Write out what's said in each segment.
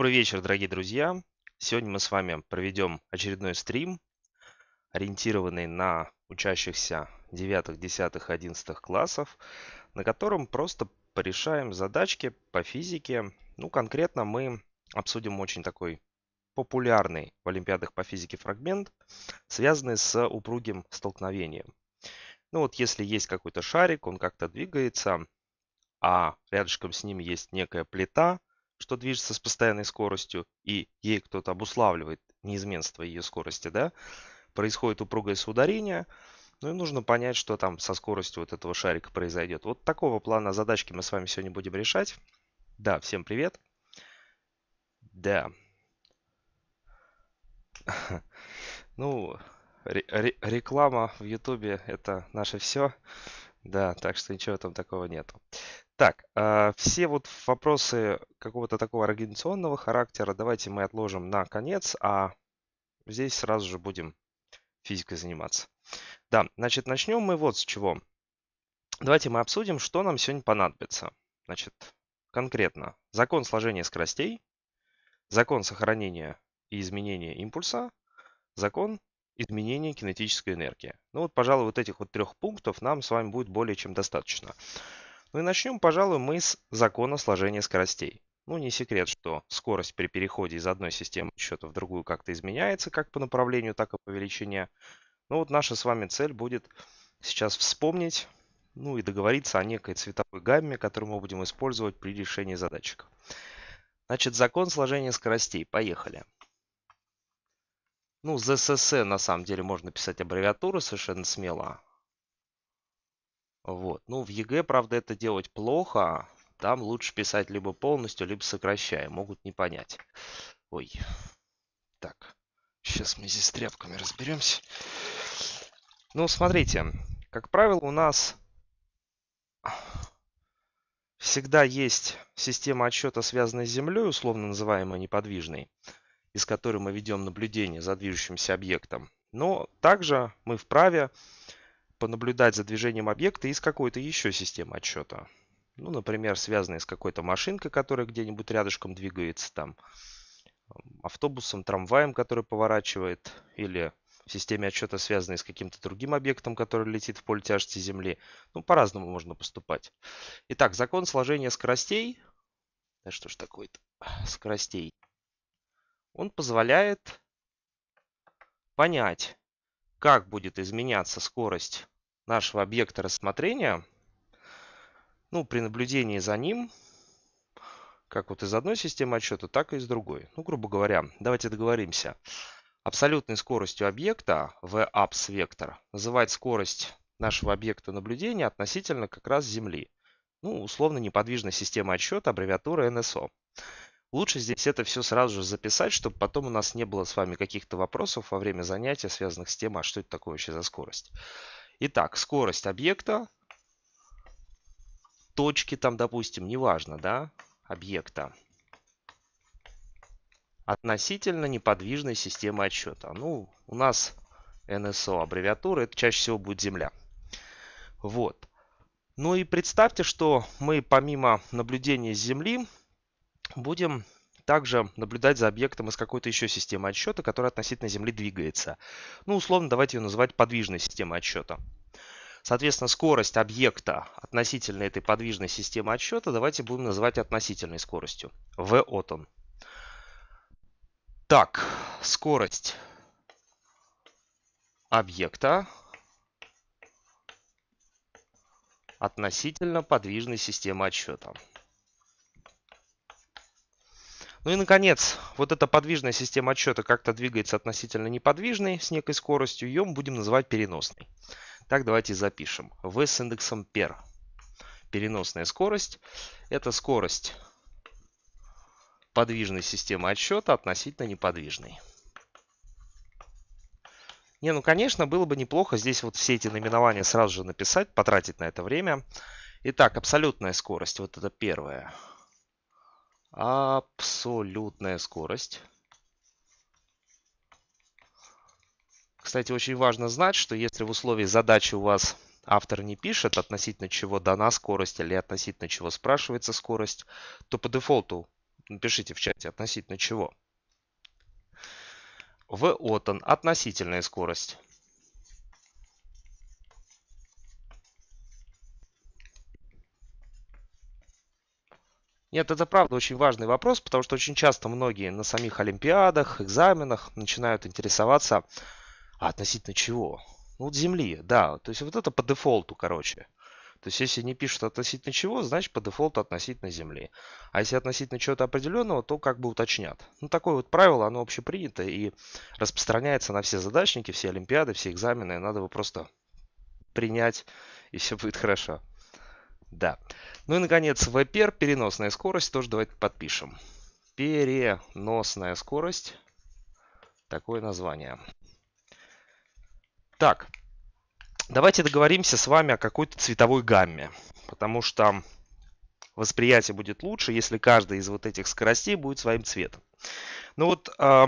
Добрый вечер, дорогие друзья. Сегодня мы с вами проведем очередной стрим, ориентированный на учащихся 9, 10, 11 классов, на котором просто порешаем задачки по физике. Ну, конкретно мы обсудим очень такой популярный в Олимпиадах по физике фрагмент, связанный с упругим столкновением. Ну вот если есть какой-то шарик, он как-то двигается, а рядышком с ним есть некая плита – что движется с постоянной скоростью, и ей кто-то обуславливает неизменство ее скорости, да, происходит упругое соударение, ну и нужно понять, что там со скоростью вот этого шарика произойдет. Вот такого плана задачки мы с вами сегодня будем решать. Да, всем привет. Да. Ну, реклама в Ютубе это наше все. Да, так что ничего там такого нету. Так, а, все вот вопросы какого-то такого организационного характера давайте мы отложим на конец, а здесь сразу же будем физикой заниматься. Да, значит, начнем мы вот с чего. Давайте мы обсудим, что нам сегодня понадобится. Значит, конкретно закон сложения скоростей, закон сохранения и изменения импульса, закон изменения кинетической энергии. Ну вот, пожалуй, вот этих вот трех пунктов нам с вами будет более чем достаточно. Ну и начнем, пожалуй, мы с закона сложения скоростей. Ну, не секрет, что скорость при переходе из одной системы счета в другую как-то изменяется, как по направлению, так и по величине. Ну вот наша с вами цель будет сейчас вспомнить, ну и договориться о некой цветовой гамме, которую мы будем использовать при решении задачек. Значит, закон сложения скоростей. Поехали. Ну, ЗСС на самом деле можно писать аббревиатуру совершенно смело. Вот. Ну, в ЕГЭ, правда, это делать плохо. Там лучше писать либо полностью, либо сокращая. Могут не понять. Ой. Так. Сейчас мы здесь с тряпками разберемся. Ну, смотрите. Как правило, у нас всегда есть система отсчета, связанная с Землей, условно называемая неподвижной, из которой мы ведем наблюдение за движущимся объектом. Но также мы вправе понаблюдать за движением объекта из какой-то еще системы отсчета. Ну, например, связанные с какой-то машинкой, которая где-нибудь рядышком двигается, там, автобусом, трамваем, который поворачивает, или в системе отчета, связанной с каким-то другим объектом, который летит в поле тяжести Земли. Ну, по-разному можно поступать. Итак, закон сложения скоростей. Да что ж такое-то? Скоростей. Он позволяет понять, как будет изменяться скорость нашего объекта рассмотрения, ну, при наблюдении за ним, как вот из одной системы отчета, так и из другой. Ну, грубо говоря, давайте договоримся. Абсолютной скоростью объекта VAPS вектор называть скорость нашего объекта наблюдения относительно как раз Земли. Ну, условно неподвижная система отсчета, аббревиатура NSO. Лучше здесь это все сразу же записать, чтобы потом у нас не было с вами каких-то вопросов во время занятия, связанных с тем, а что это такое вообще за скорость. Итак, скорость объекта, точки там, допустим, неважно, да, объекта, относительно неподвижной системы отсчета. Ну, у нас NSO аббревиатура, это чаще всего будет Земля. Вот. Ну и представьте, что мы помимо наблюдения с Земли будем также наблюдать за объектом из какой-то еще системы отсчета, которая относительно Земли двигается. Ну, условно, давайте ее называть подвижной системой отсчета. Соответственно, скорость объекта относительно этой подвижной системы отсчета давайте будем называть относительной скоростью. V от он. Так, скорость объекта относительно подвижной системы отсчета. Ну и, наконец, вот эта подвижная система отсчета как-то двигается относительно неподвижной с некой скоростью. Ее мы будем называть переносной. Так, давайте запишем. V с индексом per. Переносная скорость – это скорость подвижной системы отсчета относительно неподвижной. Не, ну, конечно, было бы неплохо здесь вот все эти наименования сразу же написать, потратить на это время. Итак, абсолютная скорость, вот это первое – Абсолютная скорость. Кстати, очень важно знать, что если в условии задачи у вас автор не пишет, относительно чего дана скорость или относительно чего спрашивается скорость, то по дефолту напишите в чате относительно чего. В OTAN относительная скорость. Нет, это правда очень важный вопрос, потому что очень часто многие на самих олимпиадах, экзаменах начинают интересоваться а относительно чего? Ну, вот Земли, да. То есть вот это по дефолту, короче. То есть, если не пишут относительно чего, значит по дефолту относительно Земли. А если относительно чего-то определенного, то как бы уточнят. Ну, такое вот правило, оно общепринято и распространяется на все задачники, все олимпиады, все экзамены. Надо его просто принять, и все будет хорошо. Да. Ну и, наконец, VPR, переносная скорость, тоже давайте подпишем. Переносная скорость. Такое название. Так, давайте договоримся с вами о какой-то цветовой гамме. Потому что восприятие будет лучше, если каждая из вот этих скоростей будет своим цветом. Ну вот э,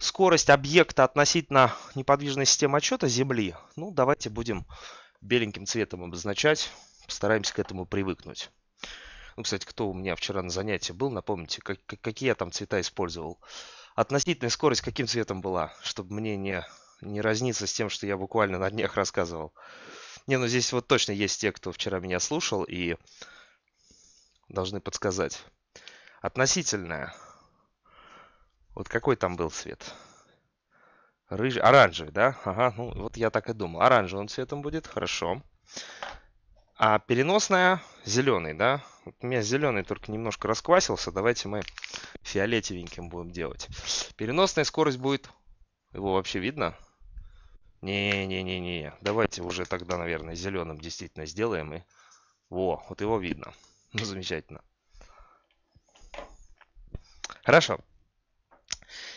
скорость объекта относительно неподвижной системы отчета Земли, ну давайте будем беленьким цветом обозначать постараемся к этому привыкнуть. Ну, кстати, кто у меня вчера на занятии был, напомните, как, какие я там цвета использовал. Относительная скорость каким цветом была, чтобы мне не, не разниться с тем, что я буквально на днях рассказывал. Не, ну здесь вот точно есть те, кто вчера меня слушал и должны подсказать. Относительная. Вот какой там был цвет? Рыжий, оранжевый, да? Ага, ну вот я так и думал. Оранжевым цветом будет, хорошо. А переносная зеленый, да? Вот у меня зеленый только немножко расквасился. Давайте мы фиолетевеньким будем делать. Переносная скорость будет... Его вообще видно? Не-не-не-не. Давайте уже тогда, наверное, зеленым действительно сделаем. И... Во, вот его видно. Ну, замечательно. Хорошо.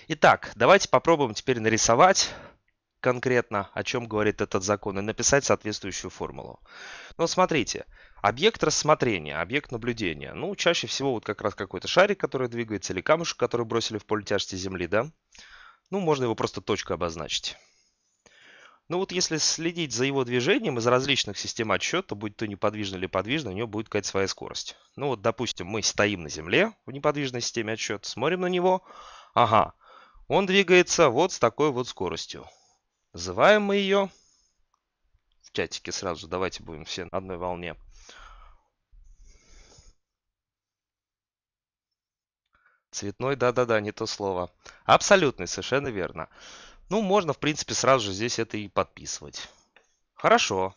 Итак, давайте попробуем теперь нарисовать конкретно, о чем говорит этот закон, и написать соответствующую формулу. Но смотрите, объект рассмотрения, объект наблюдения, ну, чаще всего вот как раз какой-то шарик, который двигается, или камушек, который бросили в поле тяжести Земли, да? Ну, можно его просто точкой обозначить. Ну вот если следить за его движением из различных систем отсчета, будь то неподвижно или подвижно, у него будет какая-то своя скорость. Ну вот, допустим, мы стоим на Земле в неподвижной системе отсчета, смотрим на него. Ага, он двигается вот с такой вот скоростью. Называем мы ее. В чатике сразу давайте будем все на одной волне. Цветной, да-да-да, не то слово. Абсолютный, совершенно верно. Ну, можно, в принципе, сразу же здесь это и подписывать. Хорошо.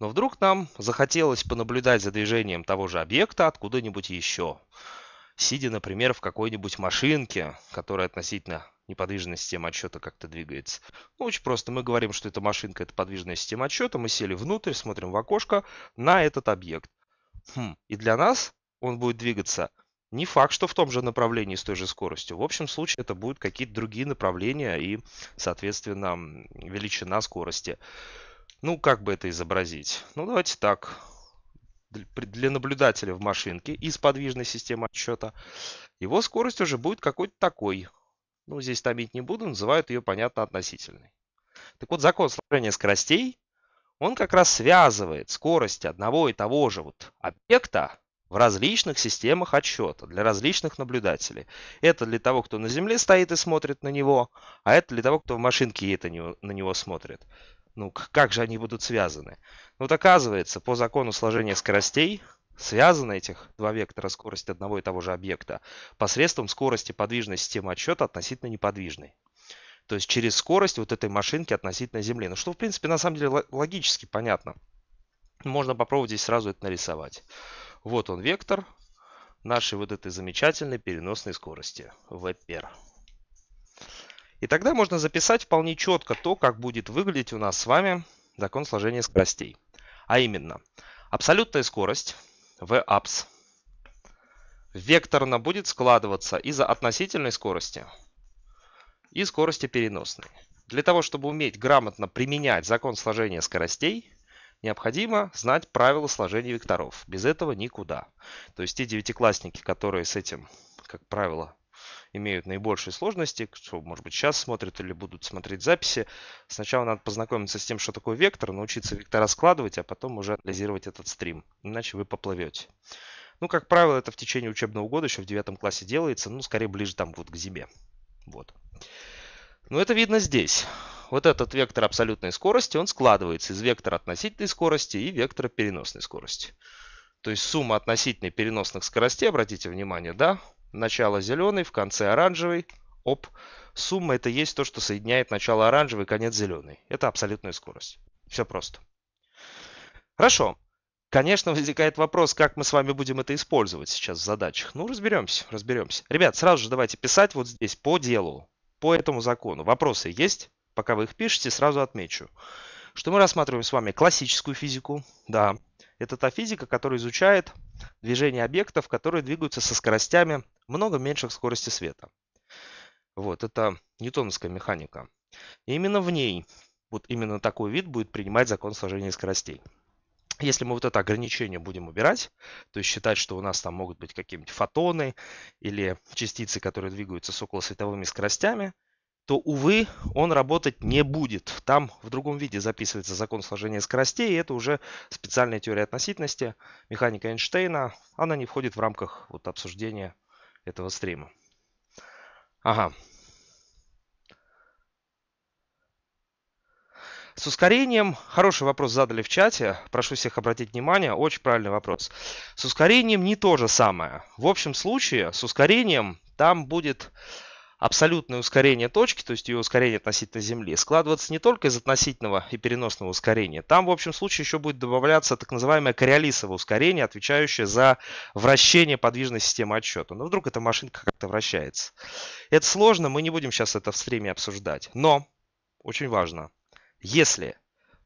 Но вдруг нам захотелось понаблюдать за движением того же объекта откуда-нибудь еще. Сидя, например, в какой-нибудь машинке, которая относительно неподвижная система отчета как-то двигается. Ну, очень просто. Мы говорим, что эта машинка – это подвижная система отчета. Мы сели внутрь, смотрим в окошко на этот объект. Хм. И для нас он будет двигаться не факт, что в том же направлении с той же скоростью. В общем случае это будут какие-то другие направления и, соответственно, величина скорости. Ну, как бы это изобразить? Ну, давайте так. Для наблюдателя в машинке из подвижной системы отсчета его скорость уже будет какой-то такой ну здесь томить не буду, называют ее, понятно, относительной. Так вот, закон сложения скоростей, он как раз связывает скорость одного и того же вот объекта в различных системах отсчета, для различных наблюдателей. Это для того, кто на Земле стоит и смотрит на него, а это для того, кто в машинке и это не, на него смотрит. Ну, как же они будут связаны? Вот оказывается, по закону сложения скоростей Связаны этих два вектора скорости одного и того же объекта посредством скорости подвижной системы отсчета относительно неподвижной. То есть через скорость вот этой машинки относительно Земли. Ну что, в принципе, на самом деле логически понятно. Можно попробовать здесь сразу это нарисовать. Вот он вектор нашей вот этой замечательной переносной скорости v пер. И тогда можно записать вполне четко то, как будет выглядеть у нас с вами закон сложения скоростей. А именно, абсолютная скорость – v Векторно будет складываться из-за относительной скорости и скорости переносной. Для того, чтобы уметь грамотно применять закон сложения скоростей, необходимо знать правила сложения векторов. Без этого никуда. То есть те девятиклассники, которые с этим, как правило, имеют наибольшие сложности, что, может быть, сейчас смотрят или будут смотреть записи. Сначала надо познакомиться с тем, что такое вектор, научиться вектора складывать, а потом уже анализировать этот стрим, иначе вы поплывете. Ну, как правило, это в течение учебного года еще в девятом классе делается, ну, скорее ближе там вот к зиме. Вот. Но это видно здесь. Вот этот вектор абсолютной скорости, он складывается из вектора относительной скорости и вектора переносной скорости. То есть сумма относительной переносных скоростей, обратите внимание, да, начало зеленый, в конце оранжевый. Оп. Сумма это есть то, что соединяет начало оранжевый конец зеленый. Это абсолютная скорость. Все просто. Хорошо. Конечно, возникает вопрос, как мы с вами будем это использовать сейчас в задачах. Ну, разберемся, разберемся. Ребят, сразу же давайте писать вот здесь по делу, по этому закону. Вопросы есть? Пока вы их пишете, сразу отмечу, что мы рассматриваем с вами классическую физику. Да, это та физика, которая изучает движение объектов, которые двигаются со скоростями много меньше скорости света. Вот, это ньютоновская механика. И именно в ней, вот именно такой вид будет принимать закон сложения скоростей. Если мы вот это ограничение будем убирать, то есть считать, что у нас там могут быть какие-нибудь фотоны или частицы, которые двигаются с околосветовыми скоростями, то, увы, он работать не будет. Там в другом виде записывается закон сложения скоростей, и это уже специальная теория относительности, механика Эйнштейна. Она не входит в рамках вот, обсуждения этого стрима. Ага. С ускорением, хороший вопрос задали в чате, прошу всех обратить внимание, очень правильный вопрос. С ускорением не то же самое. В общем случае, с ускорением там будет абсолютное ускорение точки, то есть ее ускорение относительно Земли, складываться не только из относительного и переносного ускорения. Там в общем случае еще будет добавляться так называемое кориолисово ускорение, отвечающее за вращение подвижной системы отсчета. Но вдруг эта машинка как-то вращается. Это сложно, мы не будем сейчас это в стриме обсуждать. Но, очень важно, если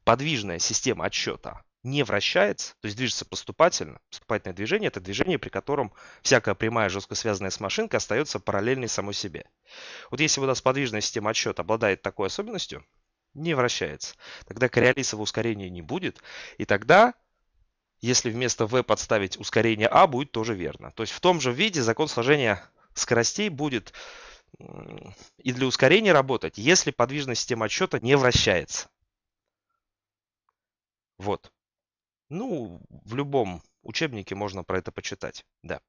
подвижная система отсчета не вращается, то есть движется поступательно. Поступательное движение – это движение, при котором всякая прямая жестко связанная с машинкой остается параллельной самой себе. Вот если у нас подвижная система отсчета обладает такой особенностью, не вращается, тогда кориолисового ускорения не будет, и тогда если вместо v подставить ускорение а, будет тоже верно. То есть в том же виде закон сложения скоростей будет и для ускорения работать, если подвижная система отсчета не вращается. Вот. Ну, в любом учебнике можно про это почитать, да.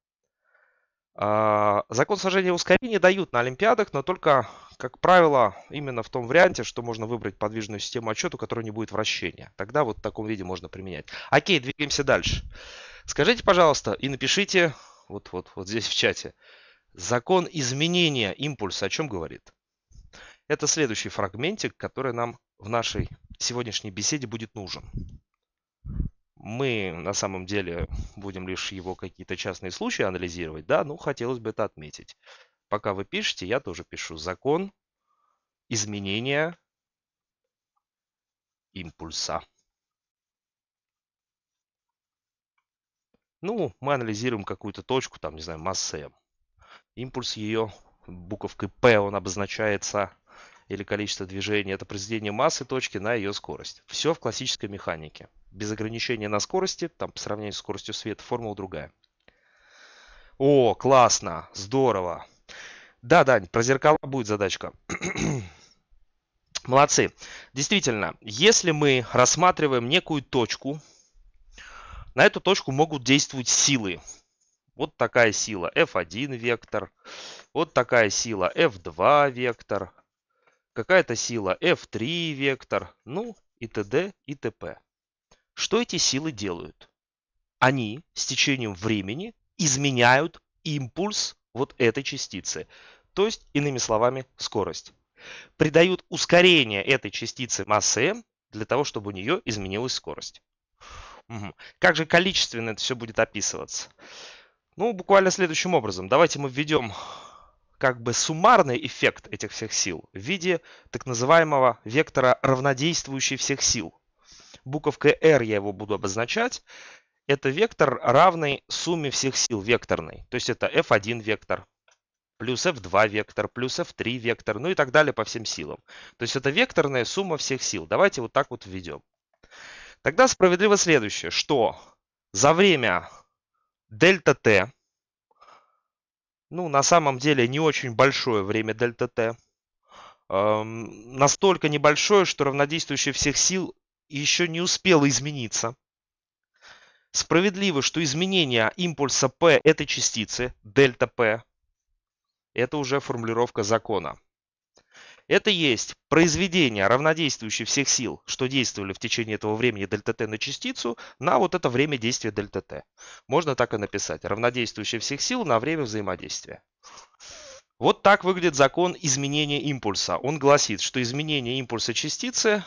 А, закон сожжения и ускорения дают на Олимпиадах, но только, как правило, именно в том варианте, что можно выбрать подвижную систему отчета, у которой не будет вращения. Тогда вот в таком виде можно применять. Окей, двигаемся дальше. Скажите, пожалуйста, и напишите вот, вот, вот здесь в чате. Закон изменения импульса о чем говорит? Это следующий фрагментик, который нам в нашей сегодняшней беседе будет нужен мы на самом деле будем лишь его какие-то частные случаи анализировать, да, ну, хотелось бы это отметить. Пока вы пишете, я тоже пишу закон изменения импульса. Ну, мы анализируем какую-то точку, там, не знаю, массы М. Импульс ее буковкой P, он обозначается, или количество движения это произведение массы точки на ее скорость. Все в классической механике без ограничения на скорости, там по сравнению с скоростью света, формула другая. О, классно, здорово. Да, Дань, про зеркала будет задачка. Молодцы. Действительно, если мы рассматриваем некую точку, на эту точку могут действовать силы. Вот такая сила F1 вектор, вот такая сила F2 вектор, какая-то сила F3 вектор, ну и т.д. и т.п. Что эти силы делают? Они с течением времени изменяют импульс вот этой частицы, то есть, иными словами, скорость. Придают ускорение этой частицы массы m для того, чтобы у нее изменилась скорость. Угу. Как же количественно это все будет описываться? Ну, буквально следующим образом. Давайте мы введем как бы суммарный эффект этих всех сил в виде так называемого вектора равнодействующей всех сил буковкой R я его буду обозначать. Это вектор, равный сумме всех сил векторной. То есть это F1 вектор, плюс F2 вектор, плюс F3 вектор, ну и так далее по всем силам. То есть это векторная сумма всех сил. Давайте вот так вот введем. Тогда справедливо следующее, что за время дельта t, ну на самом деле не очень большое время дельта t, эм, настолько небольшое, что равнодействующие всех сил еще не успела измениться. Справедливо, что изменение импульса P этой частицы, дельта P, это уже формулировка закона. Это есть произведение равнодействующих всех сил, что действовали в течение этого времени дельта t на частицу, на вот это время действия дельта t. Можно так и написать. Равнодействующие всех сил на время взаимодействия. Вот так выглядит закон изменения импульса. Он гласит, что изменение импульса частицы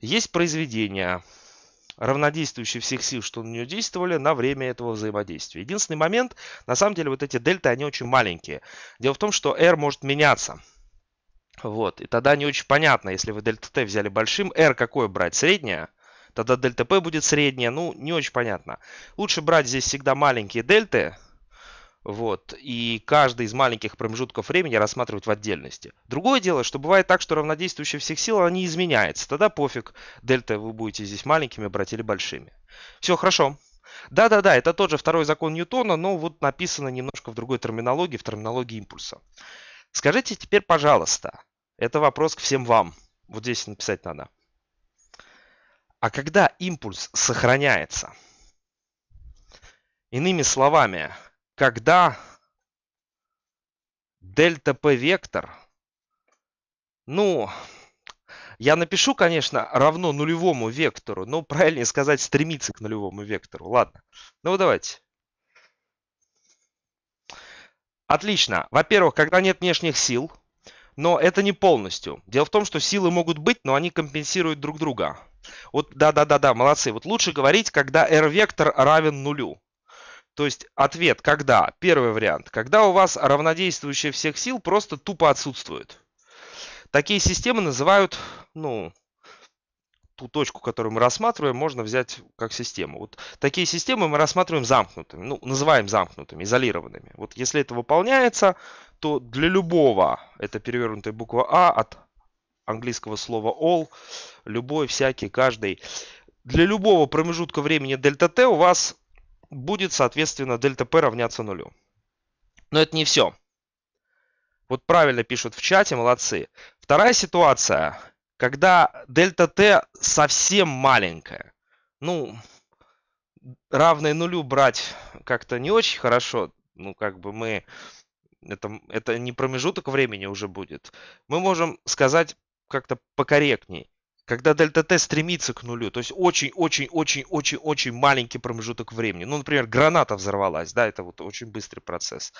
есть произведения, равнодействующие всех сил, что на нее действовали, на время этого взаимодействия. Единственный момент, на самом деле, вот эти дельты, они очень маленькие. Дело в том, что R может меняться. Вот, и тогда не очень понятно, если вы дельта Т взяли большим, R какое брать, среднее? Тогда дельта P будет средняя, ну, не очень понятно. Лучше брать здесь всегда маленькие дельты, вот. И каждый из маленьких промежутков времени рассматривать в отдельности. Другое дело, что бывает так, что равнодействующие всех сил, она не изменяется. Тогда пофиг, дельта вы будете здесь маленькими брать или большими. Все, хорошо. Да-да-да, это тот же второй закон Ньютона, но вот написано немножко в другой терминологии, в терминологии импульса. Скажите теперь, пожалуйста, это вопрос к всем вам. Вот здесь написать надо. А когда импульс сохраняется? Иными словами, когда дельта p вектор, ну, я напишу, конечно, равно нулевому вектору, но правильнее сказать стремиться к нулевому вектору. Ладно, ну давайте. Отлично. Во-первых, когда нет внешних сил, но это не полностью. Дело в том, что силы могут быть, но они компенсируют друг друга. Вот да-да-да-да, молодцы. Вот лучше говорить, когда r-вектор равен нулю. То есть ответ когда? Первый вариант. Когда у вас равнодействующие всех сил просто тупо отсутствует. Такие системы называют, ну, ту точку, которую мы рассматриваем, можно взять как систему. Вот такие системы мы рассматриваем замкнутыми, ну, называем замкнутыми, изолированными. Вот если это выполняется, то для любого, это перевернутая буква А от английского слова all, любой, всякий, каждый, для любого промежутка времени дельта t у вас будет, соответственно, дельта P равняться нулю. Но это не все. Вот правильно пишут в чате, молодцы. Вторая ситуация, когда дельта t совсем маленькая. Ну, равное нулю брать как-то не очень хорошо. Ну, как бы мы... Это, это не промежуток времени уже будет. Мы можем сказать как-то покорректней когда дельта-Т стремится к нулю, то есть очень-очень-очень-очень-очень маленький промежуток времени. Ну, например, граната взорвалась, да, это вот очень быстрый процесс.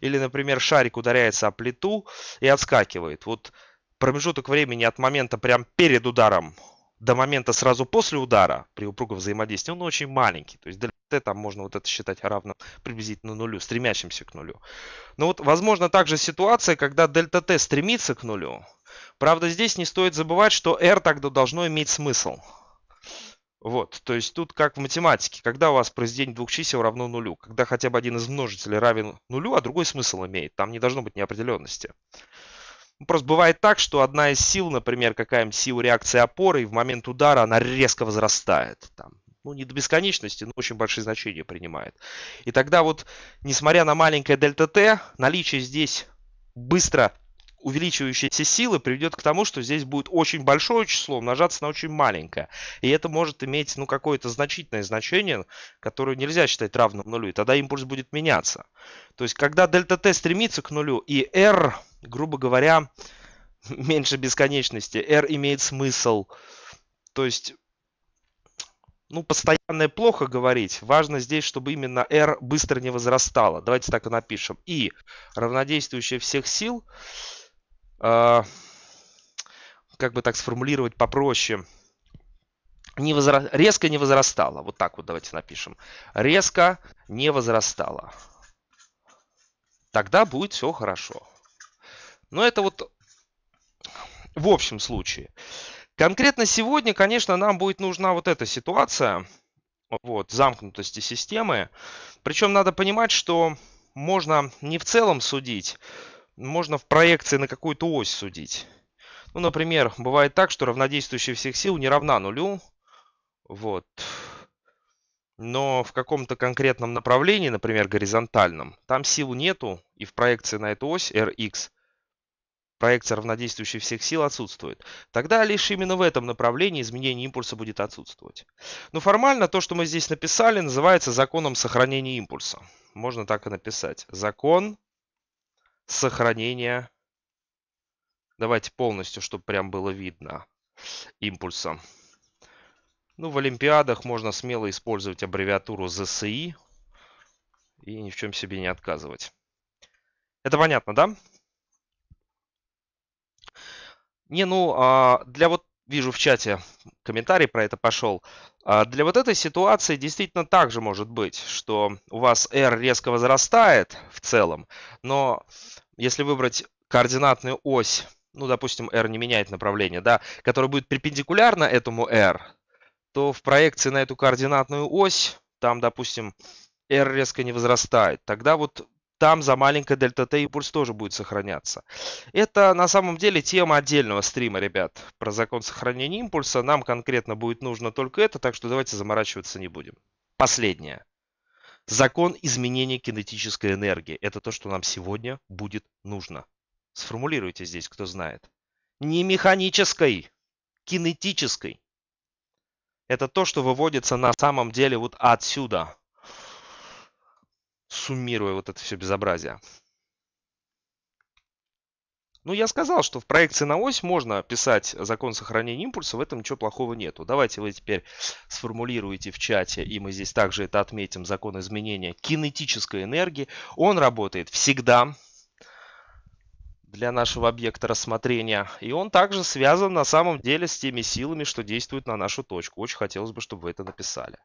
Или, например, шарик ударяется о плиту и отскакивает. Вот промежуток времени от момента прям перед ударом до момента сразу после удара при упругом взаимодействии, он очень маленький. То есть дельта Т там можно вот это считать равным приблизительно нулю, стремящимся к нулю. Но вот возможно также ситуация, когда дельта Т стремится к нулю, Правда, здесь не стоит забывать, что R тогда должно иметь смысл. Вот, то есть тут как в математике, когда у вас произведение двух чисел равно нулю, когда хотя бы один из множителей равен нулю, а другой смысл имеет, там не должно быть неопределенности. Просто бывает так, что одна из сил, например, какая-нибудь сила реакции опоры, и в момент удара она резко возрастает. Там, ну, не до бесконечности, но очень большие значения принимает. И тогда вот, несмотря на маленькое дельта Т, наличие здесь быстро увеличивающаяся силы приведет к тому, что здесь будет очень большое число умножаться на очень маленькое. И это может иметь ну, какое-то значительное значение, которое нельзя считать равным нулю. И тогда импульс будет меняться. То есть, когда дельта t стремится к нулю, и r, грубо говоря, меньше бесконечности, r имеет смысл. То есть, ну, постоянное плохо говорить. Важно здесь, чтобы именно r быстро не возрастало. Давайте так и напишем. И равнодействующее всех сил а, как бы так сформулировать попроще, не возра... резко не возрастала. Вот так вот давайте напишем. Резко не возрастала. Тогда будет все хорошо. Но это вот в общем случае. Конкретно сегодня, конечно, нам будет нужна вот эта ситуация. Вот, замкнутости системы. Причем надо понимать, что можно не в целом судить, можно в проекции на какую-то ось судить. Ну, например, бывает так, что равнодействующая всех сил не равна нулю. Вот. Но в каком-то конкретном направлении, например, горизонтальном, там сил нету, и в проекции на эту ось Rx проекция равнодействующей всех сил отсутствует. Тогда лишь именно в этом направлении изменение импульса будет отсутствовать. Но формально то, что мы здесь написали, называется законом сохранения импульса. Можно так и написать. Закон сохранение. Давайте полностью, чтобы прям было видно импульса. Ну, в Олимпиадах можно смело использовать аббревиатуру ЗСИ и ни в чем себе не отказывать. Это понятно, да? Не, ну, а, для вот вижу в чате комментарий про это пошел. А для вот этой ситуации действительно так же может быть, что у вас R резко возрастает в целом, но если выбрать координатную ось, ну, допустим, R не меняет направление, да, которая будет перпендикулярна этому R, то в проекции на эту координатную ось, там, допустим, R резко не возрастает. Тогда вот там за маленькой дельта Т импульс тоже будет сохраняться. Это на самом деле тема отдельного стрима, ребят, про закон сохранения импульса. Нам конкретно будет нужно только это, так что давайте заморачиваться не будем. Последнее. Закон изменения кинетической энергии. Это то, что нам сегодня будет нужно. Сформулируйте здесь, кто знает. Не механической, кинетической. Это то, что выводится на самом деле вот отсюда суммируя вот это все безобразие. Ну, я сказал, что в проекции на ось можно писать закон сохранения импульса, в этом ничего плохого нету. Давайте вы теперь сформулируете в чате, и мы здесь также это отметим, закон изменения кинетической энергии. Он работает всегда для нашего объекта рассмотрения. И он также связан на самом деле с теми силами, что действуют на нашу точку. Очень хотелось бы, чтобы вы это написали.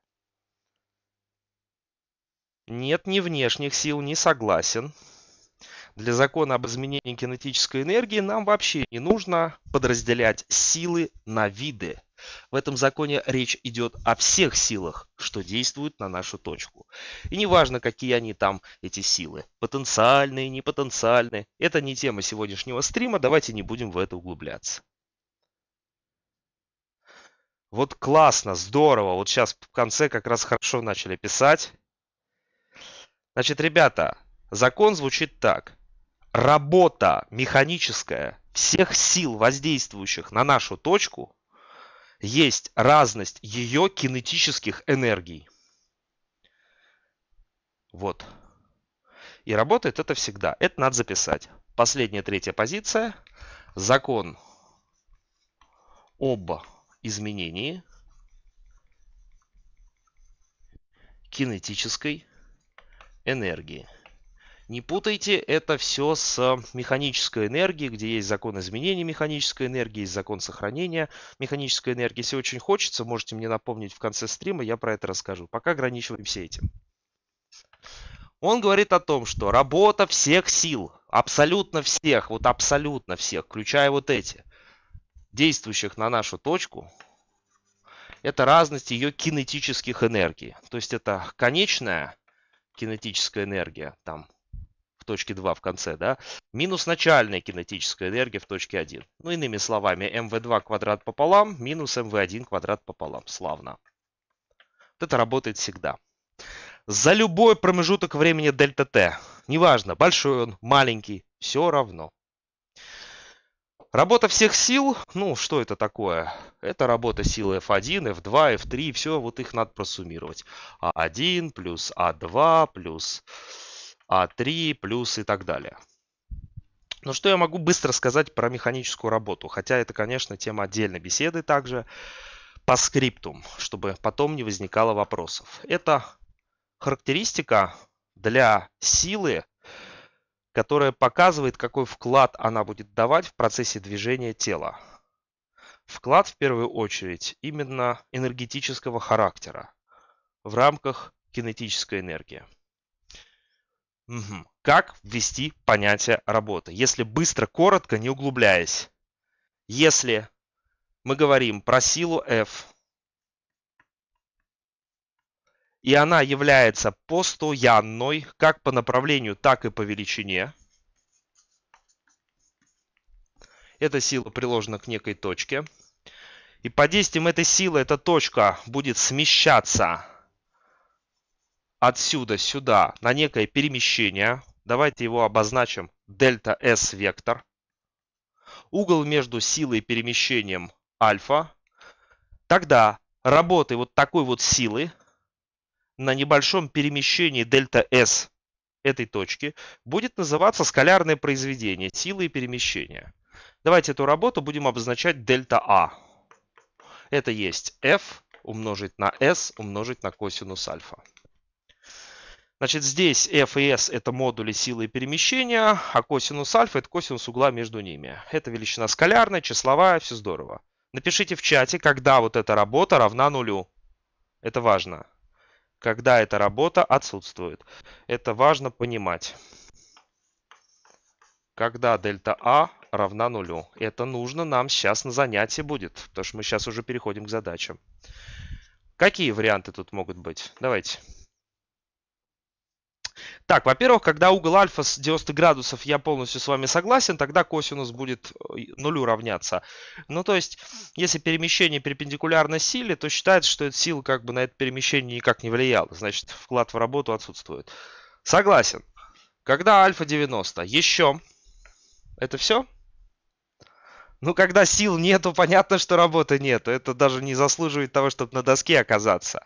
Нет ни внешних сил, не согласен. Для закона об изменении кинетической энергии нам вообще не нужно подразделять силы на виды. В этом законе речь идет о всех силах, что действуют на нашу точку. И неважно, какие они там, эти силы. Потенциальные, непотенциальные. Это не тема сегодняшнего стрима, давайте не будем в это углубляться. Вот классно, здорово. Вот сейчас в конце как раз хорошо начали писать. Значит, ребята, закон звучит так. Работа механическая всех сил, воздействующих на нашу точку, есть разность ее кинетических энергий. Вот. И работает это всегда. Это надо записать. Последняя третья позиция. Закон об изменении кинетической энергии. Не путайте это все с механической энергией, где есть закон изменения механической энергии, есть закон сохранения механической энергии. Если очень хочется, можете мне напомнить в конце стрима, я про это расскажу. Пока ограничиваемся этим. Он говорит о том, что работа всех сил, абсолютно всех, вот абсолютно всех, включая вот эти, действующих на нашу точку, это разность ее кинетических энергий. То есть это конечная кинетическая энергия там в точке 2 в конце, да, минус начальная кинетическая энергия в точке 1. Ну, иными словами, мв 2 квадрат пополам минус мв 1 квадрат пополам. Славно. Вот это работает всегда. За любой промежуток времени дельта t, неважно, большой он, маленький, все равно. Работа всех сил, ну что это такое? Это работа силы F1, F2, F3, все вот их надо просуммировать. А1 плюс А2 плюс А3 плюс и так далее. Ну что я могу быстро сказать про механическую работу, хотя это, конечно, тема отдельной беседы также по скриптум, чтобы потом не возникало вопросов. Это характеристика для силы которая показывает, какой вклад она будет давать в процессе движения тела. Вклад в первую очередь именно энергетического характера в рамках кинетической энергии. Угу. Как ввести понятие работы? Если быстро, коротко, не углубляясь. Если мы говорим про силу F, и она является постоянной как по направлению, так и по величине. Эта сила приложена к некой точке. И под действием этой силы эта точка будет смещаться отсюда сюда на некое перемещение. Давайте его обозначим дельта S вектор. Угол между силой и перемещением альфа. Тогда работы вот такой вот силы на небольшом перемещении дельта S этой точки будет называться скалярное произведение силы и перемещения. Давайте эту работу будем обозначать дельта А. Это есть F умножить на S умножить на косинус альфа. Значит, здесь f и s это модули силы и перемещения, а косинус альфа это косинус угла между ними. Это величина скалярная, числовая, все здорово. Напишите в чате, когда вот эта работа равна нулю. Это важно когда эта работа отсутствует. Это важно понимать. Когда дельта А равна нулю. Это нужно нам сейчас на занятии будет, потому что мы сейчас уже переходим к задачам. Какие варианты тут могут быть? Давайте. Давайте. Так, во-первых, когда угол альфа с 90 градусов, я полностью с вами согласен, тогда косинус будет э, нулю равняться. Ну, то есть, если перемещение перпендикулярно силе, то считается, что эта сила как бы на это перемещение никак не влияла. Значит, вклад в работу отсутствует. Согласен. Когда альфа 90? Еще. Это все? Ну, когда сил нету, понятно, что работы нет. Это даже не заслуживает того, чтобы на доске оказаться.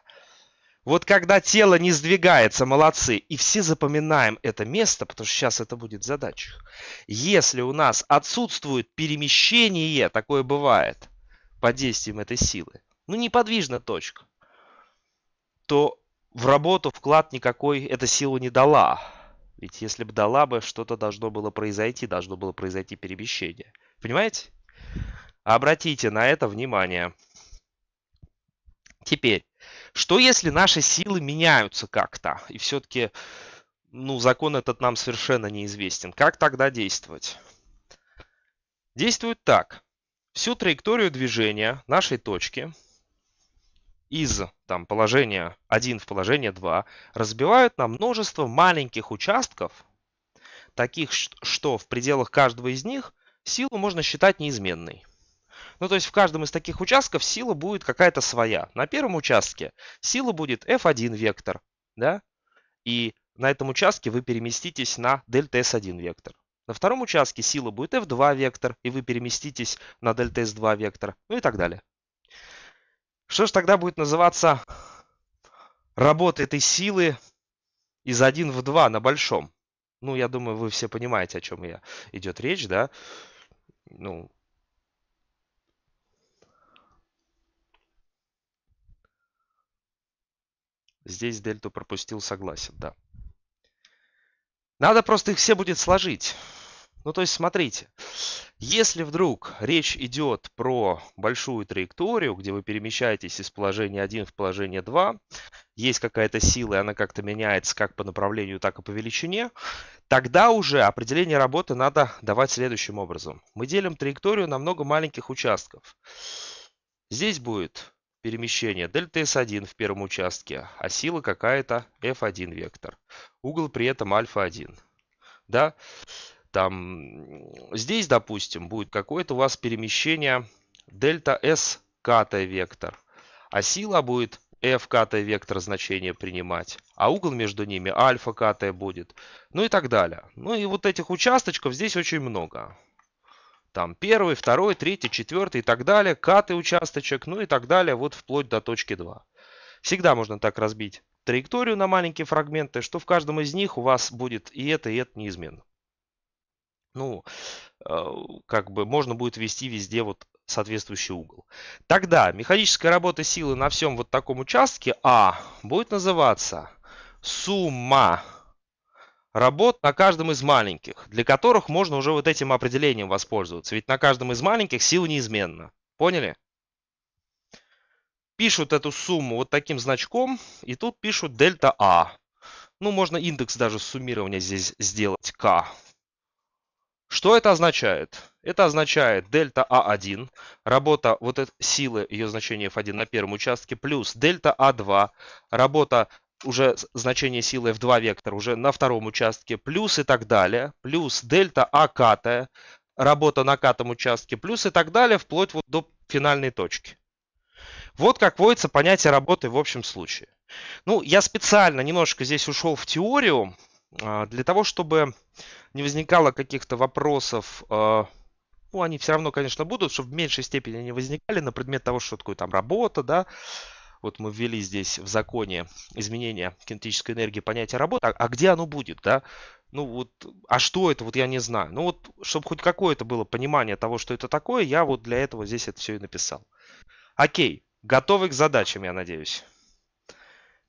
Вот когда тело не сдвигается, молодцы, и все запоминаем это место, потому что сейчас это будет задача. Если у нас отсутствует перемещение, такое бывает, под действием этой силы, ну неподвижна точка, то в работу вклад никакой эта сила не дала. Ведь если бы дала бы, что-то должно было произойти, должно было произойти перемещение. Понимаете? Обратите на это внимание. Теперь. Что если наши силы меняются как-то, и все-таки ну, закон этот нам совершенно неизвестен. Как тогда действовать? Действует так. Всю траекторию движения нашей точки из там, положения 1 в положение 2 разбивают на множество маленьких участков, таких, что в пределах каждого из них силу можно считать неизменной. Ну, то есть в каждом из таких участков сила будет какая-то своя. На первом участке сила будет f1 вектор, да, и на этом участке вы переместитесь на дельта s1 вектор. На втором участке сила будет f2 вектор, и вы переместитесь на дельта s2 вектор, ну и так далее. Что же тогда будет называться работа этой силы из 1 в 2 на большом? Ну, я думаю, вы все понимаете, о чем я идет речь, да? Ну, Здесь дельту пропустил, согласен, да. Надо просто их все будет сложить. Ну, то есть, смотрите, если вдруг речь идет про большую траекторию, где вы перемещаетесь из положения 1 в положение 2, есть какая-то сила, и она как-то меняется как по направлению, так и по величине, тогда уже определение работы надо давать следующим образом. Мы делим траекторию на много маленьких участков. Здесь будет перемещение дельта S1 в первом участке, а сила какая-то F1 вектор. Угол при этом альфа-1. Да, там здесь, допустим, будет какое-то у вас перемещение дельта S ката вектор, а сила будет f ката вектор значение принимать, а угол между ними альфа ката будет, ну и так далее. Ну и вот этих участочков здесь очень много. Там первый, второй, третий, четвертый и так далее, каты участочек, ну и так далее, вот вплоть до точки 2. Всегда можно так разбить траекторию на маленькие фрагменты, что в каждом из них у вас будет и это, и это неизменно. Ну, э, как бы можно будет вести везде вот соответствующий угол. Тогда механическая работа силы на всем вот таком участке А будет называться сумма работ на каждом из маленьких, для которых можно уже вот этим определением воспользоваться. Ведь на каждом из маленьких сила неизменна. Поняли? Пишут эту сумму вот таким значком, и тут пишут дельта А. Ну, можно индекс даже суммирования здесь сделать К. Что это означает? Это означает дельта А1, работа вот этой силы, ее значение F1 на первом участке, плюс дельта А2, работа уже значение силы в 2 вектор уже на втором участке, плюс и так далее, плюс дельта А катая, работа на катом участке, плюс и так далее, вплоть вот до финальной точки. Вот как вводится понятие работы в общем случае. Ну, я специально немножко здесь ушел в теорию, а, для того, чтобы не возникало каких-то вопросов, а, ну, они все равно, конечно, будут, чтобы в меньшей степени они возникали на предмет того, что такое там работа, да, вот мы ввели здесь в законе изменения кинетической энергии понятие работы, а, а где оно будет, да? ну вот, а что это, вот я не знаю. Ну вот, чтобы хоть какое-то было понимание того, что это такое, я вот для этого здесь это все и написал. Окей, готовы к задачам, я надеюсь.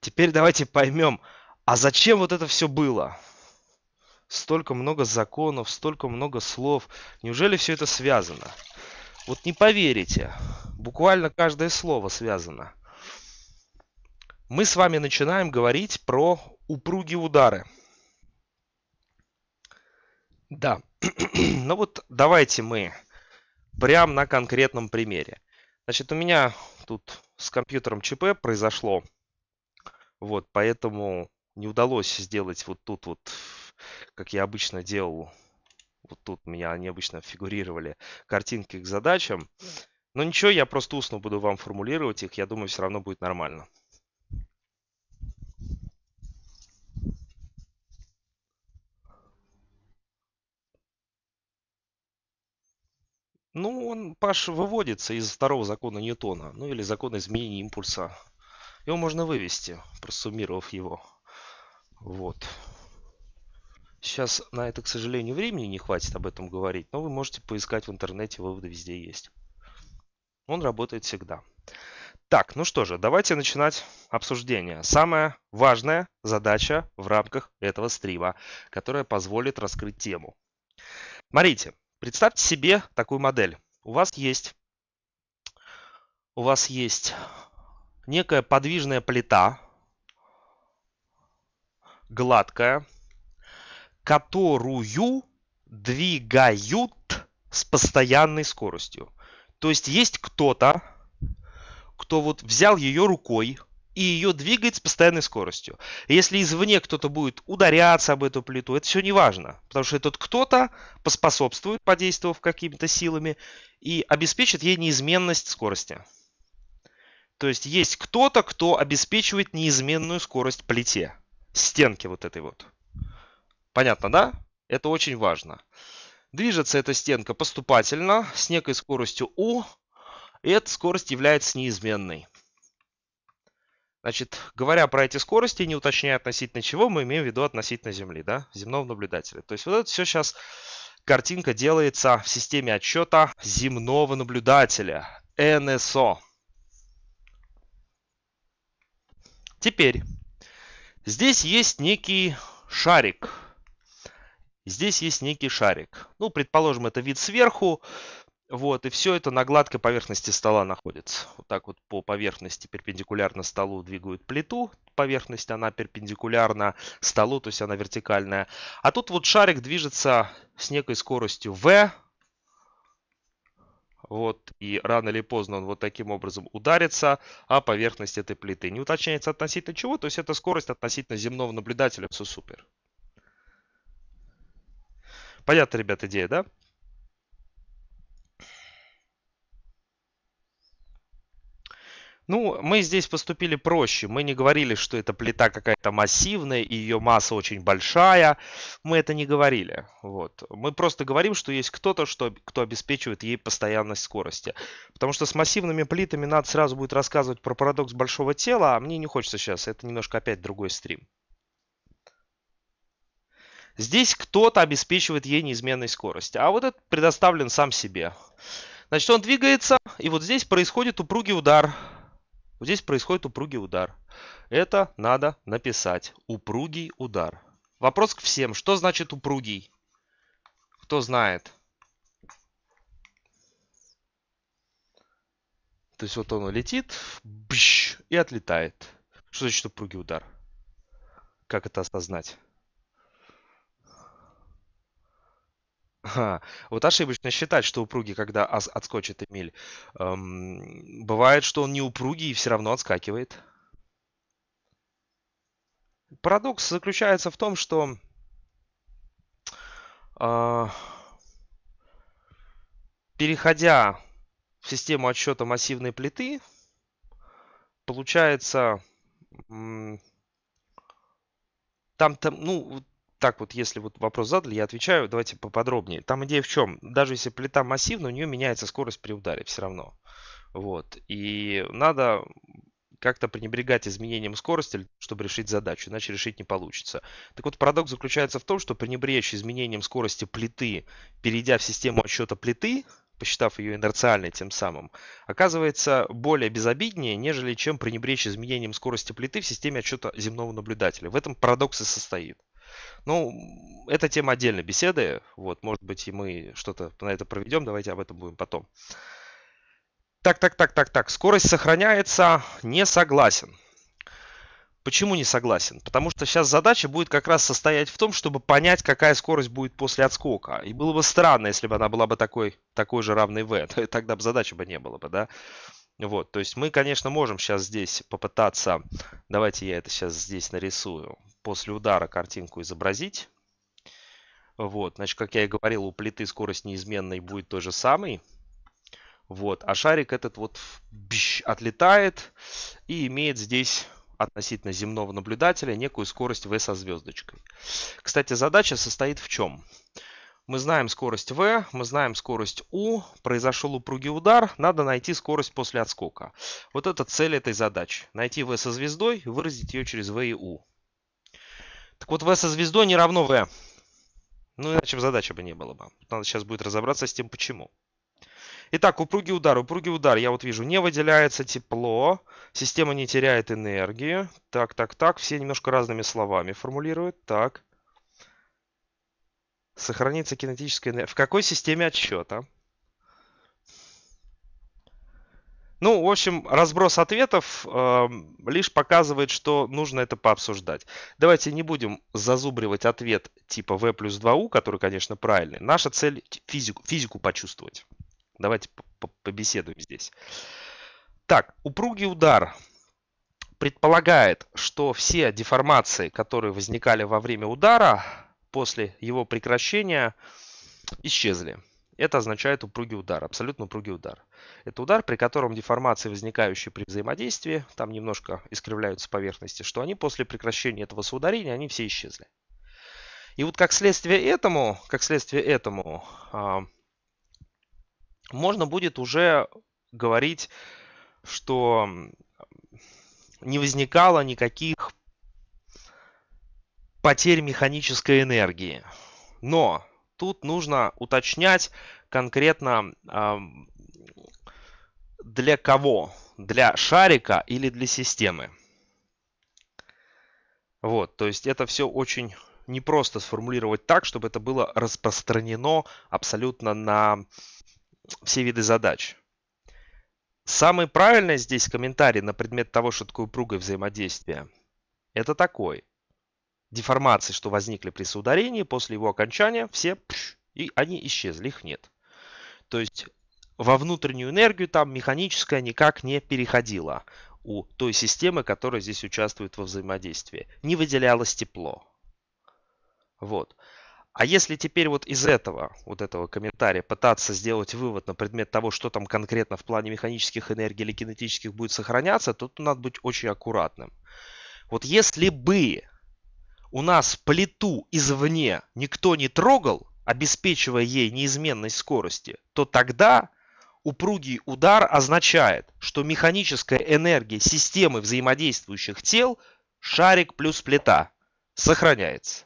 Теперь давайте поймем, а зачем вот это все было? Столько много законов, столько много слов. Неужели все это связано? Вот не поверите, буквально каждое слово связано мы с вами начинаем говорить про упругие удары. Да, ну вот давайте мы прям на конкретном примере. Значит, у меня тут с компьютером ЧП произошло, вот, поэтому не удалось сделать вот тут вот, как я обычно делал, вот тут у меня они обычно фигурировали картинки к задачам. Но ничего, я просто устно буду вам формулировать их, я думаю, все равно будет нормально. Ну, он, Паш, выводится из второго закона Ньютона, ну или закона изменения импульса. Его можно вывести, просуммировав его. Вот. Сейчас на это, к сожалению, времени не хватит об этом говорить, но вы можете поискать в интернете, выводы везде есть. Он работает всегда. Так, ну что же, давайте начинать обсуждение. Самая важная задача в рамках этого стрима, которая позволит раскрыть тему. Смотрите, Представьте себе такую модель. У вас есть, у вас есть некая подвижная плита, гладкая, которую двигают с постоянной скоростью. То есть есть кто-то, кто вот взял ее рукой, и ее двигать с постоянной скоростью. Если извне кто-то будет ударяться об эту плиту, это все не важно, потому что этот кто-то поспособствует, подействовав какими-то силами, и обеспечит ей неизменность скорости. То есть есть кто-то, кто обеспечивает неизменную скорость плите, стенки вот этой вот. Понятно, да? Это очень важно. Движется эта стенка поступательно, с некой скоростью u, и эта скорость является неизменной. Значит, говоря про эти скорости, не уточняя относительно чего, мы имеем в виду относительно Земли, да, земного наблюдателя. То есть вот это все сейчас картинка делается в системе отчета земного наблюдателя, НСО. Теперь, здесь есть некий шарик. Здесь есть некий шарик. Ну, предположим, это вид сверху. Вот, и все это на гладкой поверхности стола находится. Вот так вот по поверхности перпендикулярно столу двигают плиту. Поверхность, она перпендикулярна столу, то есть она вертикальная. А тут вот шарик движется с некой скоростью v. Вот, и рано или поздно он вот таким образом ударится о поверхность этой плиты. Не уточняется относительно чего, то есть это скорость относительно земного наблюдателя. Все супер. Понятно, ребята, идея, да? Ну, мы здесь поступили проще. Мы не говорили, что эта плита какая-то массивная и ее масса очень большая. Мы это не говорили. Вот. Мы просто говорим, что есть кто-то, что, кто обеспечивает ей постоянность скорости. Потому что с массивными плитами надо сразу будет рассказывать про парадокс большого тела, а мне не хочется сейчас. Это немножко опять другой стрим. Здесь кто-то обеспечивает ей неизменной скорость. А вот этот предоставлен сам себе. Значит, он двигается, и вот здесь происходит упругий удар. Вот здесь происходит упругий удар. Это надо написать. Упругий удар. Вопрос к всем. Что значит упругий? Кто знает? То есть вот он летит бщ, и отлетает. Что значит упругий удар? Как это осознать? Ага. Вот ошибочно считать, что упругий, когда ас- отскочит Эмиль. Эм, бывает, что он не упругий и все равно отскакивает. Парадокс заключается в том, что... Э, переходя в систему отсчета массивной плиты, получается... Там, там, ну, так вот, если вот вопрос задали, я отвечаю, давайте поподробнее. Там идея в чем? Даже если плита массивная, у нее меняется скорость при ударе все равно. Вот. И надо как-то пренебрегать изменением скорости, чтобы решить задачу, иначе решить не получится. Так вот, парадокс заключается в том, что пренебречь изменением скорости плиты, перейдя в систему отсчета плиты, посчитав ее инерциальной тем самым, оказывается более безобиднее, нежели чем пренебречь изменением скорости плиты в системе отсчета земного наблюдателя. В этом парадокс и состоит. Ну, это тема отдельной беседы. Вот, может быть, и мы что-то на это проведем. Давайте об этом будем потом. Так, так, так, так, так. Скорость сохраняется. Не согласен. Почему не согласен? Потому что сейчас задача будет как раз состоять в том, чтобы понять, какая скорость будет после отскока. И было бы странно, если бы она была бы такой, такой же равной v. Тогда бы задачи бы не было бы, да? Вот, то есть мы, конечно, можем сейчас здесь попытаться, давайте я это сейчас здесь нарисую, после удара картинку изобразить. Вот, значит, как я и говорил, у плиты скорость неизменной будет той же самой. Вот, а шарик этот вот бщ, отлетает и имеет здесь относительно земного наблюдателя некую скорость v со звездочкой. Кстати, задача состоит в чем? Мы знаем скорость V, мы знаем скорость U, произошел упругий удар, надо найти скорость после отскока. Вот это цель этой задачи. Найти V со звездой, выразить ее через V и U. Так вот, V со звездой не равно V. Ну, иначе задача бы не было бы. Надо сейчас будет разобраться с тем, почему. Итак, упругий удар. Упругий удар, я вот вижу, не выделяется тепло, система не теряет энергию. Так, так, так, все немножко разными словами формулируют. Так, Сохранится кинетическая энергия. В какой системе отсчета? Ну, в общем, разброс ответов э, лишь показывает, что нужно это пообсуждать. Давайте не будем зазубривать ответ типа v плюс 2u, который, конечно, правильный. Наша цель физику, физику почувствовать. Давайте побеседуем здесь. Так, упругий удар предполагает, что все деформации, которые возникали во время удара, после его прекращения исчезли. Это означает упругий удар, абсолютно упругий удар. Это удар, при котором деформации, возникающие при взаимодействии, там немножко искривляются поверхности, что они после прекращения этого соударения, они все исчезли. И вот как следствие этому, как следствие этому, а, можно будет уже говорить, что не возникало никаких потерь механической энергии. Но тут нужно уточнять конкретно для кого? Для шарика или для системы? Вот, то есть это все очень непросто сформулировать так, чтобы это было распространено абсолютно на все виды задач. Самый правильный здесь комментарий на предмет того, что такое упругое взаимодействие, это такой деформации, что возникли при соударении, после его окончания, все пш, и они исчезли, их нет. То есть во внутреннюю энергию там механическая никак не переходила у той системы, которая здесь участвует во взаимодействии. Не выделялось тепло. Вот. А если теперь вот из этого, вот этого комментария пытаться сделать вывод на предмет того, что там конкретно в плане механических энергий или кинетических будет сохраняться, то тут надо быть очень аккуратным. Вот если бы у нас плиту извне никто не трогал, обеспечивая ей неизменность скорости, то тогда упругий удар означает, что механическая энергия системы взаимодействующих тел шарик плюс плита сохраняется.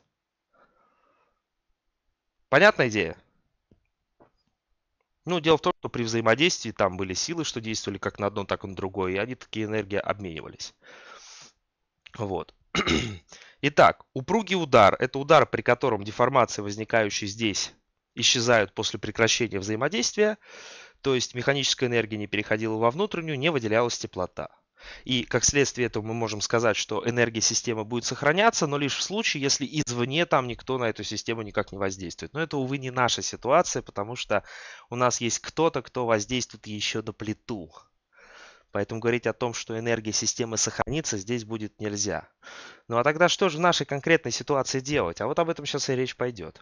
Понятная идея? Ну, дело в том, что при взаимодействии там были силы, что действовали как на одно, так и на другое, и они такие энергии обменивались. Вот. Итак, упругий удар – это удар, при котором деформации, возникающие здесь, исчезают после прекращения взаимодействия, то есть механическая энергия не переходила во внутреннюю, не выделялась теплота. И как следствие этого мы можем сказать, что энергия системы будет сохраняться, но лишь в случае, если извне там никто на эту систему никак не воздействует. Но это, увы, не наша ситуация, потому что у нас есть кто-то, кто воздействует еще на плиту. Поэтому говорить о том, что энергия системы сохранится, здесь будет нельзя. Ну а тогда что же в нашей конкретной ситуации делать? А вот об этом сейчас и речь пойдет.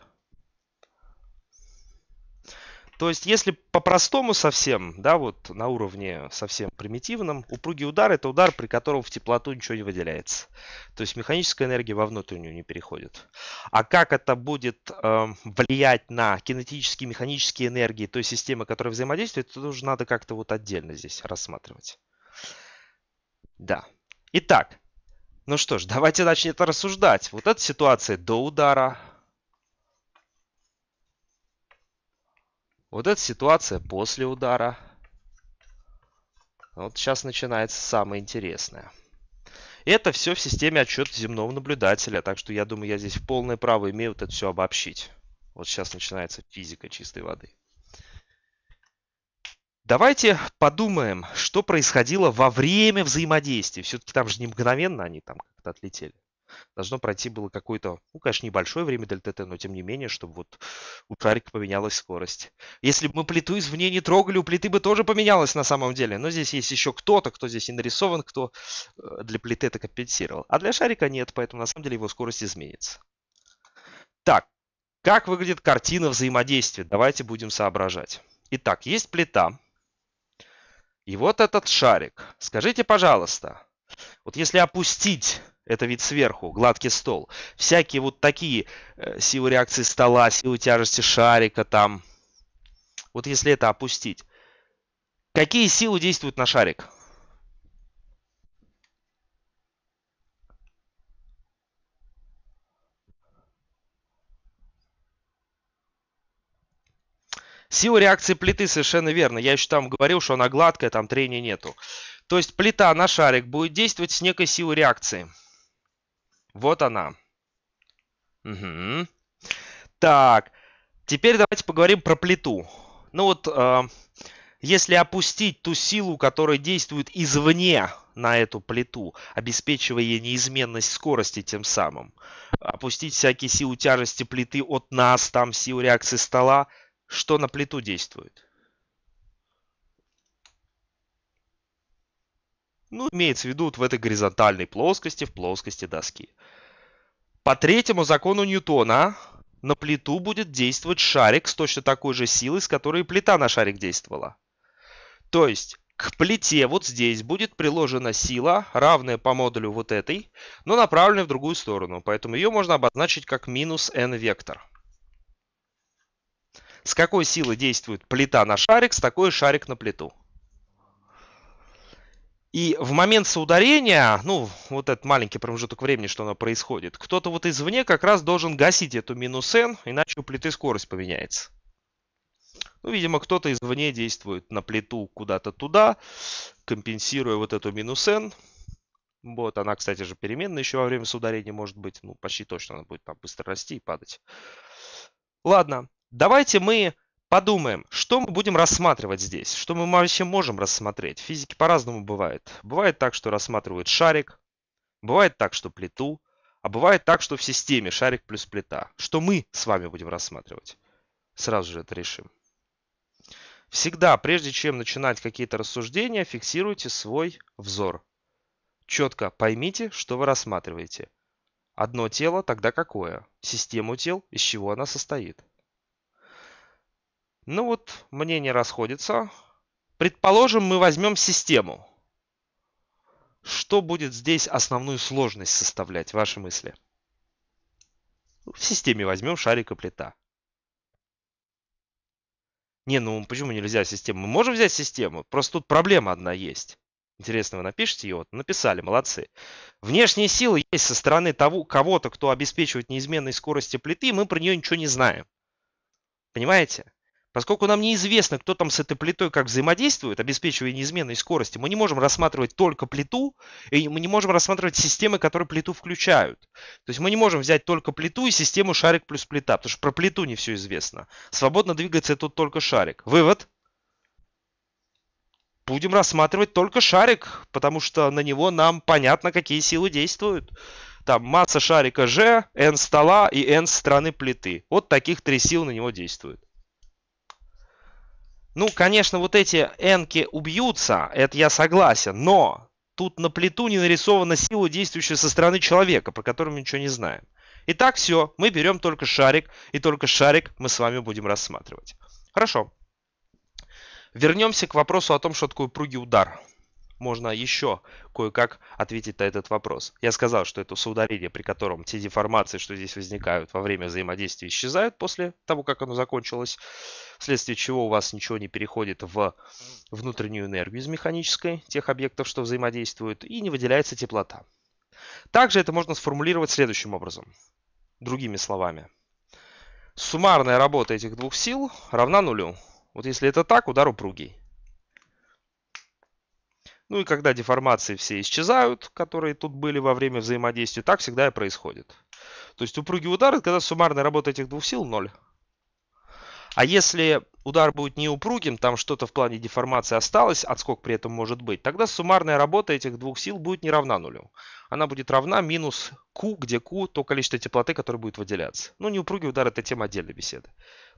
То есть, если по-простому совсем, да, вот на уровне совсем примитивном, упругий удар это удар, при котором в теплоту ничего не выделяется. То есть механическая энергия во внутреннюю не переходит. А как это будет э, влиять на кинетические, механические энергии той системы, которая взаимодействует, это уже надо как-то вот отдельно здесь рассматривать. Да. Итак, ну что ж, давайте начнем это рассуждать. Вот эта ситуация до удара, Вот эта ситуация после удара. Вот сейчас начинается самое интересное. Это все в системе отчет земного наблюдателя. Так что я думаю, я здесь в полное право имею вот это все обобщить. Вот сейчас начинается физика чистой воды. Давайте подумаем, что происходило во время взаимодействия. Все-таки там же не мгновенно они там как-то отлетели должно пройти было какое-то, ну, конечно, небольшое время для ТТ, но тем не менее, чтобы вот у шарика поменялась скорость. Если бы мы плиту извне не трогали, у плиты бы тоже поменялась на самом деле. Но здесь есть еще кто-то, кто здесь и нарисован, кто э, для плиты это компенсировал. А для шарика нет, поэтому на самом деле его скорость изменится. Так, как выглядит картина взаимодействия? Давайте будем соображать. Итак, есть плита. И вот этот шарик. Скажите, пожалуйста, вот если опустить это вид сверху, гладкий стол. Всякие вот такие э, силы реакции стола, силы тяжести шарика там. Вот если это опустить. Какие силы действуют на шарик? Сила реакции плиты, совершенно верно. Я еще там говорил, что она гладкая, там трения нету. То есть плита на шарик будет действовать с некой силой реакции. Вот она. Угу. Так, теперь давайте поговорим про плиту. Ну вот, э, если опустить ту силу, которая действует извне на эту плиту, обеспечивая ей неизменность скорости тем самым, опустить всякие силы тяжести плиты от нас, там силу реакции стола, что на плиту действует? Ну, имеется в виду вот в этой горизонтальной плоскости, в плоскости доски. По третьему закону Ньютона на плиту будет действовать шарик с точно такой же силой, с которой и плита на шарик действовала. То есть к плите вот здесь будет приложена сила, равная по модулю вот этой, но направленная в другую сторону. Поэтому ее можно обозначить как минус n-вектор. С какой силы действует плита на шарик, с такой шарик на плиту. И в момент соударения, ну, вот этот маленький промежуток времени, что оно происходит, кто-то вот извне как раз должен гасить эту минус n, иначе у плиты скорость поменяется. Ну, видимо, кто-то извне действует на плиту куда-то туда, компенсируя вот эту минус n. Вот, она, кстати же, переменная еще во время соударения может быть. Ну, почти точно она будет там быстро расти и падать. Ладно, давайте мы Подумаем, что мы будем рассматривать здесь, что мы вообще можем рассмотреть. Физики по-разному бывает. Бывает так, что рассматривают шарик, бывает так, что плиту, а бывает так, что в системе шарик плюс плита. Что мы с вами будем рассматривать? Сразу же это решим. Всегда, прежде чем начинать какие-то рассуждения, фиксируйте свой взор. Четко поймите, что вы рассматриваете. Одно тело, тогда какое? Систему тел, из чего она состоит? Ну вот, мнение расходится. Предположим, мы возьмем систему. Что будет здесь основную сложность составлять, ваши мысли? В системе возьмем шарик и плита. Не, ну почему нельзя систему? Мы можем взять систему, просто тут проблема одна есть. Интересно, вы напишите ее? Вот, написали, молодцы. Внешние силы есть со стороны того, кого-то, кто обеспечивает неизменной скорости плиты, мы про нее ничего не знаем. Понимаете? Поскольку нам неизвестно, кто там с этой плитой как взаимодействует, обеспечивая неизменной скорости, мы не можем рассматривать только плиту, и мы не можем рассматривать системы, которые плиту включают. То есть мы не можем взять только плиту и систему шарик плюс плита, потому что про плиту не все известно. Свободно двигается тут только шарик. Вывод. Будем рассматривать только шарик, потому что на него нам понятно, какие силы действуют. Там масса шарика G, N стола и N стороны плиты. Вот таких три сил на него действуют. Ну, конечно, вот эти энки убьются, это я согласен, но тут на плиту не нарисована сила, действующая со стороны человека, про которую мы ничего не знаем. Итак, все, мы берем только шарик, и только шарик мы с вами будем рассматривать. Хорошо. Вернемся к вопросу о том, что такое пругий удар можно еще кое-как ответить на этот вопрос. Я сказал, что это соударение, при котором те деформации, что здесь возникают во время взаимодействия, исчезают после того, как оно закончилось, вследствие чего у вас ничего не переходит в внутреннюю энергию из механической тех объектов, что взаимодействуют, и не выделяется теплота. Также это можно сформулировать следующим образом. Другими словами. Суммарная работа этих двух сил равна нулю. Вот если это так, удар упругий. Ну и когда деформации все исчезают, которые тут были во время взаимодействия, так всегда и происходит. То есть упругий удар, когда суммарная работа этих двух сил ноль. А если удар будет неупругим, там что-то в плане деформации осталось, отскок при этом может быть, тогда суммарная работа этих двух сил будет не равна нулю. Она будет равна минус Q, где Q то количество теплоты, которое будет выделяться. Ну, неупругий удар это тема отдельной беседы.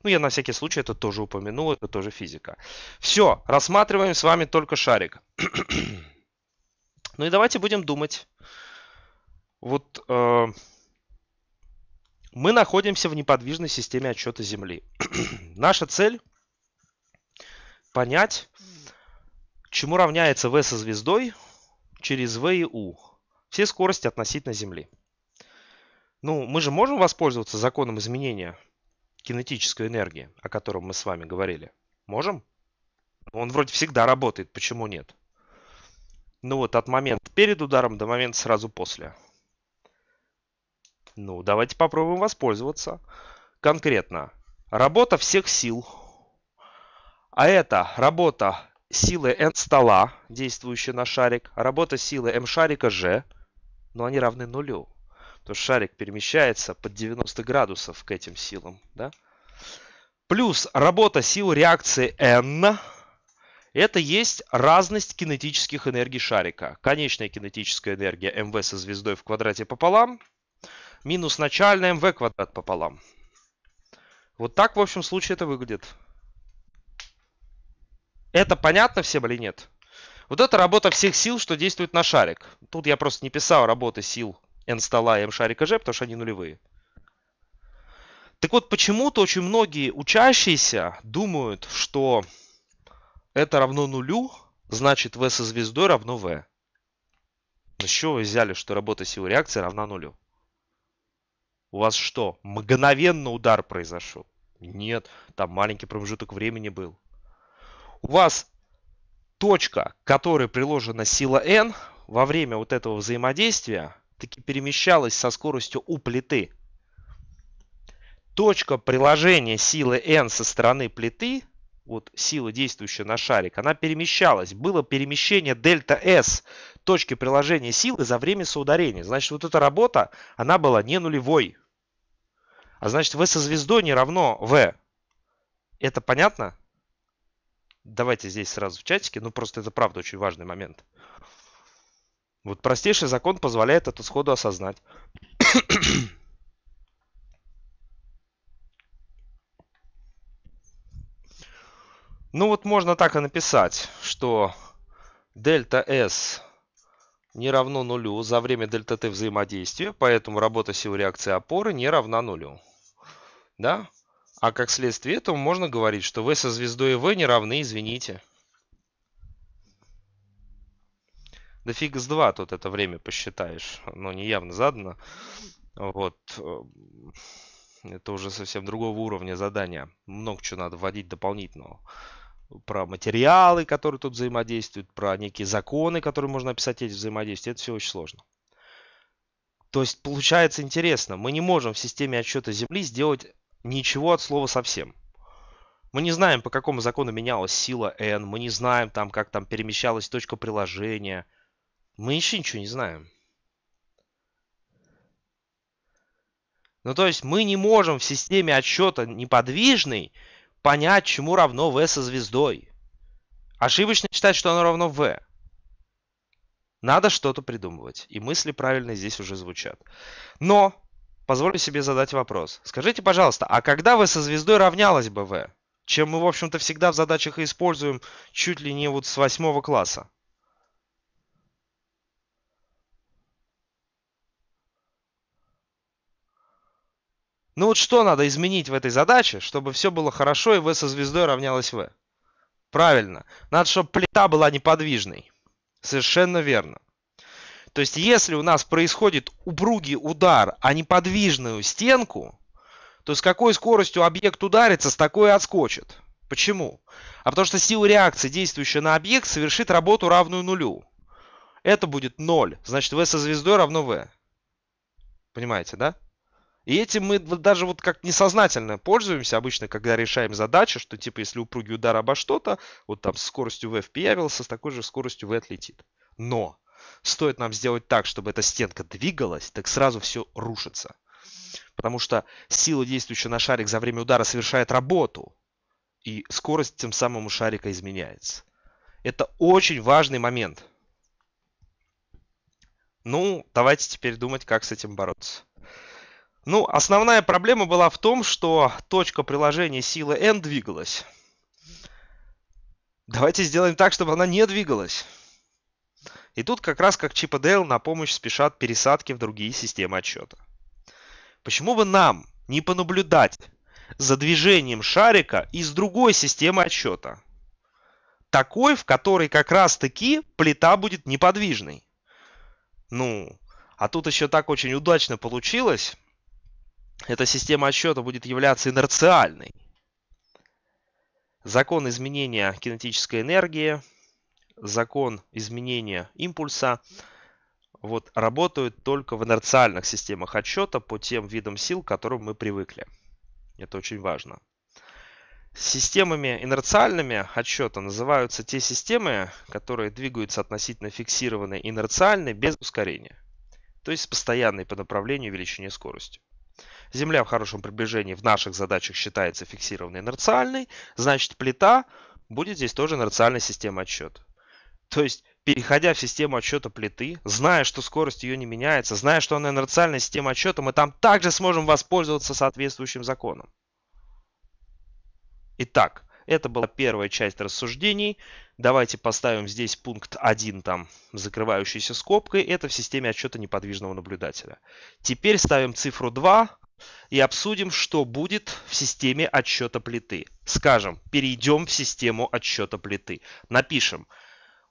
Ну, я на всякий случай это тоже упомянул, это тоже физика. Все, рассматриваем с вами только шарик. ну и давайте будем думать. Вот э, мы находимся в неподвижной системе отчета Земли. Наша цель понять, чему равняется V со звездой через V и U. Все скорости относительно Земли. Ну, мы же можем воспользоваться законом изменения кинетической энергии, о котором мы с вами говорили. Можем? Он вроде всегда работает, почему нет? Ну вот, от момента перед ударом до момента сразу после. Ну, давайте попробуем воспользоваться. Конкретно. Работа всех сил. А это работа силы n стола, действующая на шарик, работа силы m шарика g, но они равны нулю. То есть шарик перемещается под 90 градусов к этим силам. Да? Плюс работа сил реакции n. Это есть разность кинетических энергий шарика. Конечная кинетическая энергия mv со звездой в квадрате пополам – минус начальное МВ квадрат пополам. Вот так, в общем, случае это выглядит. Это понятно всем или нет? Вот это работа всех сил, что действует на шарик. Тут я просто не писал работы сил n стола и m шарика g, потому что они нулевые. Так вот, почему-то очень многие учащиеся думают, что это равно нулю, значит v со звездой равно v. Ну, Еще вы взяли, что работа сил реакции равна нулю. У вас что, мгновенно удар произошел? Нет, там маленький промежуток времени был. У вас точка, к которой приложена сила n, во время вот этого взаимодействия таки перемещалась со скоростью у плиты. Точка приложения силы n со стороны плиты, вот сила, действующая на шарик, она перемещалась. Было перемещение дельта s, точки приложения силы за время соударения. Значит, вот эта работа, она была не нулевой. А значит, V со звездой не равно V. Это понятно? Давайте здесь сразу в чатике. Ну, просто это правда очень важный момент. Вот простейший закон позволяет это сходу осознать. Ну вот можно так и написать, что дельта S не равно нулю за время дельта t взаимодействия, поэтому работа сил реакции опоры не равна нулю. Да? А как следствие этого можно говорить, что v со звездой и не равны, извините. Да фиг с два тут это время посчитаешь. но не явно задано. Вот. Э, это уже совсем другого уровня задания. Много чего надо вводить дополнительного про материалы, которые тут взаимодействуют, про некие законы, которые можно описать эти взаимодействия. Это все очень сложно. То есть получается интересно, мы не можем в системе отсчета Земли сделать ничего от слова совсем. Мы не знаем, по какому закону менялась сила n, мы не знаем, там, как там перемещалась точка приложения. Мы еще ничего не знаем. Ну, то есть мы не можем в системе отсчета неподвижной понять, чему равно v со звездой. Ошибочно считать, что оно равно v. Надо что-то придумывать. И мысли правильно здесь уже звучат. Но позвольте себе задать вопрос. Скажите, пожалуйста, а когда v со звездой равнялось бы v? Чем мы, в общем-то, всегда в задачах используем чуть ли не вот с восьмого класса. Ну вот что надо изменить в этой задаче, чтобы все было хорошо и v со звездой равнялось v? Правильно. Надо, чтобы плита была неподвижной. Совершенно верно. То есть, если у нас происходит упругий удар, а неподвижную стенку, то с какой скоростью объект ударится, с такой и отскочит. Почему? А потому что сила реакции, действующая на объект, совершит работу равную нулю. Это будет 0. Значит, v со звездой равно v. Понимаете, да? И этим мы даже вот как несознательно пользуемся обычно, когда решаем задачу, что типа если упругий удар обо что-то, вот там с скоростью V явился, с такой же скоростью V отлетит. Но стоит нам сделать так, чтобы эта стенка двигалась, так сразу все рушится. Потому что сила, действующая на шарик за время удара, совершает работу, и скорость тем самым у шарика изменяется. Это очень важный момент. Ну, давайте теперь думать, как с этим бороться. Ну, основная проблема была в том, что точка приложения силы N двигалась. Давайте сделаем так, чтобы она не двигалась. И тут как раз как Чип и Дейл на помощь спешат пересадки в другие системы отсчета. Почему бы нам не понаблюдать за движением шарика из другой системы отсчета? Такой, в которой как раз таки плита будет неподвижной. Ну, а тут еще так очень удачно получилось эта система отсчета будет являться инерциальной. Закон изменения кинетической энергии, закон изменения импульса вот, работают только в инерциальных системах отсчета по тем видам сил, к которым мы привыкли. Это очень важно. Системами инерциальными отсчета называются те системы, которые двигаются относительно фиксированной инерциальной без ускорения, то есть с постоянной по направлению величине скорости. Земля в хорошем приближении в наших задачах считается фиксированной инерциальной, значит плита будет здесь тоже инерциальная системой отсчета. То есть, переходя в систему отсчета плиты, зная, что скорость ее не меняется, зная, что она инерциальная система отсчета, мы там также сможем воспользоваться соответствующим законом. Итак, это была первая часть рассуждений. Давайте поставим здесь пункт 1, там, закрывающийся скобкой. Это в системе отчета неподвижного наблюдателя. Теперь ставим цифру 2 и обсудим, что будет в системе отсчета плиты. Скажем, перейдем в систему отсчета плиты. Напишем,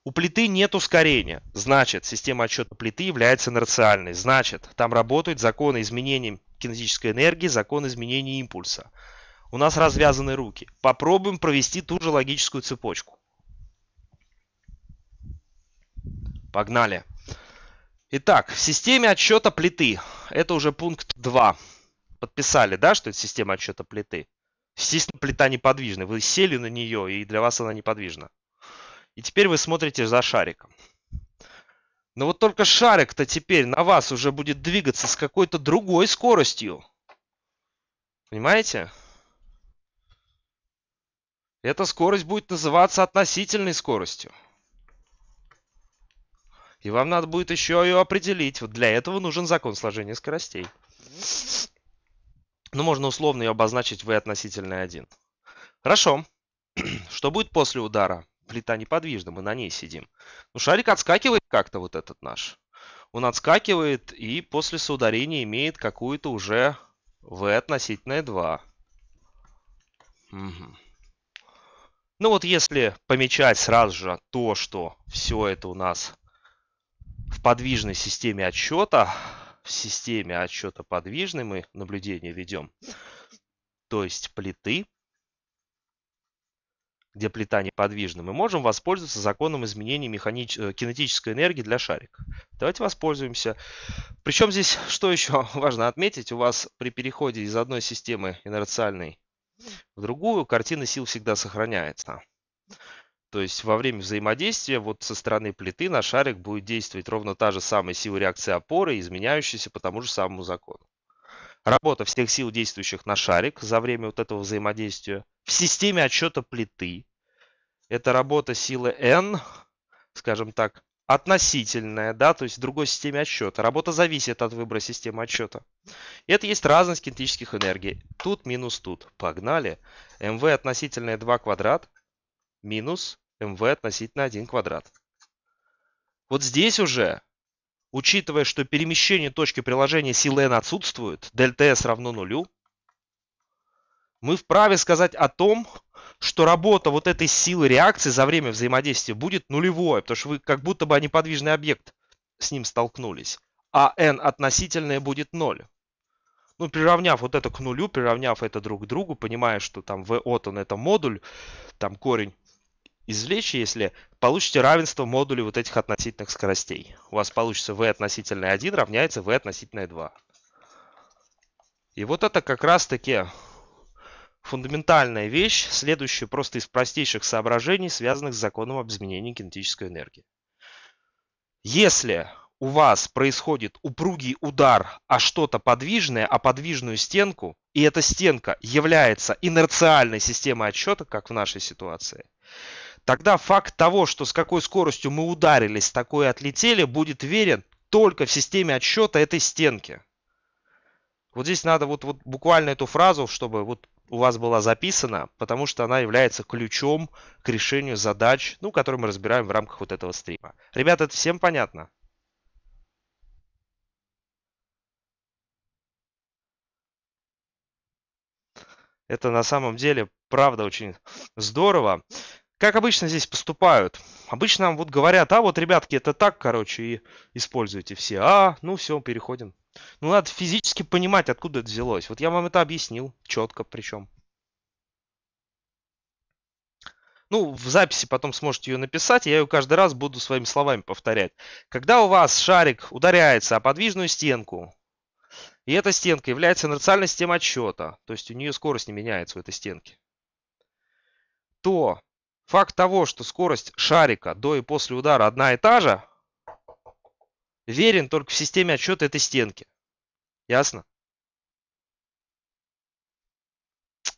у плиты нет ускорения, значит, система отсчета плиты является инерциальной, значит, там работают законы изменения кинетической энергии, закон изменения импульса. У нас развязаны руки. Попробуем провести ту же логическую цепочку. Погнали. Итак, в системе отсчета плиты, это уже пункт 2 подписали, да, что это система отсчета плиты. Естественно, плита неподвижна. Вы сели на нее, и для вас она неподвижна. И теперь вы смотрите за шариком. Но вот только шарик-то теперь на вас уже будет двигаться с какой-то другой скоростью. Понимаете? Эта скорость будет называться относительной скоростью. И вам надо будет еще ее определить. Вот для этого нужен закон сложения скоростей. Ну, можно условно ее обозначить v относительно 1. Хорошо. Что будет после удара? Плита неподвижна, мы на ней сидим. Ну, шарик отскакивает как-то вот этот наш. Он отскакивает и после соударения имеет какую-то уже v относительное 2. Угу. Ну вот если помечать сразу же то, что все это у нас в подвижной системе отсчета, в системе отсчета подвижной мы наблюдение ведем, то есть плиты, где плита неподвижна, мы можем воспользоваться законом изменения механич... Э, кинетической энергии для шарика. Давайте воспользуемся. Причем здесь, что еще важно отметить, у вас при переходе из одной системы инерциальной в другую картина сил всегда сохраняется. То есть во время взаимодействия вот со стороны плиты на шарик будет действовать ровно та же самая сила реакции опоры, изменяющаяся по тому же самому закону. Работа всех сил, действующих на шарик за время вот этого взаимодействия в системе отсчета плиты. Это работа силы N, скажем так, относительная, да, то есть в другой системе отсчета. Работа зависит от выбора системы отсчета. И это есть разность кинетических энергий. Тут минус тут. Погнали. МВ относительное 2 квадрат минус МВ относительно 1 квадрат. Вот здесь уже, учитывая, что перемещение точки приложения силы n отсутствует, ΔS равно нулю, мы вправе сказать о том, что работа вот этой силы реакции за время взаимодействия будет нулевой, потому что вы как будто бы а неподвижный объект с ним столкнулись, а n относительное будет 0. Ну, приравняв вот это к нулю, приравняв это друг к другу, понимая, что там v от он это модуль, там корень извлечь, если получите равенство модулей вот этих относительных скоростей. У вас получится v относительное 1 равняется v относительное 2. И вот это как раз-таки фундаментальная вещь, следующая просто из простейших соображений, связанных с законом об изменении кинетической энергии. Если у вас происходит упругий удар, а что-то подвижное, а подвижную стенку, и эта стенка является инерциальной системой отсчета, как в нашей ситуации – тогда факт того, что с какой скоростью мы ударились, с такой отлетели, будет верен только в системе отсчета этой стенки. Вот здесь надо вот, вот буквально эту фразу, чтобы вот у вас была записана, потому что она является ключом к решению задач, ну, которые мы разбираем в рамках вот этого стрима. Ребята, это всем понятно? Это на самом деле правда очень здорово как обычно здесь поступают? Обычно нам вот говорят, а вот, ребятки, это так, короче, и используйте все. А, ну все, переходим. Ну, надо физически понимать, откуда это взялось. Вот я вам это объяснил, четко причем. Ну, в записи потом сможете ее написать, я ее каждый раз буду своими словами повторять. Когда у вас шарик ударяется о подвижную стенку, и эта стенка является инерциальной системой отсчета, то есть у нее скорость не меняется в этой стенке, то Факт того, что скорость шарика до и после удара одна и та же, верен только в системе отсчета этой стенки. Ясно?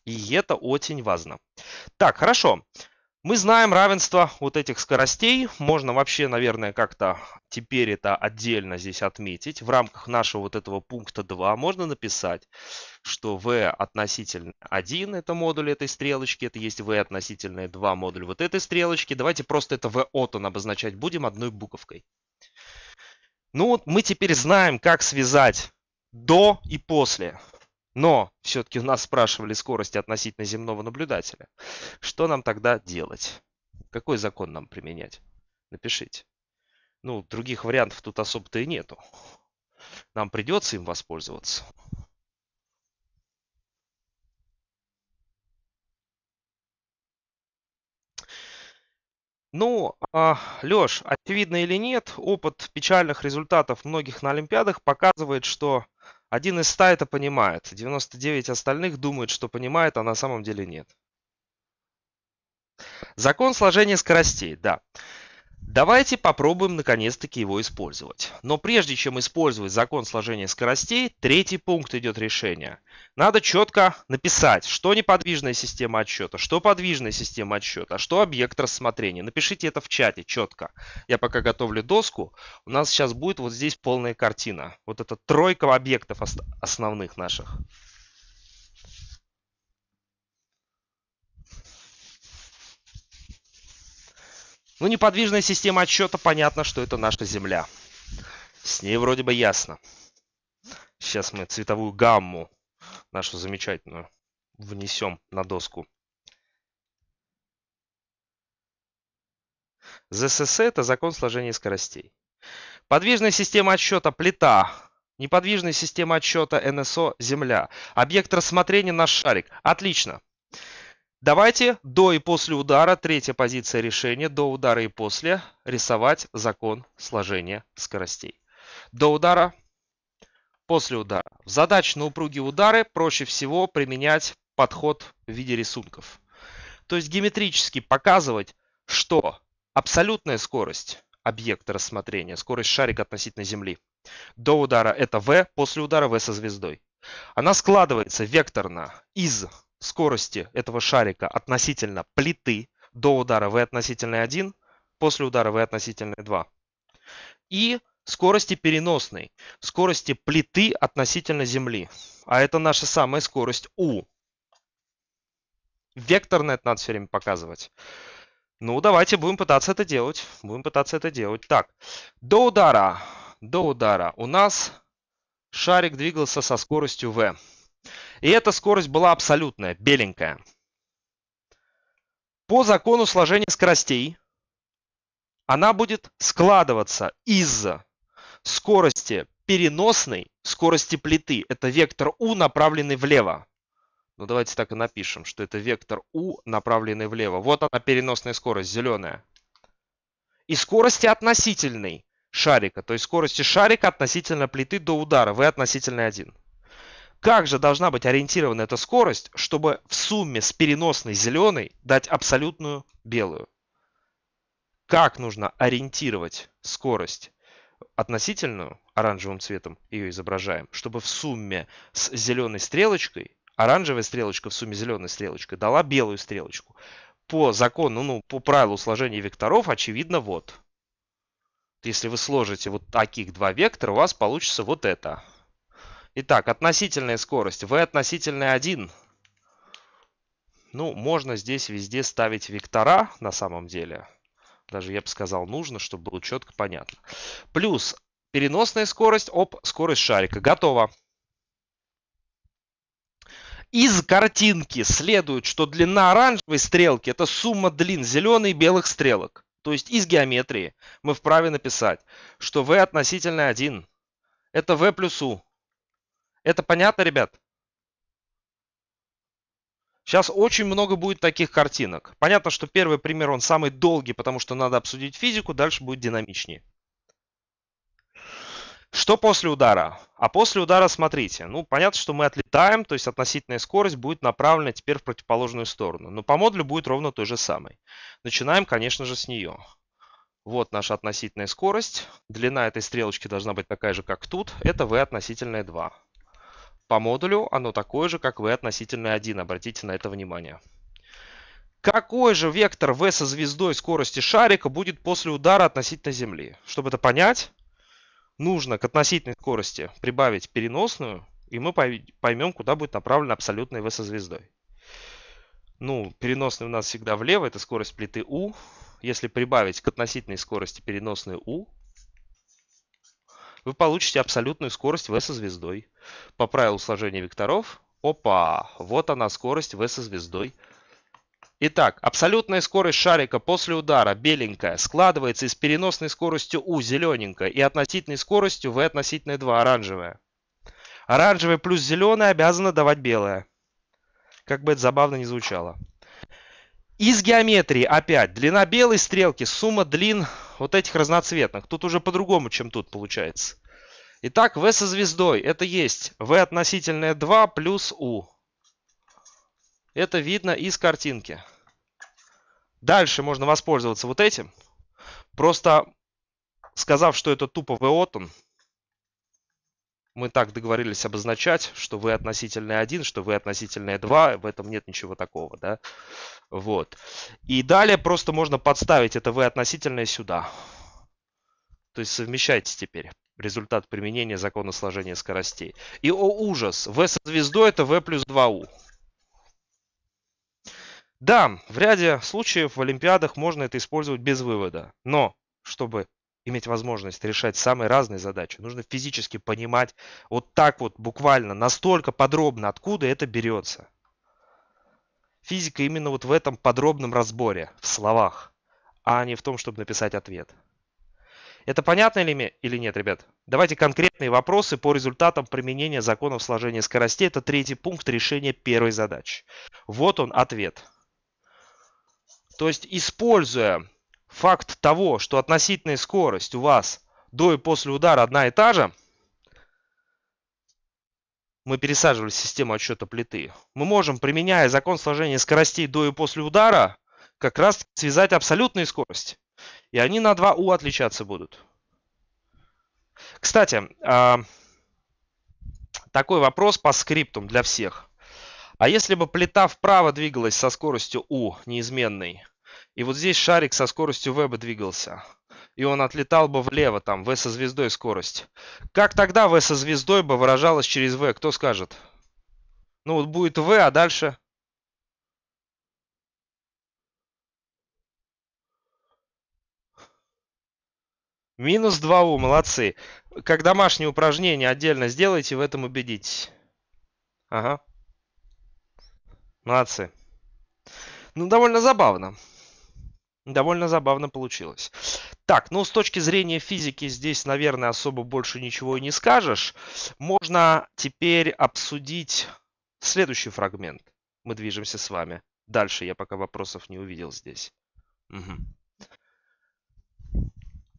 И это очень важно. Так, хорошо. Мы знаем равенство вот этих скоростей. Можно вообще, наверное, как-то теперь это отдельно здесь отметить. В рамках нашего вот этого пункта 2 можно написать, что v относительно 1 это модуль этой стрелочки, это есть v относительно 2 модуль вот этой стрелочки. Давайте просто это v от он обозначать будем одной буковкой. Ну вот мы теперь знаем, как связать до и после. Но все-таки у нас спрашивали скорость относительно земного наблюдателя. Что нам тогда делать? Какой закон нам применять? Напишите. Ну, других вариантов тут особо-то и нету. Нам придется им воспользоваться. Ну, а, Леш, очевидно или нет, опыт печальных результатов многих на Олимпиадах показывает, что один из ста это понимает. 99 остальных думают, что понимает, а на самом деле нет. Закон сложения скоростей, да. Давайте попробуем наконец-таки его использовать. Но прежде чем использовать закон сложения скоростей, третий пункт идет решение. Надо четко написать, что неподвижная система отсчета, что подвижная система отсчета, а что объект рассмотрения. Напишите это в чате четко. Я пока готовлю доску, у нас сейчас будет вот здесь полная картина. Вот эта тройка объектов основных наших. Ну, неподвижная система отсчета, понятно, что это наша Земля. С ней вроде бы ясно. Сейчас мы цветовую гамму нашу замечательную внесем на доску. ЗСС – это закон сложения скоростей. Подвижная система отсчета – плита. Неподвижная система отсчета – НСО – земля. Объект рассмотрения – наш шарик. Отлично. Давайте до и после удара, третья позиция решения, до удара и после рисовать закон сложения скоростей. До удара, после удара. В задаче на упругие удары проще всего применять подход в виде рисунков. То есть геометрически показывать, что абсолютная скорость объекта рассмотрения, скорость шарика относительно Земли, до удара это v, после удара v со звездой. Она складывается векторно из скорости этого шарика относительно плиты. До удара v относительно 1, после удара v относительно 2. И скорости переносной, скорости плиты относительно Земли. А это наша самая скорость u. векторное это надо все время показывать. Ну, давайте будем пытаться это делать. Будем пытаться это делать. Так, до удара, до удара у нас шарик двигался со скоростью v. И эта скорость была абсолютная, беленькая. По закону сложения скоростей она будет складываться из скорости переносной, скорости плиты. Это вектор u, направленный влево. Ну, давайте так и напишем, что это вектор u, направленный влево. Вот она, переносная скорость, зеленая. И скорости относительной шарика, то есть скорости шарика относительно плиты до удара. V относительно 1. Как же должна быть ориентирована эта скорость, чтобы в сумме с переносной зеленой дать абсолютную белую? Как нужно ориентировать скорость относительную оранжевым цветом, ее изображаем, чтобы в сумме с зеленой стрелочкой, оранжевая стрелочка в сумме зеленой стрелочкой дала белую стрелочку? По закону, ну, по правилу сложения векторов, очевидно, вот. Если вы сложите вот таких два вектора, у вас получится вот это. Итак, относительная скорость. V относительная 1. Ну, можно здесь везде ставить вектора на самом деле. Даже я бы сказал, нужно, чтобы было четко понятно. Плюс переносная скорость оп, скорость шарика. Готово. Из картинки следует, что длина оранжевой стрелки – это сумма длин зеленой и белых стрелок. То есть из геометрии мы вправе написать, что v относительно 1. Это v плюс u. Это понятно, ребят? Сейчас очень много будет таких картинок. Понятно, что первый пример, он самый долгий, потому что надо обсудить физику, дальше будет динамичнее. Что после удара? А после удара, смотрите, ну, понятно, что мы отлетаем, то есть относительная скорость будет направлена теперь в противоположную сторону. Но по модулю будет ровно той же самой. Начинаем, конечно же, с нее. Вот наша относительная скорость. Длина этой стрелочки должна быть такая же, как тут. Это v относительная 2. По модулю оно такое же, как v относительно 1. Обратите на это внимание. Какой же вектор v со звездой скорости шарика будет после удара относительно Земли? Чтобы это понять, нужно к относительной скорости прибавить переносную, и мы поймем, куда будет направлена абсолютная v со звездой. Ну, переносная у нас всегда влево, это скорость плиты u. Если прибавить к относительной скорости переносную u, вы получите абсолютную скорость v со звездой. По правилу сложения векторов, опа, вот она скорость v со звездой. Итак, абсолютная скорость шарика после удара беленькая складывается из переносной скоростью u зелененькая и относительной скоростью v относительной 2 оранжевая. Оранжевая плюс зеленая обязана давать белая. Как бы это забавно не звучало. Из геометрии опять длина белой стрелки, сумма длин вот этих разноцветных. Тут уже по-другому, чем тут получается. Итак, v со звездой. Это есть v относительное 2 плюс u. Это видно из картинки. Дальше можно воспользоваться вот этим. Просто сказав, что это тупо v от он, мы так договорились обозначать, что v относительное 1, что v относительное 2. В этом нет ничего такого, да. Вот. И далее просто можно подставить это v относительное сюда. То есть совмещайте теперь результат применения закона сложения скоростей. И, о ужас, v со звездой это v плюс 2u. Да, в ряде случаев в Олимпиадах можно это использовать без вывода. Но, чтобы иметь возможность решать самые разные задачи, нужно физически понимать вот так вот буквально, настолько подробно, откуда это берется. Физика именно вот в этом подробном разборе, в словах, а не в том, чтобы написать ответ. Это понятно ли или нет, ребят? Давайте конкретные вопросы по результатам применения законов сложения скоростей. Это третий пункт решения первой задачи. Вот он ответ. То есть, используя факт того, что относительная скорость у вас до и после удара одна и та же – мы пересаживали систему отсчета плиты, мы можем, применяя закон сложения скоростей до и после удара, как раз связать абсолютные скорости. И они на 2У отличаться будут. Кстати, а, такой вопрос по скриптам для всех. А если бы плита вправо двигалась со скоростью у неизменной, и вот здесь шарик со скоростью V бы двигался – и он отлетал бы влево, там, V со звездой скорость. Как тогда в со звездой бы выражалось через в? кто скажет? Ну вот будет в, а дальше... Минус 2 у, молодцы. Как домашнее упражнение отдельно сделайте, в этом убедитесь. Ага. Молодцы. Ну, довольно забавно. Довольно забавно получилось. Так, ну с точки зрения физики здесь, наверное, особо больше ничего и не скажешь. Можно теперь обсудить следующий фрагмент. Мы движемся с вами. Дальше я пока вопросов не увидел здесь. Угу.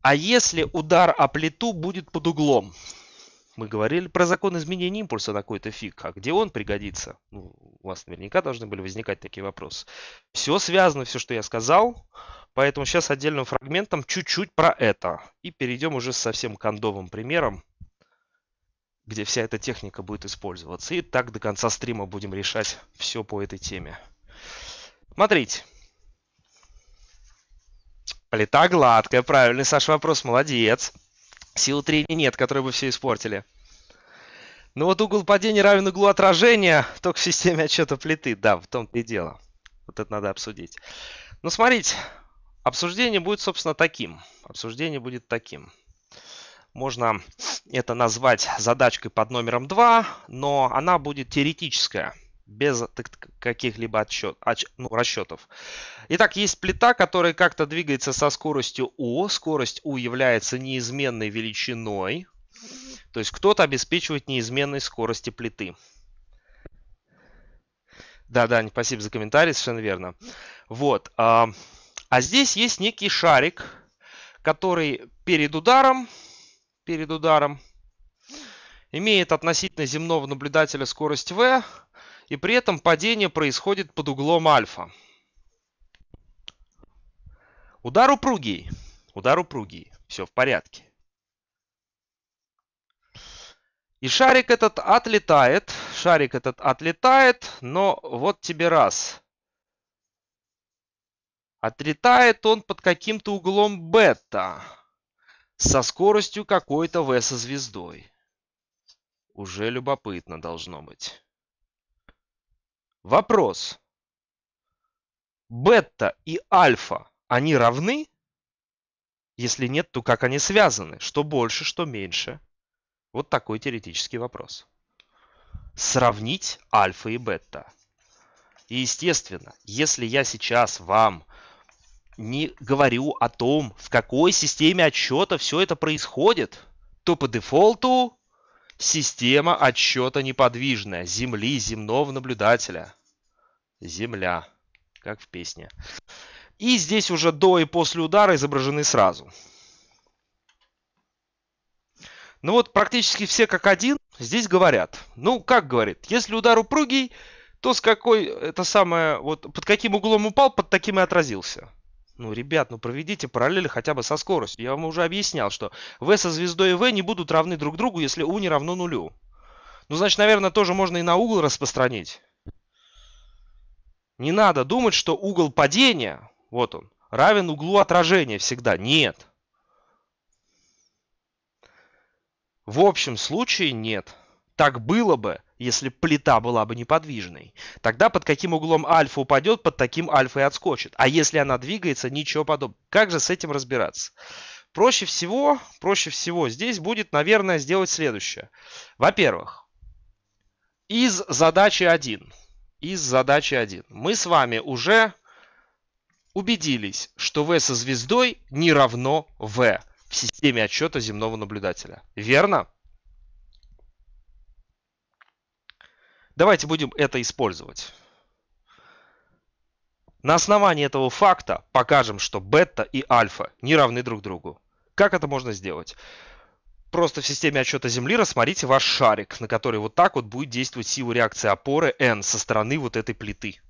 А если удар о плиту будет под углом? Мы говорили про закон изменения импульса на какой-то фиг. А где он пригодится? Ну, у вас наверняка должны были возникать такие вопросы. Все связано, все, что я сказал. Поэтому сейчас отдельным фрагментом чуть-чуть про это. И перейдем уже совсем к андовым примерам, где вся эта техника будет использоваться. И так до конца стрима будем решать все по этой теме. Смотрите. Плита гладкая, правильный, Саш, вопрос, молодец. Сил трения нет, которые бы все испортили. Ну вот угол падения равен углу отражения только в системе отчета плиты. Да, в том-то и дело. Вот это надо обсудить. Ну смотрите, Обсуждение будет, собственно, таким. Обсуждение будет таким. Можно это назвать задачкой под номером 2, но она будет теоретическая, без каких-либо отчет, отч, ну, расчетов. Итак, есть плита, которая как-то двигается со скоростью U. Скорость U является неизменной величиной. То есть кто-то обеспечивает неизменной скорости плиты. Да, да, спасибо за комментарий, совершенно верно. Вот. А, а здесь есть некий шарик, который перед ударом, перед ударом имеет относительно земного наблюдателя скорость v, и при этом падение происходит под углом альфа. Удар упругий. Удар упругий. Все в порядке. И шарик этот отлетает. Шарик этот отлетает, но вот тебе раз. Отлетает он под каким-то углом бета со скоростью какой-то в со звездой. Уже любопытно должно быть. Вопрос. бетта и альфа, они равны? Если нет, то как они связаны? Что больше, что меньше? Вот такой теоретический вопрос. Сравнить альфа и бетта. И естественно, если я сейчас вам не говорю о том, в какой системе отчета все это происходит, то по дефолту система отчета неподвижная Земли, земного наблюдателя. Земля, как в песне. И здесь уже до и после удара изображены сразу. Ну вот практически все как один здесь говорят. Ну, как говорит, если удар упругий, то с какой, э, это самое, вот под каким углом упал, под таким и отразился. Ну, ребят, ну проведите параллели хотя бы со скоростью. Я вам уже объяснял, что v со звездой v не будут равны друг другу, если u не равно нулю. Ну, значит, наверное, тоже можно и на угол распространить. Не надо думать, что угол падения, вот он, равен углу отражения всегда. Нет. В общем случае нет. Так было бы, если плита была бы неподвижной. Тогда под каким углом альфа упадет, под таким альфа и отскочит. А если она двигается, ничего подобного. Как же с этим разбираться? Проще всего, проще всего здесь будет, наверное, сделать следующее. Во-первых, из задачи 1, из задачи 1 мы с вами уже убедились, что V со звездой не равно V в системе отчета земного наблюдателя. Верно? Давайте будем это использовать. На основании этого факта покажем, что бета и альфа не равны друг другу. Как это можно сделать? Просто в системе отчета Земли рассмотрите ваш шарик, на который вот так вот будет действовать сила реакции опоры N со стороны вот этой плиты.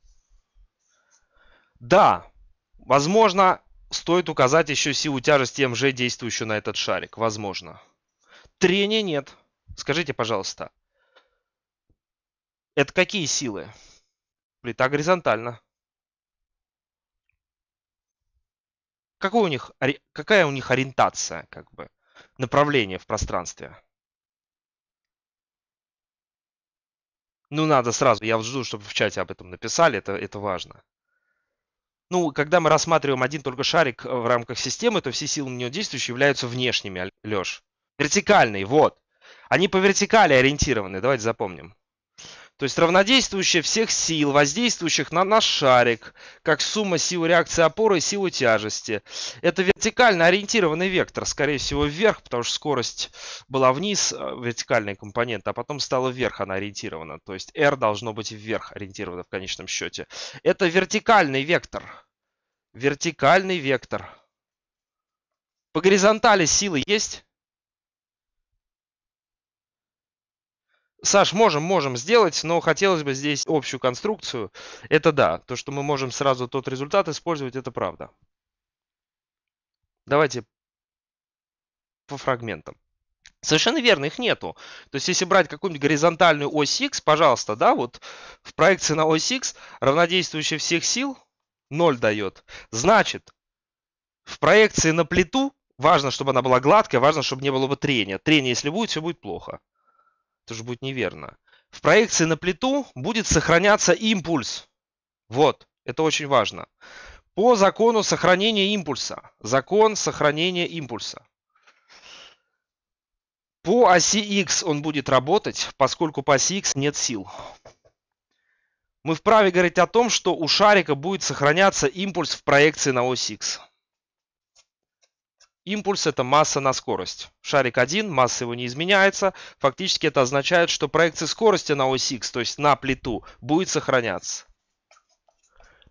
Да, возможно, стоит указать еще силу тяжести МЖ, действующую на этот шарик. Возможно. Трения нет. Скажите, пожалуйста, это какие силы? Плита горизонтально. Какой у них, какая у них ориентация, как бы, направление в пространстве? Ну, надо сразу, я жду, чтобы в чате об этом написали, это, это важно. Ну, когда мы рассматриваем один только шарик э, в рамках системы, то все силы на нее действующие являются внешними, Леш. Вертикальные, вот. Они по вертикали ориентированы, давайте запомним. То есть равнодействующая всех сил, воздействующих на наш шарик, как сумма сил реакции опоры и силы тяжести. Это вертикально ориентированный вектор, скорее всего вверх, потому что скорость была вниз, э, вертикальный компонент, а потом стала вверх она ориентирована. То есть R должно быть вверх ориентировано в конечном счете. Это вертикальный вектор. Вертикальный вектор. По горизонтали силы есть? Саш, можем, можем сделать, но хотелось бы здесь общую конструкцию. Это да, то, что мы можем сразу тот результат использовать, это правда. Давайте по фрагментам. Совершенно верно, их нету. То есть, если брать какую-нибудь горизонтальную ось X, пожалуйста, да, вот в проекции на ось X равнодействующая всех сил 0 дает. Значит, в проекции на плиту важно, чтобы она была гладкая, важно, чтобы не было бы трения. Трение, если будет, все будет плохо. Это же будет неверно. В проекции на плиту будет сохраняться импульс. Вот, это очень важно. По закону сохранения импульса. Закон сохранения импульса. По оси X он будет работать, поскольку по оси X нет сил. Мы вправе говорить о том, что у шарика будет сохраняться импульс в проекции на ось X. Импульс – это масса на скорость. Шарик один, масса его не изменяется. Фактически это означает, что проекция скорости на ось X, то есть на плиту, будет сохраняться.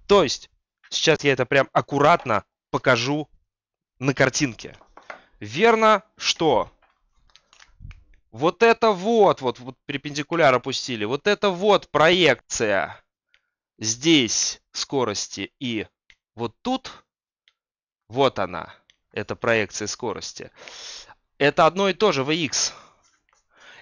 То есть, сейчас я это прям аккуратно покажу на картинке. Верно, что вот это вот, вот, вот перпендикуляр опустили, вот это вот проекция здесь скорости и вот тут, вот она. Это проекция скорости. Это одно и то же Vx.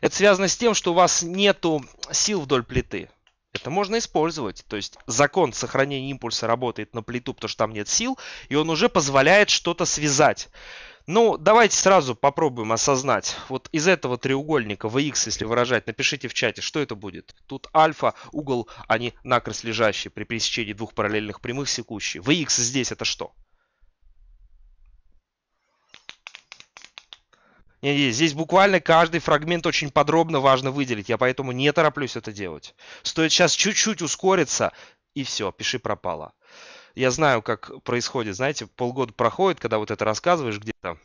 Это связано с тем, что у вас нету сил вдоль плиты. Это можно использовать. То есть закон сохранения импульса работает на плиту, потому что там нет сил, и он уже позволяет что-то связать. Ну, давайте сразу попробуем осознать. Вот из этого треугольника Vx, если выражать, напишите в чате, что это будет. Тут альфа, угол, они накрест лежащие при пересечении двух параллельных прямых секущие. Vx здесь это что? Не, не, здесь буквально каждый фрагмент очень подробно важно выделить, я поэтому не тороплюсь это делать. Стоит сейчас чуть-чуть ускориться, и все, пиши пропало. Я знаю, как происходит, знаете, полгода проходит, когда вот это рассказываешь где-то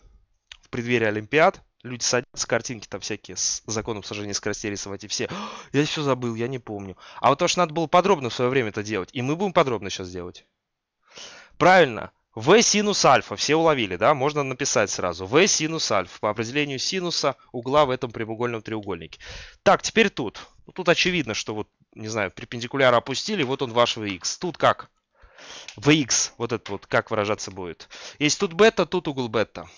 в преддверии Олимпиад, люди садятся, картинки там всякие с законом сожжения скоростей рисовать, и все, я все забыл, я не помню. А вот то, что надо было подробно в свое время это делать, и мы будем подробно сейчас делать. Правильно. В синус альфа, все уловили, да, можно написать сразу. В синус альфа по определению синуса угла в этом прямоугольном треугольнике. Так, теперь тут. Ну, тут очевидно, что вот, не знаю, перпендикуляр опустили, вот он ваш vx. Тут как? vx, вот это вот, как выражаться будет. Есть тут бета, тут угол бета.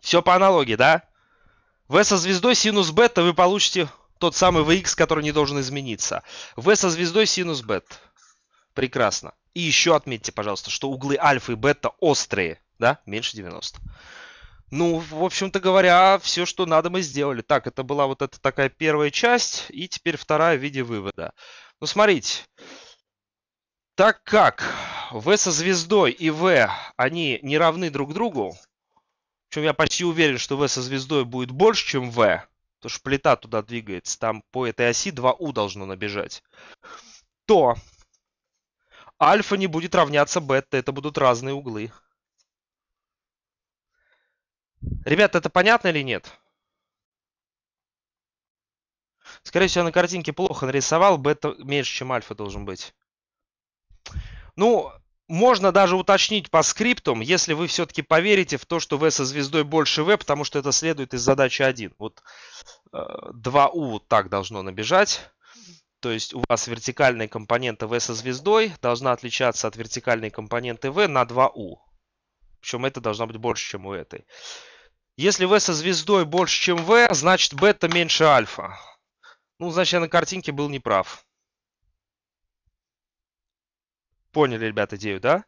Все по аналогии, да? В со звездой синус бета вы получите тот самый vx, который не должен измениться. v со звездой синус бет. Прекрасно. И еще отметьте, пожалуйста, что углы альфа и бета острые, да, меньше 90. Ну, в общем-то говоря, все, что надо, мы сделали. Так, это была вот эта такая первая часть, и теперь вторая в виде вывода. Ну, смотрите, так как V со звездой и V, они не равны друг другу, причем я почти уверен, что V со звездой будет больше, чем V, потому что плита туда двигается, там по этой оси 2 У должно набежать, то альфа не будет равняться бета, это будут разные углы. Ребята, это понятно или нет? Скорее всего, на картинке плохо нарисовал, бета меньше, чем альфа должен быть. Ну, можно даже уточнить по скриптам, если вы все-таки поверите в то, что V со звездой больше V, потому что это следует из задачи 1. Вот 2U э, вот так должно набежать. То есть у вас вертикальная компонента V со звездой должна отличаться от вертикальной компоненты V на 2U. Причем это должно быть больше, чем у этой. Если V со звездой больше, чем V, значит бета меньше альфа. Ну, значит, я на картинке был неправ. прав. Поняли, ребят, идею, да?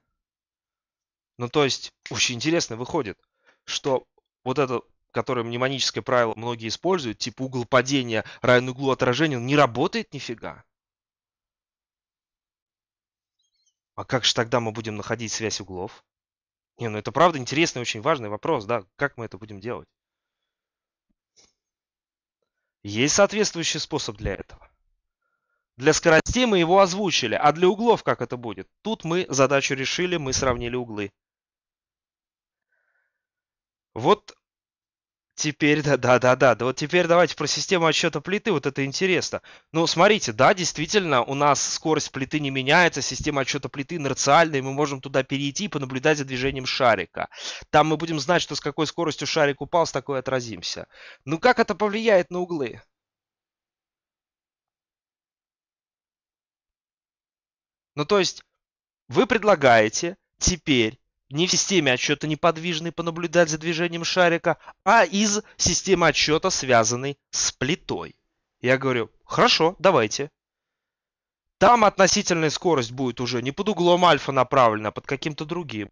Ну, то есть, очень интересно выходит, что вот это, которое мнемоническое правило многие используют, типа угол падения равен углу отражения, он не работает нифига. А как же тогда мы будем находить связь углов? Не, ну это правда интересный, очень важный вопрос, да, как мы это будем делать? Есть соответствующий способ для этого. Для скоростей мы его озвучили, а для углов как это будет? Тут мы задачу решили, мы сравнили углы. Вот теперь, да-да-да-да, да вот теперь давайте про систему отсчета плиты, вот это интересно. Ну, смотрите, да, действительно, у нас скорость плиты не меняется, система отсчета плиты инерциальная, и мы можем туда перейти и понаблюдать за движением шарика. Там мы будем знать, что с какой скоростью шарик упал, с такой отразимся. Ну, как это повлияет на углы? Ну, то есть, вы предлагаете теперь не в системе отсчета неподвижной понаблюдать за движением шарика, а из системы отсчета, связанной с плитой. Я говорю, хорошо, давайте. Там относительная скорость будет уже не под углом альфа направлена, а под каким-то другим.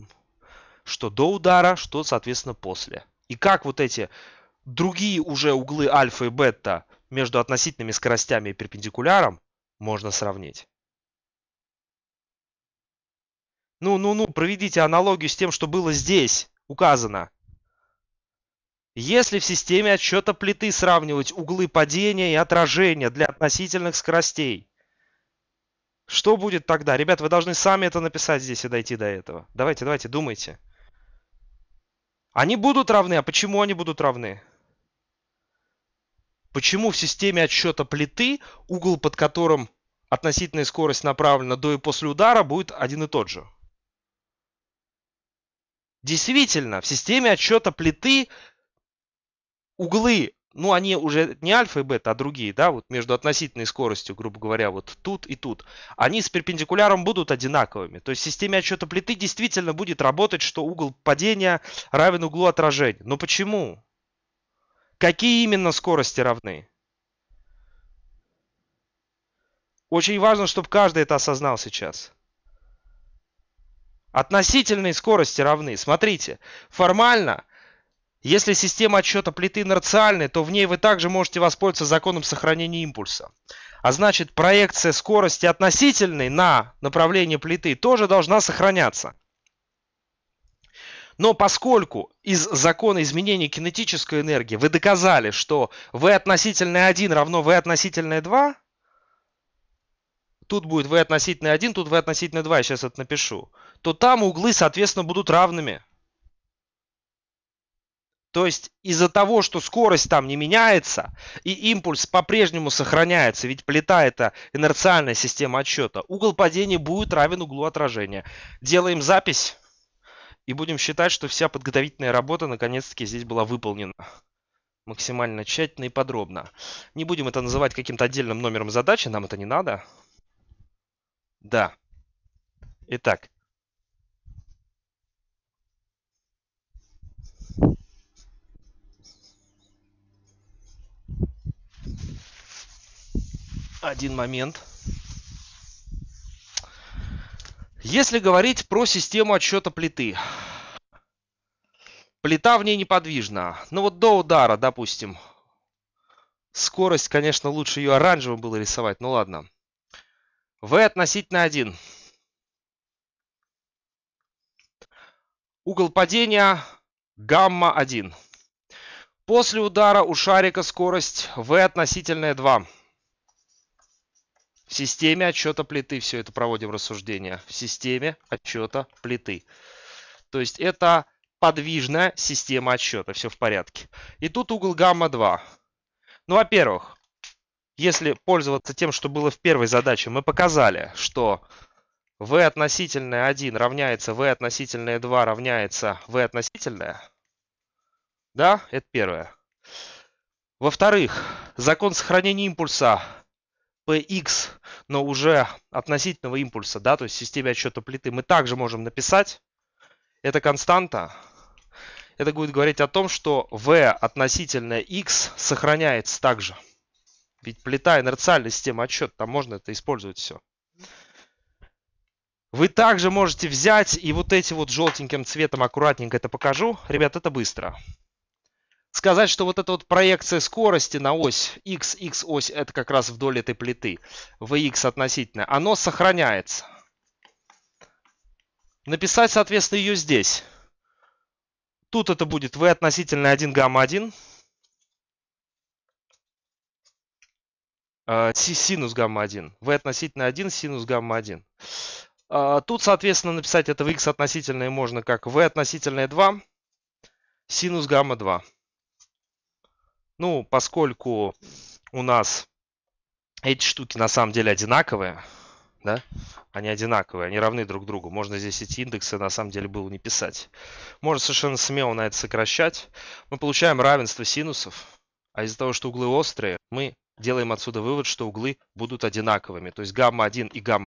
Что до удара, что, соответственно, после. И как вот эти другие уже углы альфа и бета между относительными скоростями и перпендикуляром можно сравнить. Ну, ну, ну, проведите аналогию с тем, что было здесь указано. Если в системе отсчета плиты сравнивать углы падения и отражения для относительных скоростей, что будет тогда? ребята? вы должны сами это написать здесь и дойти до этого. Давайте, давайте, думайте. Они будут равны, а почему они будут равны? Почему в системе отсчета плиты угол, под которым относительная скорость направлена до и после удара, будет один и тот же? Действительно, в системе отсчета плиты углы, ну они уже не альфа и бета, а другие, да, вот между относительной скоростью, грубо говоря, вот тут и тут, они с перпендикуляром будут одинаковыми. То есть в системе отсчета плиты действительно будет работать, что угол падения равен углу отражения. Но почему? Какие именно скорости равны? Очень важно, чтобы каждый это осознал сейчас. Относительные скорости равны. Смотрите, формально, если система отсчета плиты инерциальная, то в ней вы также можете воспользоваться законом сохранения импульса. А значит, проекция скорости относительной на направление плиты тоже должна сохраняться. Но поскольку из закона изменения кинетической энергии вы доказали, что V относительное 1 равно V относительное 2, тут будет V относительное 1, тут V относительное 2, я сейчас это напишу то там углы, соответственно, будут равными. То есть из-за того, что скорость там не меняется, и импульс по-прежнему сохраняется, ведь плита это инерциальная система отсчета, угол падения будет равен углу отражения. Делаем запись и будем считать, что вся подготовительная работа наконец-таки здесь была выполнена максимально тщательно и подробно. Не будем это называть каким-то отдельным номером задачи, нам это не надо. Да. Итак, Один момент. Если говорить про систему отсчета плиты, плита в ней неподвижна. Ну вот до удара, допустим. Скорость, конечно, лучше ее оранжевым было рисовать, ну ладно. V относительно 1. Угол падения Гамма-1. После удара у шарика скорость V относительная 2. В системе отчета плиты все это проводим рассуждение. В системе отчета плиты. То есть это подвижная система отсчета. Все в порядке. И тут угол гамма-2. Ну, во-первых, если пользоваться тем, что было в первой задаче, мы показали, что v относительное 1 равняется v относительное 2 равняется v относительное. Да, это первое. Во-вторых, закон сохранения импульса px, но уже относительного импульса, да, то есть в системе отсчета плиты, мы также можем написать. Это константа. Это будет говорить о том, что v относительное x сохраняется также. Ведь плита инерциальная система отсчета, там можно это использовать все. Вы также можете взять и вот эти вот желтеньким цветом аккуратненько это покажу. Ребят, это быстро. Сказать, что вот эта вот проекция скорости на ось x, x ось, это как раз вдоль этой плиты, vx относительно, оно сохраняется. Написать, соответственно, ее здесь. Тут это будет v относительно 1 гамма 1. А, синус гамма 1. v относительно 1, синус гамма 1. А, тут, соответственно, написать это в x относительное можно как v относительное 2 синус гамма 2. Ну, поскольку у нас эти штуки на самом деле одинаковые, да, они одинаковые, они равны друг другу. Можно здесь эти индексы на самом деле было не писать. Можно совершенно смело на это сокращать. Мы получаем равенство синусов, а из-за того, что углы острые, мы делаем отсюда вывод, что углы будут одинаковыми. То есть гамма 1 и гамма...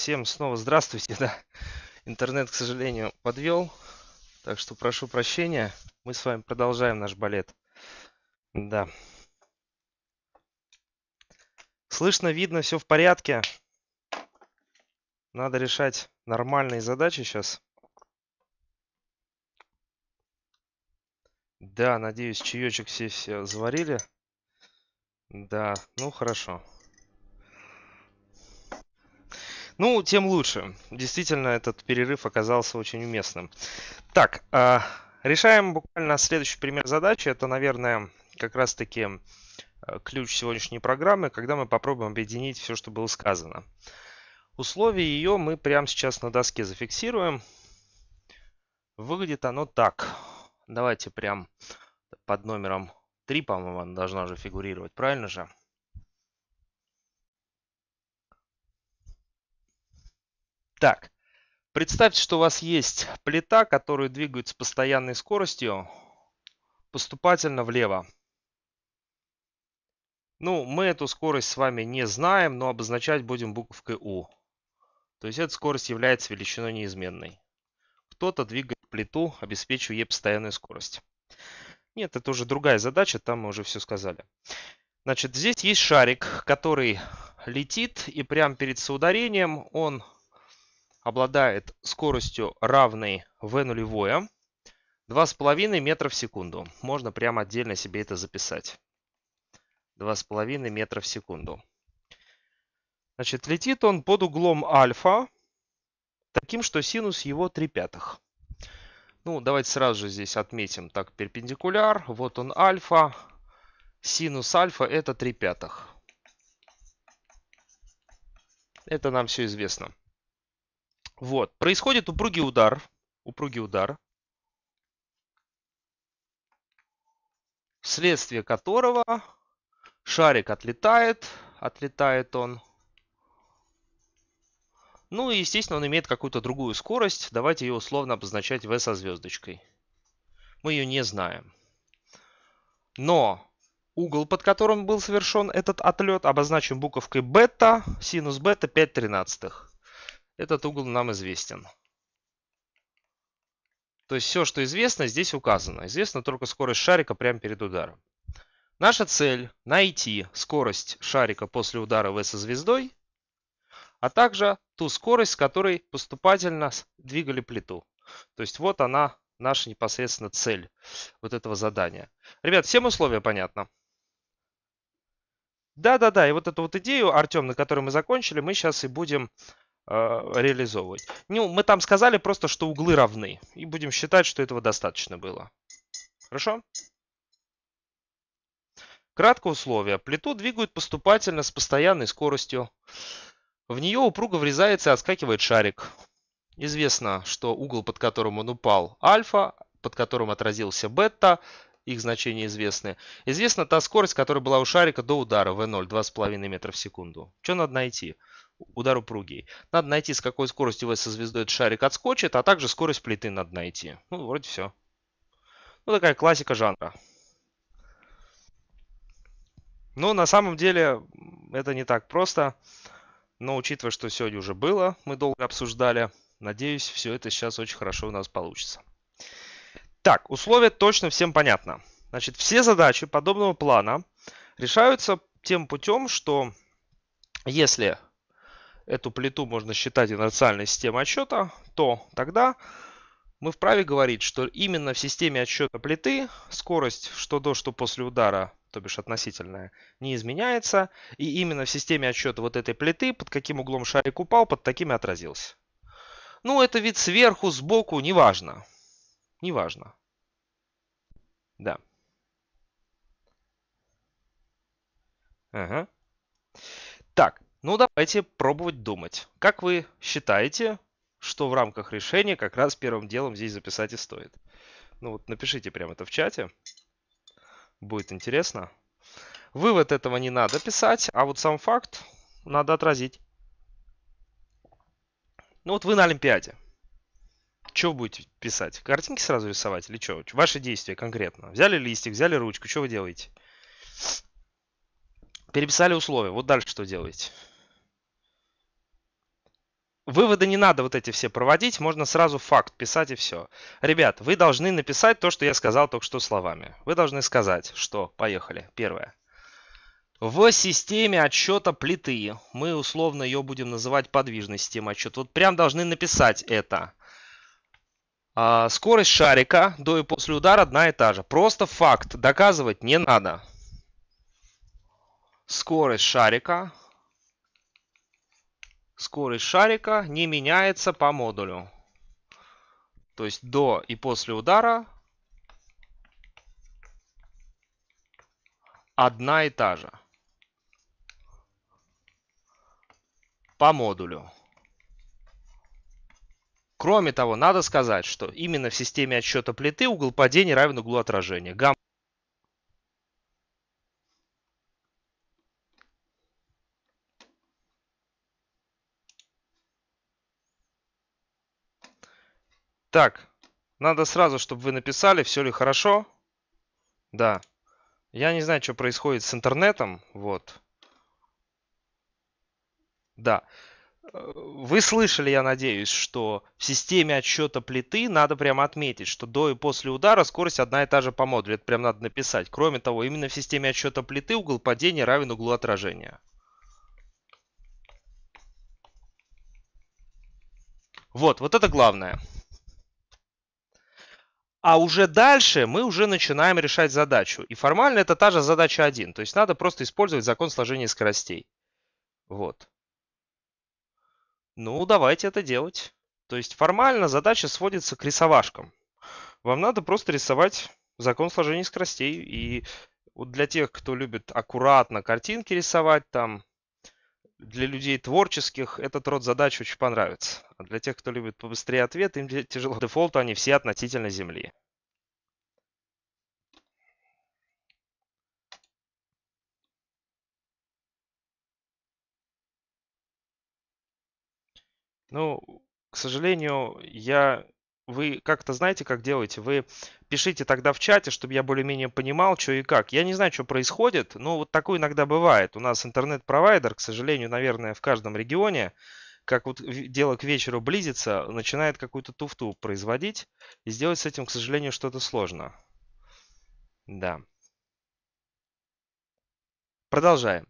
всем снова здравствуйте. Да. Интернет, к сожалению, подвел. Так что прошу прощения. Мы с вами продолжаем наш балет. Да. Слышно, видно, все в порядке. Надо решать нормальные задачи сейчас. Да, надеюсь, чаечек все, все заварили. Да, ну хорошо. Хорошо. Ну, тем лучше. Действительно, этот перерыв оказался очень уместным. Так, а, решаем буквально следующий пример задачи. Это, наверное, как раз-таки а, ключ сегодняшней программы, когда мы попробуем объединить все, что было сказано. Условие ее мы прямо сейчас на доске зафиксируем. Выглядит оно так. Давайте прям под номером 3, по-моему, она должна же фигурировать, правильно же? Так, представьте, что у вас есть плита, которая двигается с постоянной скоростью поступательно влево. Ну, мы эту скорость с вами не знаем, но обозначать будем буковкой U. То есть эта скорость является величиной неизменной. Кто-то двигает плиту, обеспечивая ей постоянную скорость. Нет, это уже другая задача, там мы уже все сказали. Значит, здесь есть шарик, который летит, и прямо перед соударением он обладает скоростью равной v нулевое, 2,5 метра в секунду. Можно прямо отдельно себе это записать. 2,5 метра в секунду. Значит, летит он под углом альфа, таким, что синус его 3 пятых. Ну, давайте сразу же здесь отметим так перпендикуляр. Вот он альфа. Синус альфа это 3 пятых. Это нам все известно. Вот. Происходит упругий удар. Упругий удар. Вследствие которого шарик отлетает. Отлетает он. Ну и, естественно, он имеет какую-то другую скорость. Давайте ее условно обозначать V со звездочкой. Мы ее не знаем. Но угол, под которым был совершен этот отлет, обозначен буковкой бета, синус бета 5 тринадцатых. Этот угол нам известен. То есть все, что известно, здесь указано. Известно только скорость шарика прямо перед ударом. Наша цель – найти скорость шарика после удара в со звездой, а также ту скорость, с которой поступательно двигали плиту. То есть вот она, наша непосредственно цель вот этого задания. Ребят, всем условия понятно? Да-да-да, и вот эту вот идею, Артем, на которой мы закончили, мы сейчас и будем Э, реализовывать. Ну, мы там сказали просто, что углы равны. И будем считать, что этого достаточно было. Хорошо? Краткое условие. Плиту двигают поступательно с постоянной скоростью. В нее упруго врезается и отскакивает шарик. Известно, что угол, под которым он упал, альфа, под которым отразился бета, их значения известны. Известна та скорость, которая была у шарика до удара, v0, 2,5 метра в секунду. Что надо найти? удар упругий. Надо найти, с какой скоростью вы со звездой этот шарик отскочит, а также скорость плиты надо найти. Ну, вроде все. Ну, такая классика жанра. Но ну, на самом деле это не так просто. Но учитывая, что сегодня уже было, мы долго обсуждали, надеюсь, все это сейчас очень хорошо у нас получится. Так, условия точно всем понятно. Значит, все задачи подобного плана решаются тем путем, что если эту плиту можно считать инерциальной системой отсчета, то тогда мы вправе говорить, что именно в системе отсчета плиты скорость что до, что после удара, то бишь относительная, не изменяется. И именно в системе отсчета вот этой плиты, под каким углом шарик упал, под таким и отразился. Ну, это вид сверху, сбоку, неважно. Неважно. Да. Ага. Ну, давайте пробовать думать. Как вы считаете, что в рамках решения как раз первым делом здесь записать и стоит? Ну вот напишите прямо это в чате. Будет интересно. Вывод этого не надо писать, а вот сам факт надо отразить. Ну вот вы на Олимпиаде. Что будете писать? Картинки сразу рисовать или что? Ваши действия конкретно. Взяли листик, взяли ручку, что вы делаете? Переписали условия. Вот дальше что делаете? Выводы не надо вот эти все проводить, можно сразу факт писать и все. Ребят, вы должны написать то, что я сказал только что словами. Вы должны сказать, что, поехали, первое. В системе отсчета плиты, мы условно ее будем называть подвижной системой отсчета, вот прям должны написать это. А, скорость шарика до и после удара одна и та же. Просто факт, доказывать не надо. Скорость шарика скорость шарика не меняется по модулю. То есть до и после удара одна и та же. По модулю. Кроме того, надо сказать, что именно в системе отсчета плиты угол падения равен углу отражения. Гамма Так, надо сразу, чтобы вы написали, все ли хорошо. Да. Я не знаю, что происходит с интернетом. Вот. Да. Э, вы слышали, я надеюсь, что в системе отсчета плиты надо прямо отметить, что до и после удара скорость одна и та же по модулю. Это прям надо написать. Кроме того, именно в системе отсчета плиты угол падения равен углу отражения. Вот, вот это главное. А уже дальше мы уже начинаем решать задачу. И формально это та же задача 1. То есть надо просто использовать закон сложения скоростей. Вот. Ну, давайте это делать. То есть формально задача сводится к рисовашкам. Вам надо просто рисовать закон сложения скоростей. И вот для тех, кто любит аккуратно картинки рисовать, там для людей творческих этот род задач очень понравится. А для тех, кто любит побыстрее ответ, им тяжело. По дефолту они все относительно Земли. Ну, к сожалению, я вы как-то знаете, как делаете? Вы пишите тогда в чате, чтобы я более-менее понимал, что и как. Я не знаю, что происходит, но вот такое иногда бывает. У нас интернет-провайдер, к сожалению, наверное, в каждом регионе, как вот дело к вечеру близится, начинает какую-то туфту производить. И сделать с этим, к сожалению, что-то сложно. Да. Продолжаем.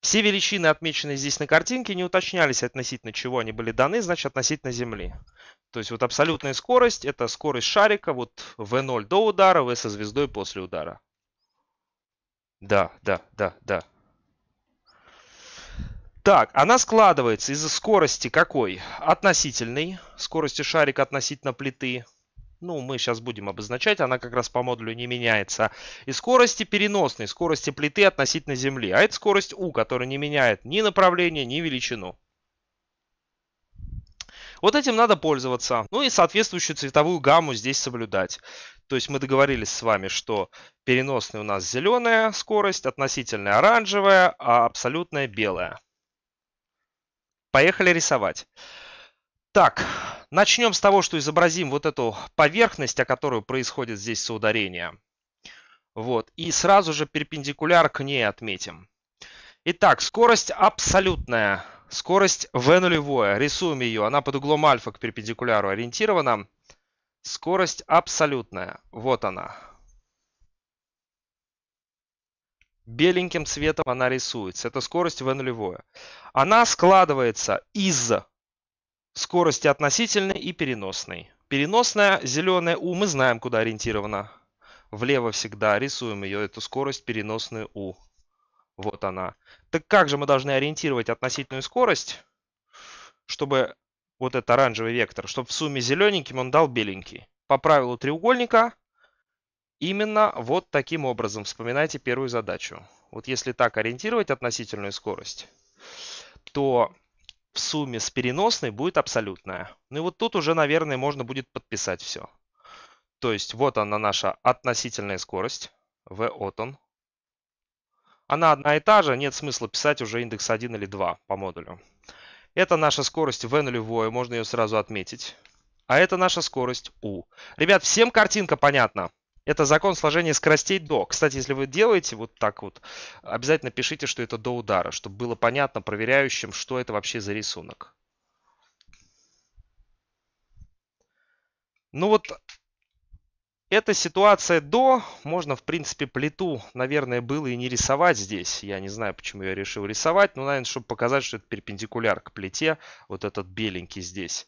Все величины, отмеченные здесь на картинке, не уточнялись относительно чего они были даны, значит относительно Земли. То есть вот абсолютная скорость – это скорость шарика вот v0 до удара, v со звездой после удара. Да, да, да, да. Так, она складывается из-за скорости какой? Относительной, скорости шарика относительно плиты – ну, мы сейчас будем обозначать, она как раз по модулю не меняется, и скорости переносной, скорости плиты относительно Земли. А это скорость U, которая не меняет ни направление, ни величину. Вот этим надо пользоваться. Ну и соответствующую цветовую гамму здесь соблюдать. То есть мы договорились с вами, что переносная у нас зеленая скорость, относительная оранжевая, а абсолютная белая. Поехали рисовать. Так, начнем с того, что изобразим вот эту поверхность, о которой происходит здесь соударение. Вот, и сразу же перпендикуляр к ней отметим. Итак, скорость абсолютная, скорость v нулевое. Рисуем ее, она под углом альфа к перпендикуляру ориентирована. Скорость абсолютная, вот она. Беленьким цветом она рисуется. Это скорость v нулевое. Она складывается из Скорости относительной и переносной. Переносная зеленая у мы знаем, куда ориентирована. Влево всегда рисуем ее, эту скорость переносную у. Вот она. Так как же мы должны ориентировать относительную скорость, чтобы вот этот оранжевый вектор, чтобы в сумме зелененьким он дал беленький? По правилу треугольника именно вот таким образом. Вспоминайте первую задачу. Вот если так ориентировать относительную скорость, то в сумме с переносной будет абсолютная. Ну и вот тут уже, наверное, можно будет подписать все. То есть вот она наша относительная скорость, v от он. Она одна и та же, нет смысла писать уже индекс 1 или 2 по модулю. Это наша скорость v нулевое, можно ее сразу отметить. А это наша скорость u. Ребят, всем картинка понятна? Это закон сложения скоростей до. Кстати, если вы делаете вот так вот, обязательно пишите, что это до удара, чтобы было понятно проверяющим, что это вообще за рисунок. Ну вот, эта ситуация до, можно, в принципе, плиту, наверное, было и не рисовать здесь. Я не знаю, почему я решил рисовать, но, наверное, чтобы показать, что это перпендикуляр к плите, вот этот беленький здесь.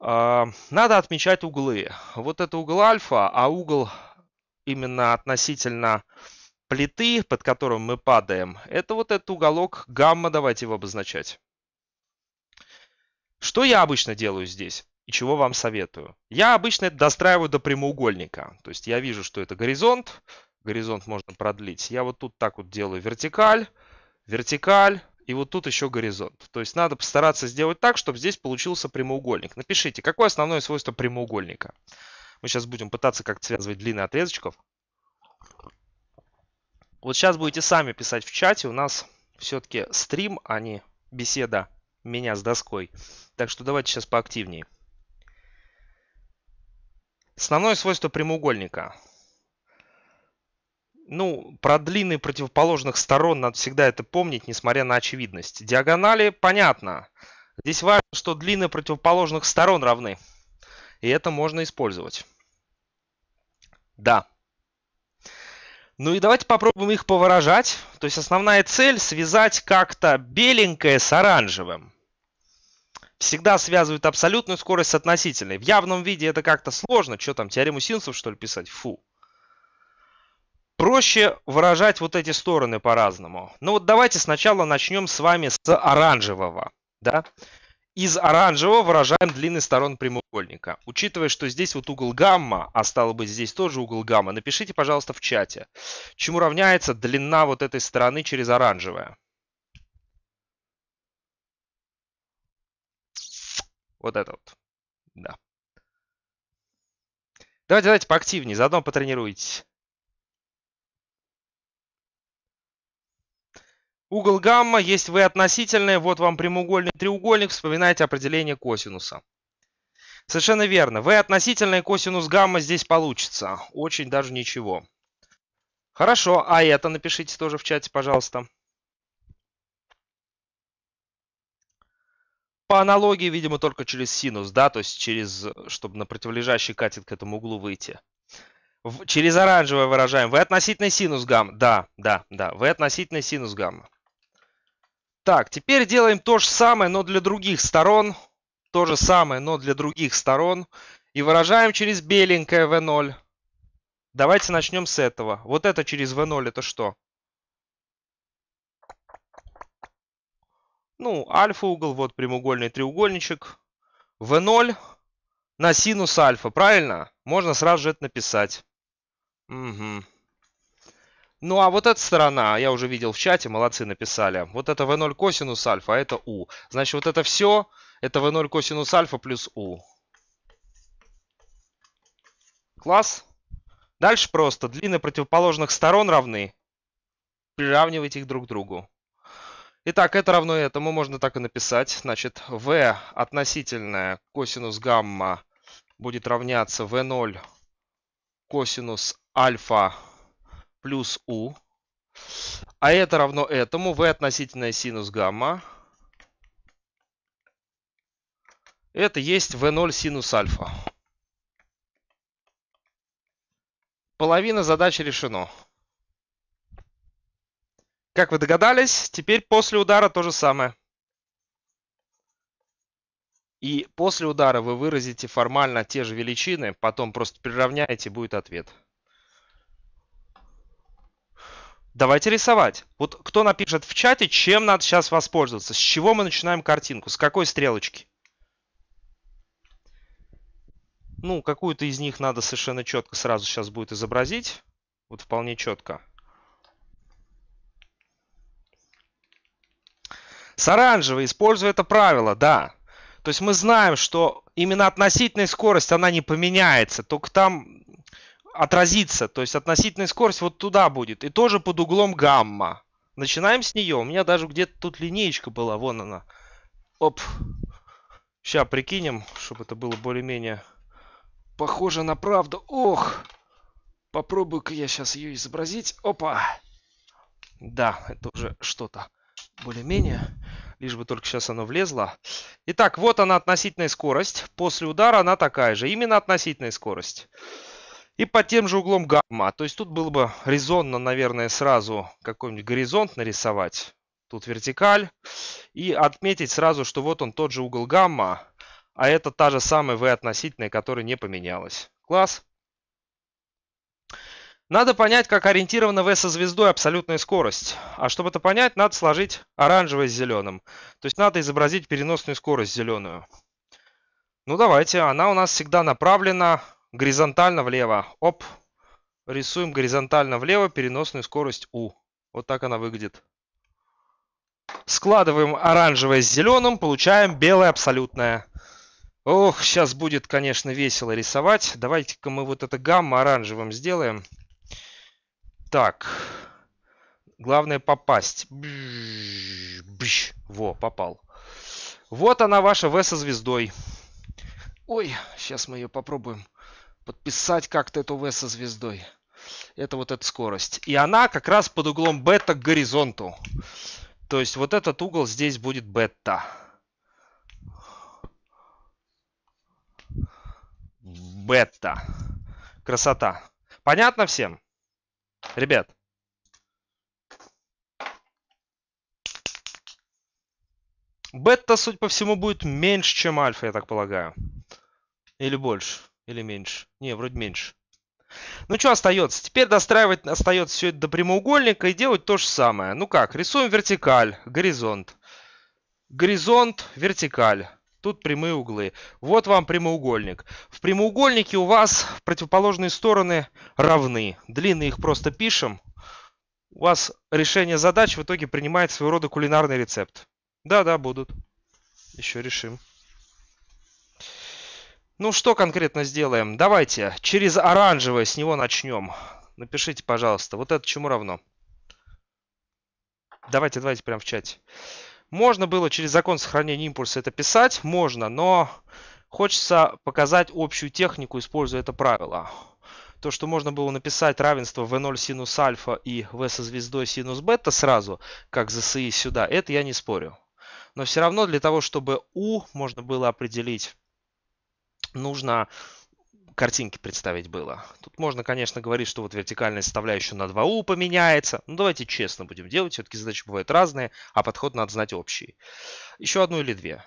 А, надо отмечать углы. Вот это угол альфа, а угол именно относительно плиты, под которым мы падаем, это вот этот уголок гамма, давайте его обозначать. Что я обычно делаю здесь? И чего вам советую? Я обычно это достраиваю до прямоугольника. То есть я вижу, что это горизонт. Горизонт можно продлить. Я вот тут так вот делаю вертикаль, вертикаль, и вот тут еще горизонт. То есть надо постараться сделать так, чтобы здесь получился прямоугольник. Напишите, какое основное свойство прямоугольника? Мы сейчас будем пытаться как-то связывать длины отрезочков. Вот сейчас будете сами писать в чате. У нас все-таки стрим, а не беседа меня с доской. Так что давайте сейчас поактивнее. Основное свойство прямоугольника ну, про длины противоположных сторон надо всегда это помнить, несмотря на очевидность. Диагонали понятно. Здесь важно, что длины противоположных сторон равны. И это можно использовать. Да. Ну и давайте попробуем их повыражать. То есть основная цель связать как-то беленькое с оранжевым. Всегда связывают абсолютную скорость с относительной. В явном виде это как-то сложно. Что там, теорему синусов что ли писать? Фу проще выражать вот эти стороны по-разному. Ну вот давайте сначала начнем с вами с оранжевого. Да? Из оранжевого выражаем длины сторон прямоугольника. Учитывая, что здесь вот угол гамма, а стало быть здесь тоже угол гамма, напишите, пожалуйста, в чате, чему равняется длина вот этой стороны через оранжевое. Вот это вот. Да. Давайте, давайте поактивнее, заодно потренируйтесь. Угол гамма есть v относительное, вот вам прямоугольный треугольник, вспоминайте определение косинуса. Совершенно верно. V относительный косинус гамма здесь получится. Очень даже ничего. Хорошо, а это напишите тоже в чате, пожалуйста. По аналогии, видимо, только через синус, да, то есть через, чтобы на противолежащий катет к этому углу выйти. В, через оранжевое выражаем. V относительный синус гамма. Да, да, да. V относительный синус гамма. Так, теперь делаем то же самое, но для других сторон. То же самое, но для других сторон. И выражаем через беленькое v0. Давайте начнем с этого. Вот это через v0 это что? Ну, альфа угол, вот прямоугольный треугольничек. v0 на синус альфа, правильно? Можно сразу же это написать. Угу. Ну а вот эта сторона, я уже видел в чате, молодцы написали. Вот это v0 косинус альфа, а это u. Значит, вот это все, это v0 косинус альфа плюс u. Класс. Дальше просто длины противоположных сторон равны. Приравнивайте их друг к другу. Итак, это равно этому, можно так и написать. Значит, v относительное косинус гамма будет равняться v0 косинус альфа плюс u. А это равно этому. v относительная синус гамма. Это есть v0 синус альфа. Половина задачи решено. Как вы догадались, теперь после удара то же самое. И после удара вы выразите формально те же величины, потом просто приравняете, будет ответ. Давайте рисовать. Вот кто напишет в чате, чем надо сейчас воспользоваться? С чего мы начинаем картинку? С какой стрелочки? Ну, какую-то из них надо совершенно четко сразу сейчас будет изобразить. Вот вполне четко. С оранжевой, используя это правило, да. То есть мы знаем, что именно относительная скорость, она не поменяется. Только там отразится, то есть относительная скорость вот туда будет, и тоже под углом гамма. Начинаем с нее, у меня даже где-то тут линеечка была, вон она. Оп, сейчас прикинем, чтобы это было более-менее похоже на правду. Ох, попробую-ка я сейчас ее изобразить. Опа, да, это уже что-то более-менее. Лишь бы только сейчас оно влезло. Итак, вот она относительная скорость. После удара она такая же. Именно относительная скорость. И по тем же углом гамма. То есть тут было бы резонно, наверное, сразу какой-нибудь горизонт нарисовать. Тут вертикаль. И отметить сразу, что вот он тот же угол гамма. А это та же самая V относительная, которая не поменялась. Класс. Надо понять, как ориентирована V со звездой абсолютная скорость. А чтобы это понять, надо сложить оранжевое с зеленым. То есть надо изобразить переносную скорость зеленую. Ну давайте, она у нас всегда направлена горизонтально влево. Оп. Рисуем горизонтально влево переносную скорость U. Вот так она выглядит. Складываем оранжевое с зеленым, получаем белое абсолютное. Ох, сейчас будет, конечно, весело рисовать. Давайте-ка мы вот это гамма оранжевым сделаем. Так. Главное попасть. Бш, бш. Во, попал. Вот она ваша V со звездой. Ой, сейчас мы ее попробуем подписать как-то эту V со звездой. Это вот эта скорость. И она как раз под углом бета к горизонту. То есть вот этот угол здесь будет бета. Бета. Красота. Понятно всем? Ребят. Бета, судя по всему, будет меньше, чем альфа, я так полагаю. Или больше. Или меньше? Не, вроде меньше. Ну что остается? Теперь достраивать остается все это до прямоугольника и делать то же самое. Ну как, рисуем вертикаль, горизонт. Горизонт, вертикаль. Тут прямые углы. Вот вам прямоугольник. В прямоугольнике у вас противоположные стороны равны. Длины их просто пишем. У вас решение задач в итоге принимает своего рода кулинарный рецепт. Да-да, будут. Еще решим. Ну что конкретно сделаем? Давайте через оранжевое с него начнем. Напишите, пожалуйста, вот это чему равно? Давайте, давайте прямо в чате. Можно было через закон сохранения импульса это писать, можно, но хочется показать общую технику, используя это правило. То, что можно было написать равенство v0 синус альфа и v со звездой синус бета сразу, как ЗСИ сюда, это я не спорю. Но все равно для того, чтобы u можно было определить нужно картинки представить было. Тут можно, конечно, говорить, что вот вертикальная составляющая на 2У поменяется. Но ну, давайте честно будем делать. Все-таки задачи бывают разные, а подход надо знать общий. Еще одну или две.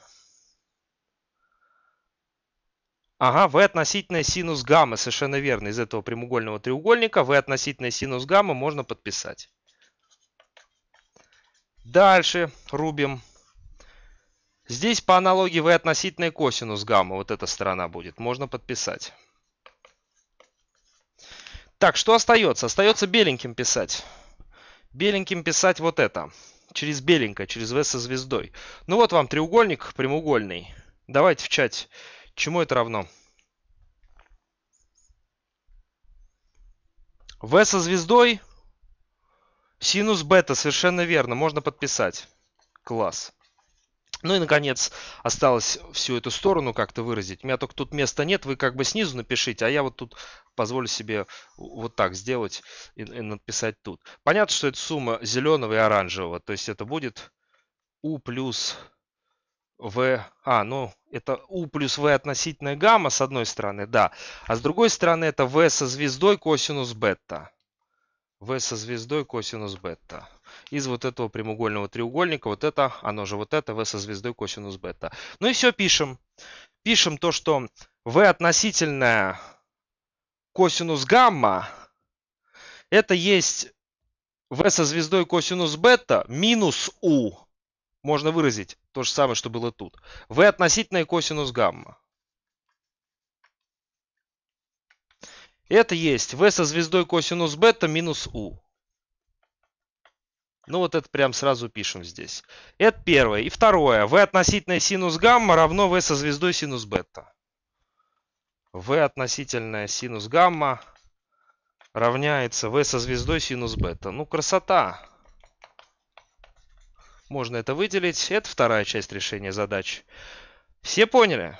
Ага, V относительно синус гаммы, совершенно верно, из этого прямоугольного треугольника V относительно синус гаммы можно подписать. Дальше рубим Здесь по аналогии v относительный косинус гамма, вот эта сторона будет, можно подписать. Так, что остается? Остается беленьким писать. Беленьким писать вот это. Через беленькое, через v со звездой. Ну вот вам треугольник прямоугольный. Давайте в чате. Чему это равно? v со звездой. Синус бета, совершенно верно. Можно подписать. Класс. Ну и, наконец, осталось всю эту сторону как-то выразить. У меня только тут места нет, вы как бы снизу напишите, а я вот тут позволю себе вот так сделать и, и написать тут. Понятно, что это сумма зеленого и оранжевого, то есть это будет U плюс V. А, ну, это U плюс V относительная гамма, с одной стороны, да. А с другой стороны, это V со звездой косинус бета. V со звездой косинус бета из вот этого прямоугольного треугольника. Вот это, оно же вот это, v со звездой косинус бета. Ну и все, пишем. Пишем то, что v относительная косинус гамма, это есть v со звездой косинус бета минус u. Можно выразить то же самое, что было тут. v относительная косинус гамма. Это есть v со звездой косинус бета минус у ну вот это прям сразу пишем здесь. Это первое. И второе. В относительно синус гамма равно В со звездой синус бета. В относительное синус гамма равняется В со звездой синус бета. Ну красота. Можно это выделить. Это вторая часть решения задачи. Все поняли?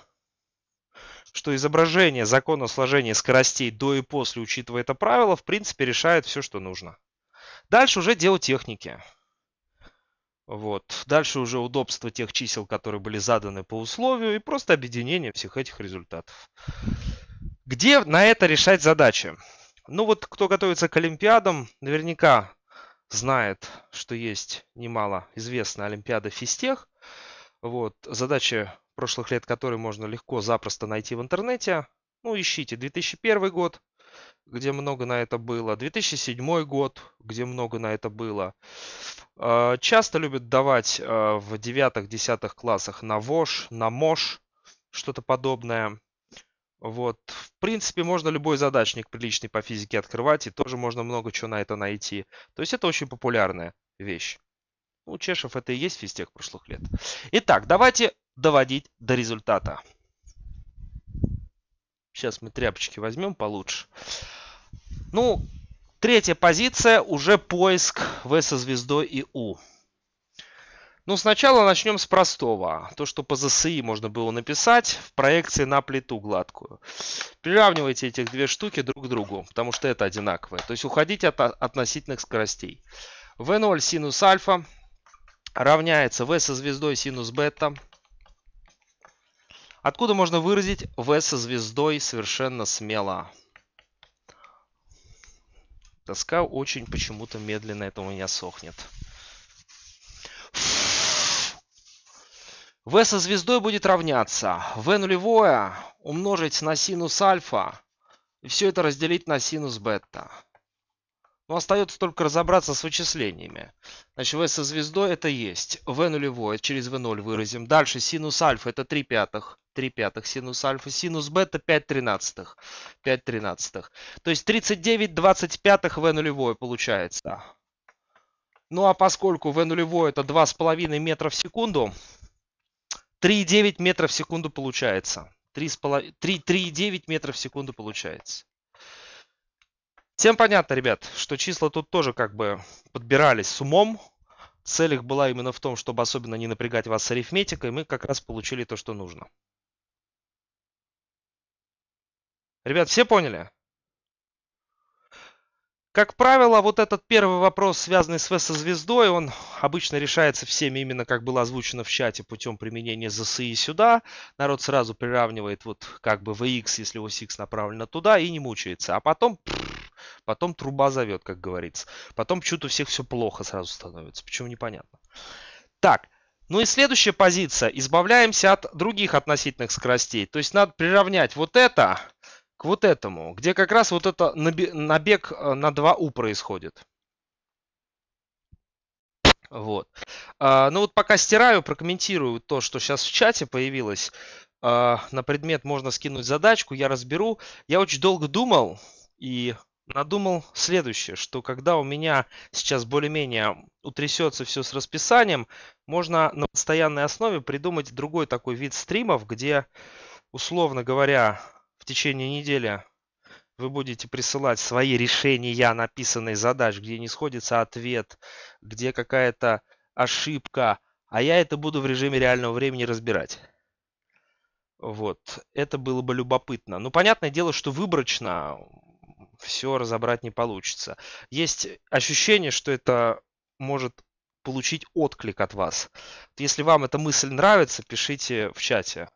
что изображение закона сложения скоростей до и после, учитывая это правило, в принципе решает все, что нужно. Дальше уже дело техники. Вот. Дальше уже удобство тех чисел, которые были заданы по условию, и просто объединение всех этих результатов. Где на это решать задачи? Ну вот, кто готовится к Олимпиадам, наверняка знает, что есть немало известная Олимпиада физтех. Вот. Задачи прошлых лет, которые можно легко, запросто найти в интернете. Ну, ищите. 2001 год, где много на это было, 2007 год, где много на это было. А, часто любят давать а, в девятых, десятых классах на ВОЖ, на МОЖ, что-то подобное. Вот. В принципе, можно любой задачник приличный по физике открывать, и тоже можно много чего на это найти. То есть это очень популярная вещь. Ну, Чешев это и есть физтех прошлых лет. Итак, давайте доводить до результата. Сейчас мы тряпочки возьмем получше. Ну, третья позиция уже поиск В со звездой и У. Ну, сначала начнем с простого. То, что по ЗСИ можно было написать в проекции на плиту гладкую. Приравнивайте этих две штуки друг к другу, потому что это одинаковое. То есть уходите от относительных скоростей. В 0 синус альфа равняется в со звездой синус бета Откуда можно выразить V со звездой совершенно смело? Доска очень почему-то медленно, это у меня сохнет. V со звездой будет равняться V нулевое умножить на синус альфа и все это разделить на синус бета. Но остается только разобраться с вычислениями. Значит, v со звездой это есть. v нулевое через v0 выразим. Дальше синус альфа это 3 пятых. 3 пятых синус альфа. Синус бета 5 тринадцатых. 5 тринадцатых. То есть 39 двадцать пятых v нулевое получается. Ну а поскольку v нулевое это 2,5 метра в секунду, 3,9 метра в секунду получается. 3,9 метра в секунду получается. Всем понятно, ребят, что числа тут тоже как бы подбирались с умом. Цель их была именно в том, чтобы особенно не напрягать вас с арифметикой. Мы как раз получили то, что нужно. Ребят, все поняли? Как правило, вот этот первый вопрос, связанный с ВС звездой, он обычно решается всеми именно, как было озвучено в чате, путем применения ЗСИ сюда. Народ сразу приравнивает вот как бы VX, если ось X направлено туда, и не мучается. А потом пфф, Потом труба зовет, как говорится. Потом что-то у всех все плохо сразу становится. Почему непонятно. Так, ну и следующая позиция. Избавляемся от других относительных скоростей. То есть надо приравнять вот это к вот этому, где как раз вот это набег э, на 2У происходит. Вот. А, ну вот пока стираю, прокомментирую то, что сейчас в чате появилось. А, на предмет можно скинуть задачку, я разберу. Я очень долго думал и надумал следующее, что когда у меня сейчас более-менее утрясется все с расписанием, можно на постоянной основе придумать другой такой вид стримов, где, условно говоря, в течение недели вы будете присылать свои решения написанные задач, где не сходится ответ, где какая-то ошибка, а я это буду в режиме реального времени разбирать. Вот, это было бы любопытно. Но ну, понятное дело, что выборочно все разобрать не получится. Есть ощущение, что это может получить отклик от вас. Если вам эта мысль нравится, пишите в чате.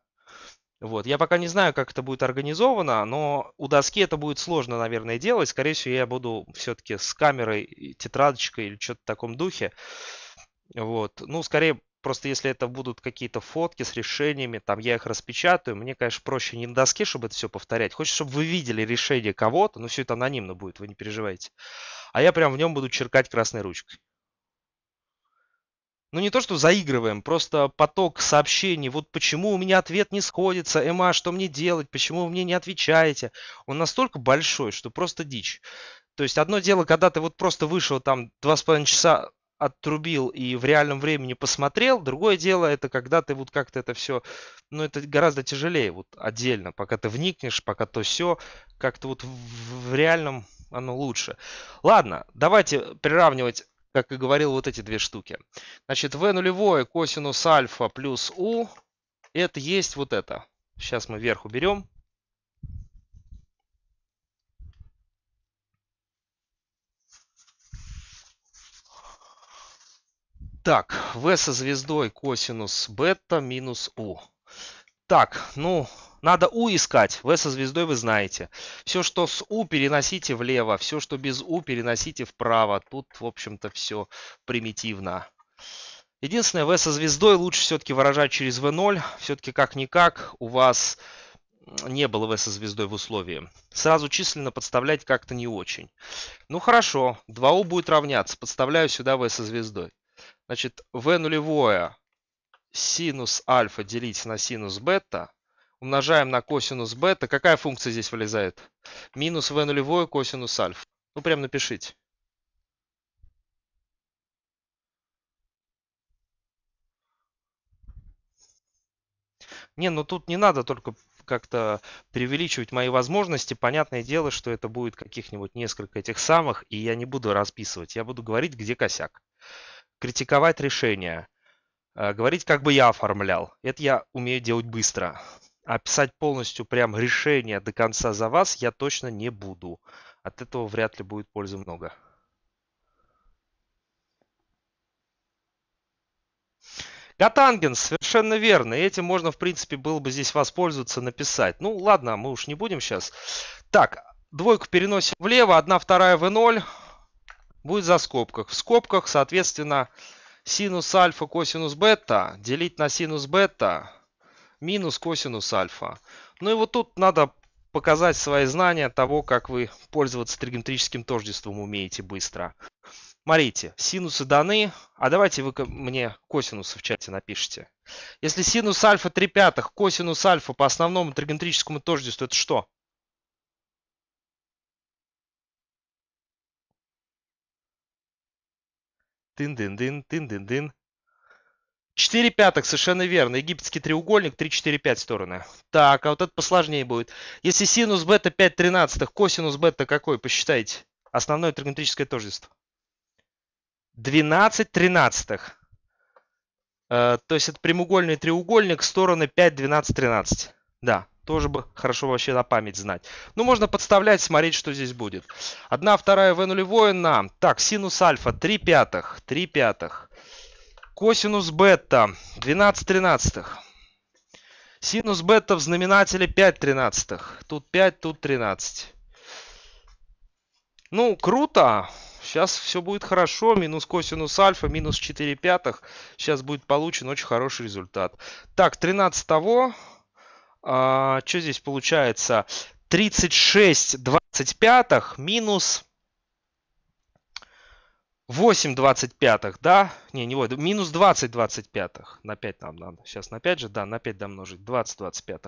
Вот. Я пока не знаю, как это будет организовано, но у доски это будет сложно, наверное, делать. Скорее всего, я буду все-таки с камерой, тетрадочкой или что-то в таком духе. Вот. Ну, скорее Просто если это будут какие-то фотки с решениями, там я их распечатаю, мне, конечно, проще не на доске, чтобы это все повторять. Хочешь, чтобы вы видели решение кого-то, но все это анонимно будет, вы не переживайте. А я прям в нем буду черкать красной ручкой. Ну не то, что заигрываем, просто поток сообщений. Вот почему у меня ответ не сходится, Эма, что мне делать, почему вы мне не отвечаете. Он настолько большой, что просто дичь. То есть одно дело, когда ты вот просто вышел там два с половиной часа отрубил и в реальном времени посмотрел. Другое дело, это когда ты вот как-то это все, ну, это гораздо тяжелее вот отдельно, пока ты вникнешь, пока то все, как-то вот в, в реальном оно лучше. Ладно, давайте приравнивать как и говорил, вот эти две штуки. Значит, v нулевое косинус альфа плюс u, это есть вот это. Сейчас мы вверх уберем. Так, v со звездой косинус бета минус u. Так, ну, надо u искать. v со звездой вы знаете. Все, что с u, переносите влево. Все, что без u, переносите вправо. Тут, в общем-то, все примитивно. Единственное, v со звездой лучше все-таки выражать через v0. Все-таки как-никак у вас не было v со звездой в условии. Сразу численно подставлять как-то не очень. Ну хорошо, 2u будет равняться. Подставляю сюда v со звездой. Значит, v нулевое синус альфа делить на синус бета, умножаем на косинус бета. Какая функция здесь вылезает? Минус v нулевое косинус альфа. Ну, прям напишите. Не, ну тут не надо только как-то преувеличивать мои возможности. Понятное дело, что это будет каких-нибудь несколько этих самых, и я не буду расписывать. Я буду говорить, где косяк критиковать решение, э, говорить, как бы я оформлял. Это я умею делать быстро. А писать полностью прям решение до конца за вас я точно не буду. От этого вряд ли будет пользы много. Катангенс, совершенно верно. И этим можно, в принципе, было бы здесь воспользоваться, написать. Ну, ладно, мы уж не будем сейчас. Так, двойку переносим влево, одна вторая в 0 будет за скобках. В скобках, соответственно, синус альфа косинус бета делить на синус бета минус косинус альфа. Ну и вот тут надо показать свои знания того, как вы пользоваться тригонометрическим тождеством умеете быстро. Смотрите, синусы даны, а давайте вы мне косинусы в чате напишите. Если синус альфа 3 пятых, косинус альфа по основному тригонометрическому тождеству, это что? Тын-дын-дын, тын-дын-дын. Четыре пятых, совершенно верно. Египетский треугольник, 3, 4, 5 стороны. Так, а вот это посложнее будет. Если синус бета 5 тринадцатых, косинус бета какой, посчитайте. Основное тригонометрическое тождество. 12 тринадцатых. Э, то есть это прямоугольный треугольник, стороны 5, 12, 13. Да. Тоже бы хорошо вообще на память знать. Ну, можно подставлять, смотреть, что здесь будет. Одна, вторая в нулевое на... Так, синус альфа 3 пятых. 3 пятых. Косинус бета 12 тринадцатых. Синус бета в знаменателе 5 тринадцатых. Тут 5, тут 13. Ну, круто. Сейчас все будет хорошо. Минус косинус альфа, минус 4 пятых. Сейчас будет получен очень хороший результат. Так, 13 того. А, что здесь получается? 36 25 минус 8 25, да? Не, не вот минус 20 25. На 5 нам надо. Сейчас на 5 же, да, на 5 домножить. 20 25.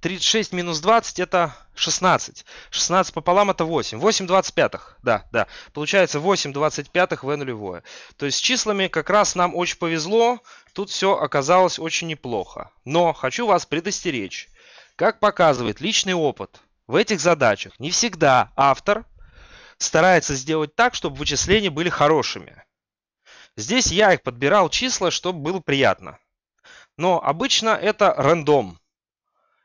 36 минус 20 это 16. 16 пополам это 8. 8 25, да, да. Получается 8 25 в нулевое. То есть с числами как раз нам очень повезло. Тут все оказалось очень неплохо. Но хочу вас предостеречь как показывает личный опыт, в этих задачах не всегда автор старается сделать так, чтобы вычисления были хорошими. Здесь я их подбирал числа, чтобы было приятно. Но обычно это рандом,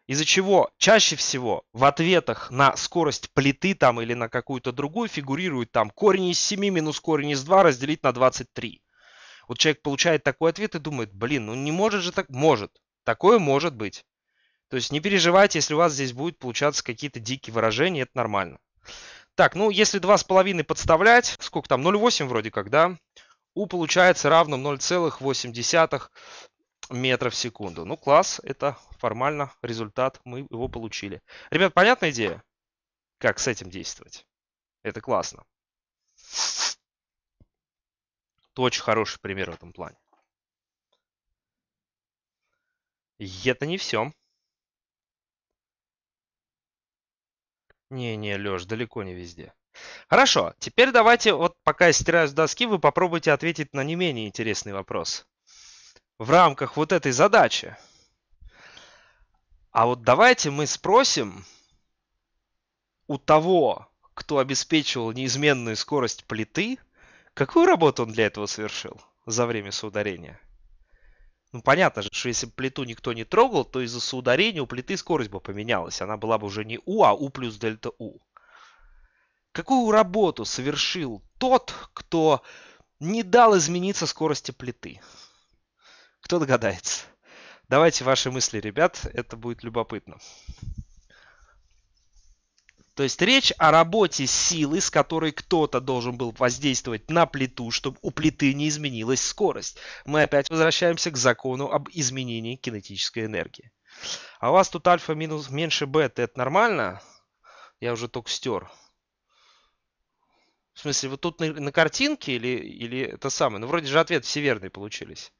из-за чего чаще всего в ответах на скорость плиты там или на какую-то другую фигурирует там корень из 7 минус корень из 2 разделить на 23. Вот человек получает такой ответ и думает, блин, ну не может же так, может. Такое может быть. То есть не переживайте, если у вас здесь будут получаться какие-то дикие выражения, это нормально. Так, ну если 2,5 подставлять, сколько там, 0,8 вроде как, да? U получается равным 0,8 метра в секунду. Ну класс, это формально результат, мы его получили. Ребят, понятная идея, как с этим действовать? Это классно. Это очень хороший пример в этом плане. И это не все. Не-не, Леш, далеко не везде. Хорошо, теперь давайте, вот пока я стираю с доски, вы попробуйте ответить на не менее интересный вопрос. В рамках вот этой задачи. А вот давайте мы спросим у того, кто обеспечивал неизменную скорость плиты, какую работу он для этого совершил за время соударения. Ну, понятно же, что если бы плиту никто не трогал, то из-за соударения у плиты скорость бы поменялась. Она была бы уже не U, а U плюс дельта U. Какую работу совершил тот, кто не дал измениться скорости плиты? Кто догадается? Давайте ваши мысли, ребят, это будет любопытно. То есть речь о работе силы, с которой кто-то должен был воздействовать на плиту, чтобы у плиты не изменилась скорость. Мы опять возвращаемся к закону об изменении кинетической энергии. А у вас тут альфа минус меньше бета, это нормально? Я уже только стер. В смысле, вот тут на, на картинке или, или это самое? Ну, вроде же ответ все верные получились.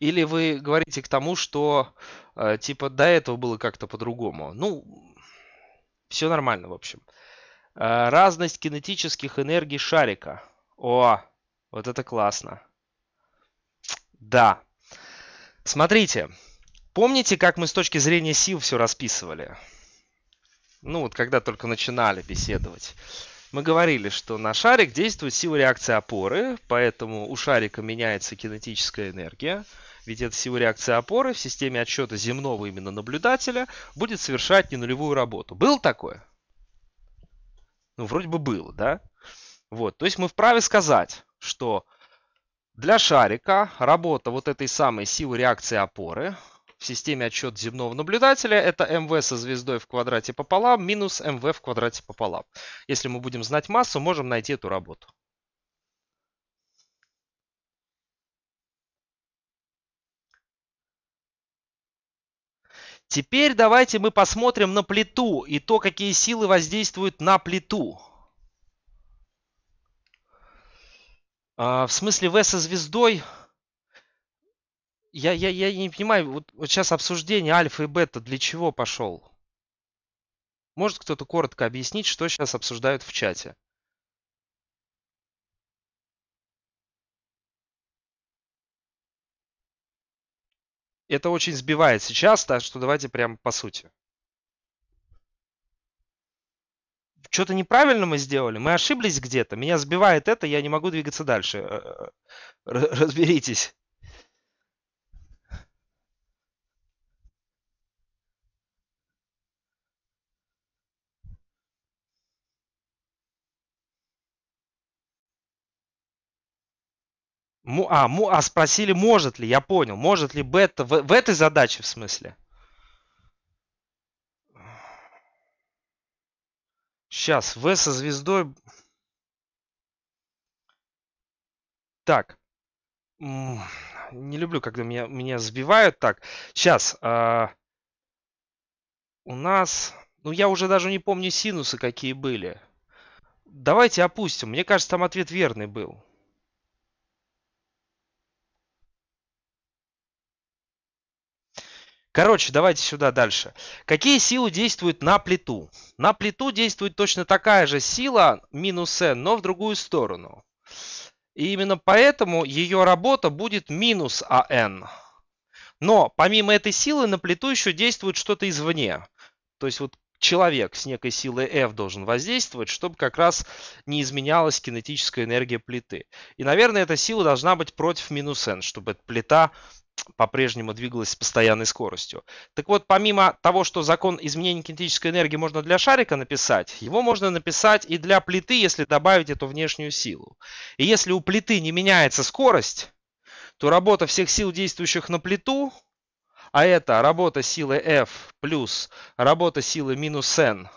Или вы говорите к тому, что а, типа до этого было как-то по-другому. Ну, все нормально, в общем. А, разность кинетических энергий шарика. О, вот это классно. Да. Смотрите, помните, как мы с точки зрения сил все расписывали? Ну вот когда только начинали беседовать. Мы говорили, что на шарик действует сила реакции опоры, поэтому у шарика меняется кинетическая энергия. Ведь эта сила реакции опоры в системе отсчета земного именно наблюдателя будет совершать ненулевую работу. Было такое? Ну, вроде бы было, да? Вот, то есть мы вправе сказать, что для шарика работа вот этой самой силы реакции опоры в системе отчет земного наблюдателя. Это МВ со звездой в квадрате пополам минус МВ в квадрате пополам. Если мы будем знать массу, можем найти эту работу. Теперь давайте мы посмотрим на плиту и то, какие силы воздействуют на плиту. А, в смысле, В со звездой я, я, я не понимаю, вот, вот сейчас обсуждение альфа и бета для чего пошел? Может кто-то коротко объяснить, что сейчас обсуждают в чате? Это очень сбивает сейчас, так что давайте прямо по сути. Что-то неправильно мы сделали, мы ошиблись где-то, меня сбивает это, я не могу двигаться дальше. Э, э, э, разберитесь. А, му, а спросили, может ли, я понял, может ли бета в, в этой задаче в смысле? Сейчас, В со звездой. Так. Не люблю, когда меня, меня сбивают. Так, сейчас. Э, а, у нас... Ну, я уже даже не помню синусы, какие были. Давайте опустим. Мне кажется, там ответ верный был. Короче, давайте сюда дальше. Какие силы действуют на плиту? На плиту действует точно такая же сила, минус n, но в другую сторону. И именно поэтому ее работа будет минус АН. Но помимо этой силы на плиту еще действует что-то извне. То есть вот человек с некой силой F должен воздействовать, чтобы как раз не изменялась кинетическая энергия плиты. И, наверное, эта сила должна быть против минус N, чтобы эта плита по-прежнему двигалась с постоянной скоростью. Так вот, помимо того, что закон изменения кинетической энергии можно для шарика написать, его можно написать и для плиты, если добавить эту внешнюю силу. И если у плиты не меняется скорость, то работа всех сил, действующих на плиту, а это работа силы F плюс работа силы минус N –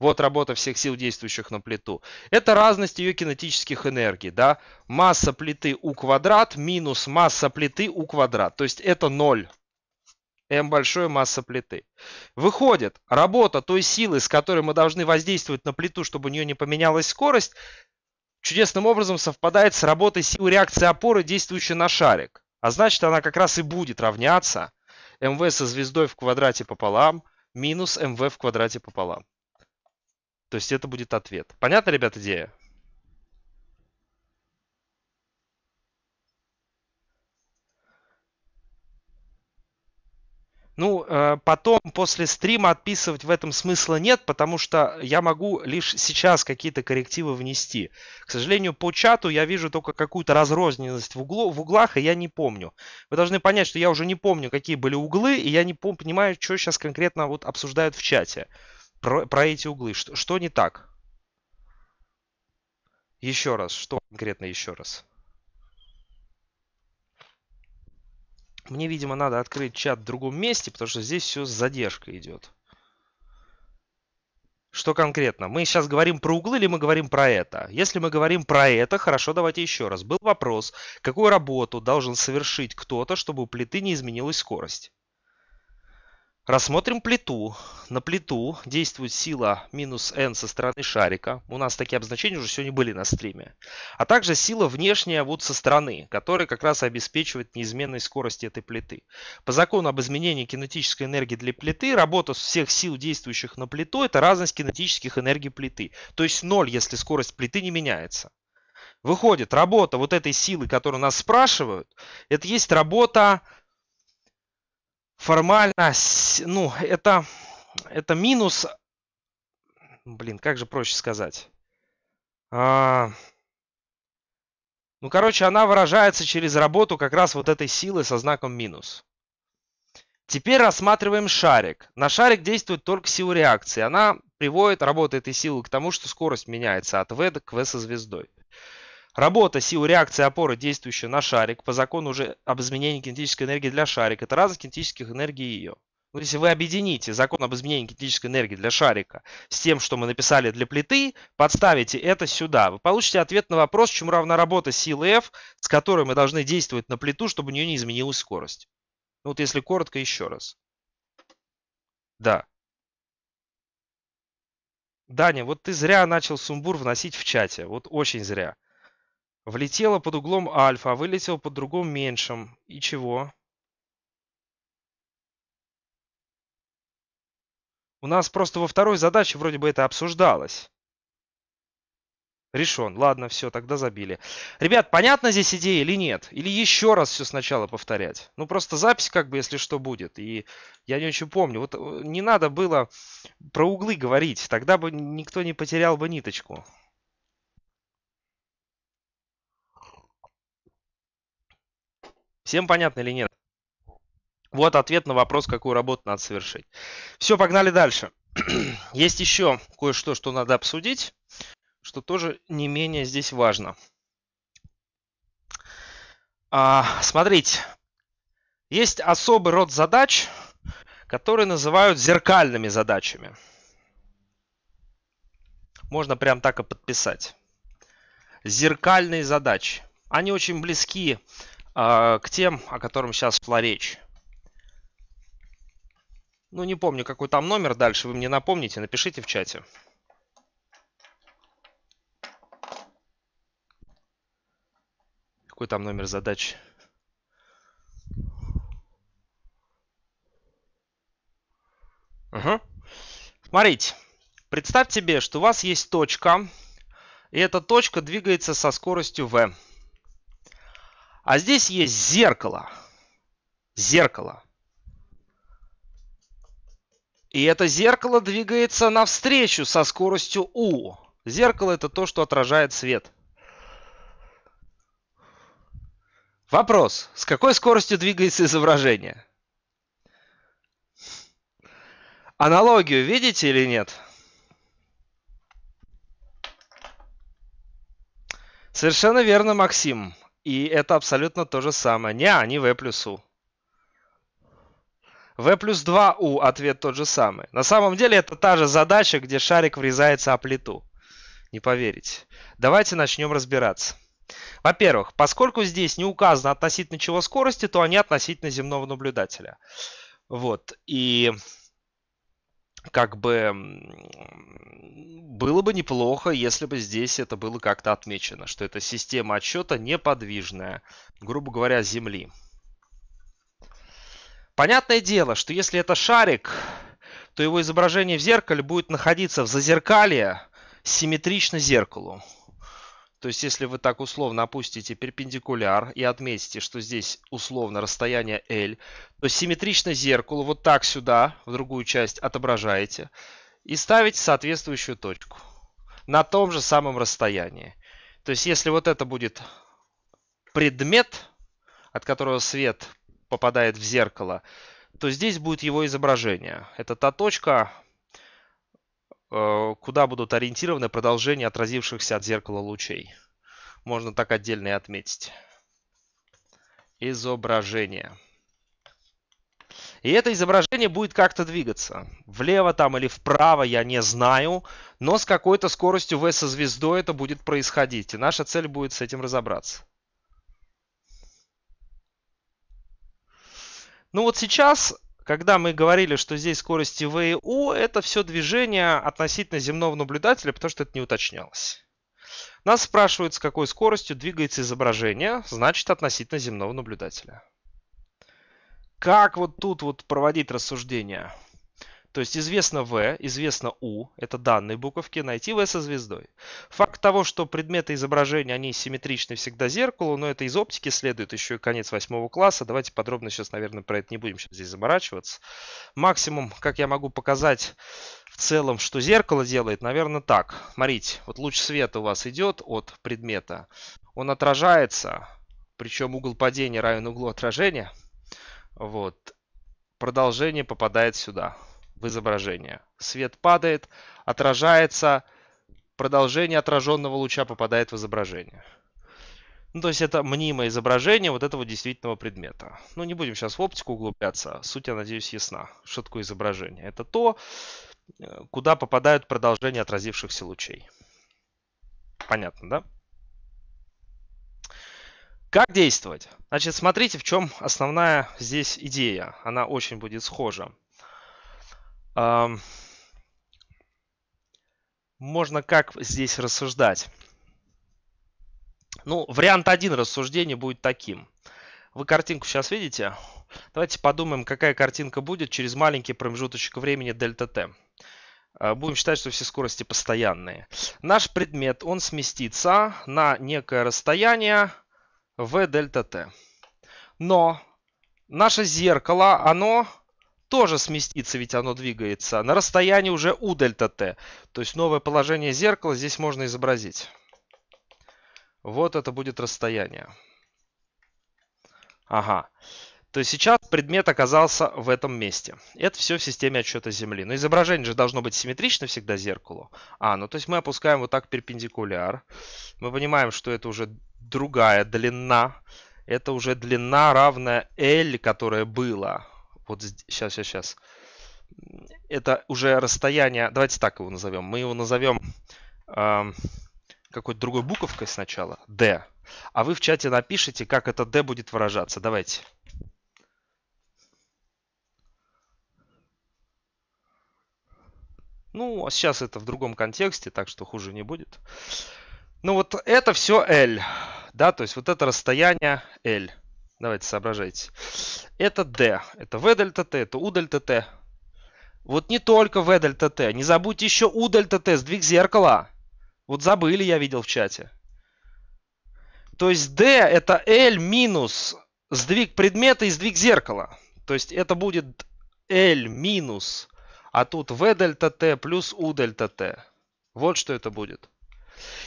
вот работа всех сил, действующих на плиту. Это разность ее кинетических энергий. Да? Масса плиты у квадрат минус масса плиты у квадрат. То есть это 0. М большое масса плиты. Выходит, работа той силы, с которой мы должны воздействовать на плиту, чтобы у нее не поменялась скорость, чудесным образом совпадает с работой силы реакции опоры, действующей на шарик. А значит, она как раз и будет равняться МВ со звездой в квадрате пополам минус МВ в квадрате пополам. То есть это будет ответ. Понятно, ребят, идея? Ну, э, потом после стрима отписывать в этом смысла нет, потому что я могу лишь сейчас какие-то коррективы внести. К сожалению, по чату я вижу только какую-то разрозненность в, углу, в углах, и я не помню. Вы должны понять, что я уже не помню, какие были углы, и я не понимаю, что сейчас конкретно вот обсуждают в чате. Про, про эти углы. Что, что не так? Еще раз. Что конкретно еще раз? Мне, видимо, надо открыть чат в другом месте, потому что здесь все с задержкой идет. Что конкретно? Мы сейчас говорим про углы или мы говорим про это? Если мы говорим про это, хорошо, давайте еще раз. Был вопрос, какую работу должен совершить кто-то, чтобы у плиты не изменилась скорость? Рассмотрим плиту. На плиту действует сила минус n со стороны шарика. У нас такие обозначения уже сегодня были на стриме. А также сила внешняя вот со стороны, которая как раз обеспечивает неизменной скорости этой плиты. По закону об изменении кинетической энергии для плиты, работа всех сил, действующих на плиту, это разность кинетических энергий плиты. То есть 0, если скорость плиты не меняется. Выходит, работа вот этой силы, которую нас спрашивают, это есть работа формально, ну, это, это минус, блин, как же проще сказать. А, ну, короче, она выражается через работу как раз вот этой силы со знаком минус. Теперь рассматриваем шарик. На шарик действует только сила реакции. Она приводит работает этой силы к тому, что скорость меняется от v к v со звездой. Работа силы реакции опоры, действующая на шарик, по закону уже об изменении кинетической энергии для шарика, это разность кинетических энергий ее. Ну, если вы объедините закон об изменении кинетической энергии для шарика с тем, что мы написали для плиты, подставите это сюда. Вы получите ответ на вопрос, чему равна работа силы F, с которой мы должны действовать на плиту, чтобы у нее не изменилась скорость. Ну, вот если коротко, еще раз. Да. Даня, вот ты зря начал сумбур вносить в чате. Вот очень зря. Влетела под углом альфа, а вылетела под другом меньшим. И чего? У нас просто во второй задаче вроде бы это обсуждалось. Решен. Ладно, все, тогда забили. Ребят, понятно здесь идея или нет? Или еще раз все сначала повторять? Ну, просто запись как бы, если что, будет. И я не очень помню. Вот э, не надо было про углы говорить. Тогда бы никто не потерял бы ниточку. Всем понятно или нет? Вот ответ на вопрос, какую работу надо совершить. Все, погнали дальше. Есть еще кое-что, что надо обсудить, что тоже не менее здесь важно. А, смотрите, есть особый род задач, которые называют зеркальными задачами. Можно прям так и подписать. Зеркальные задачи. Они очень близки а, к тем, о котором сейчас шла речь. Ну, не помню, какой там номер дальше, вы мне напомните, напишите в чате. Какой там номер задач? Угу. Смотрите, представьте себе, что у вас есть точка, и эта точка двигается со скоростью v. А здесь есть зеркало. Зеркало. И это зеркало двигается навстречу со скоростью U. Зеркало это то, что отражает свет. Вопрос. С какой скоростью двигается изображение? Аналогию видите или нет? Совершенно верно, Максим. И это абсолютно то же самое. Не, они v плюс u. v плюс 2u ответ тот же самый. На самом деле это та же задача, где шарик врезается о плиту. Не поверите. Давайте начнем разбираться. Во-первых, поскольку здесь не указано относительно чего скорости, то они относительно земного наблюдателя. Вот. И как бы было бы неплохо, если бы здесь это было как-то отмечено, что эта система отсчета неподвижная, грубо говоря, Земли. Понятное дело, что если это шарик, то его изображение в зеркале будет находиться в зазеркалье симметрично зеркалу. То есть, если вы так условно опустите перпендикуляр и отметите, что здесь условно расстояние L, то симметрично зеркало вот так сюда, в другую часть отображаете и ставите соответствующую точку на том же самом расстоянии. То есть, если вот это будет предмет, от которого свет попадает в зеркало, то здесь будет его изображение. Это та точка, Э, куда будут ориентированы продолжения отразившихся от зеркала лучей. Можно так отдельно и отметить. Изображение. И это изображение будет как-то двигаться. Влево там или вправо, я не знаю. Но с какой-то скоростью V со звездой это будет происходить. И наша цель будет с этим разобраться. Ну вот сейчас когда мы говорили, что здесь скорости V и U, это все движение относительно земного наблюдателя, потому что это не уточнялось. Нас спрашивают, с какой скоростью двигается изображение, значит, относительно земного наблюдателя. Как вот тут вот проводить рассуждения? То есть известно v, известно u, это данные буковки, найти v со звездой. Факт того, что предметы изображения, они симметричны всегда зеркалу, но это из оптики следует еще и конец восьмого класса. Давайте подробно сейчас, наверное, про это не будем сейчас здесь заморачиваться. Максимум, как я могу показать в целом, что зеркало делает, наверное, так. Смотрите, вот луч света у вас идет от предмета. Он отражается, причем угол падения равен углу отражения. Вот. Продолжение попадает сюда в изображение. Свет падает, отражается, продолжение отраженного луча попадает в изображение. Ну, то есть это мнимое изображение вот этого действительного предмета. Ну, не будем сейчас в оптику углубляться. Суть, я надеюсь, ясна. Что такое изображение? Это то, э, куда попадают продолжения отразившихся лучей. Понятно, да? Как действовать? Значит, смотрите, в чем основная здесь идея. Она очень будет схожа. Можно как здесь рассуждать? Ну, вариант один рассуждения будет таким. Вы картинку сейчас видите? Давайте подумаем, какая картинка будет через маленький промежуточек времени дельта t. А, будем считать, что все скорости постоянные. Наш предмет, он сместится на некое расстояние в дельта t. Но наше зеркало, оно тоже сместится, ведь оно двигается, на расстоянии уже у дельта t. То есть новое положение зеркала здесь можно изобразить. Вот это будет расстояние. Ага. То есть сейчас предмет оказался в этом месте. Это все в системе отсчета Земли. Но изображение же должно быть симметрично всегда зеркалу. А, ну то есть мы опускаем вот так перпендикуляр. Мы понимаем, что это уже другая длина. Это уже длина, равная L, которая была вот сейчас, сейчас, сейчас. Это уже расстояние, давайте так его назовем. Мы его назовем э, какой-то другой буковкой сначала, D. А вы в чате напишите, как это D будет выражаться. Давайте. Ну, а сейчас это в другом контексте, так что хуже не будет. Ну вот это все L, да, то есть вот это расстояние L. Давайте соображайте. Это D. Это V дельта T, это U дельта T. Вот не только V дельта T. Не забудьте еще U дельта T, сдвиг зеркала. Вот забыли, я видел в чате. То есть D это L минус сдвиг предмета и сдвиг зеркала. То есть это будет L минус, а тут V дельта T плюс U дельта T. Вот что это будет.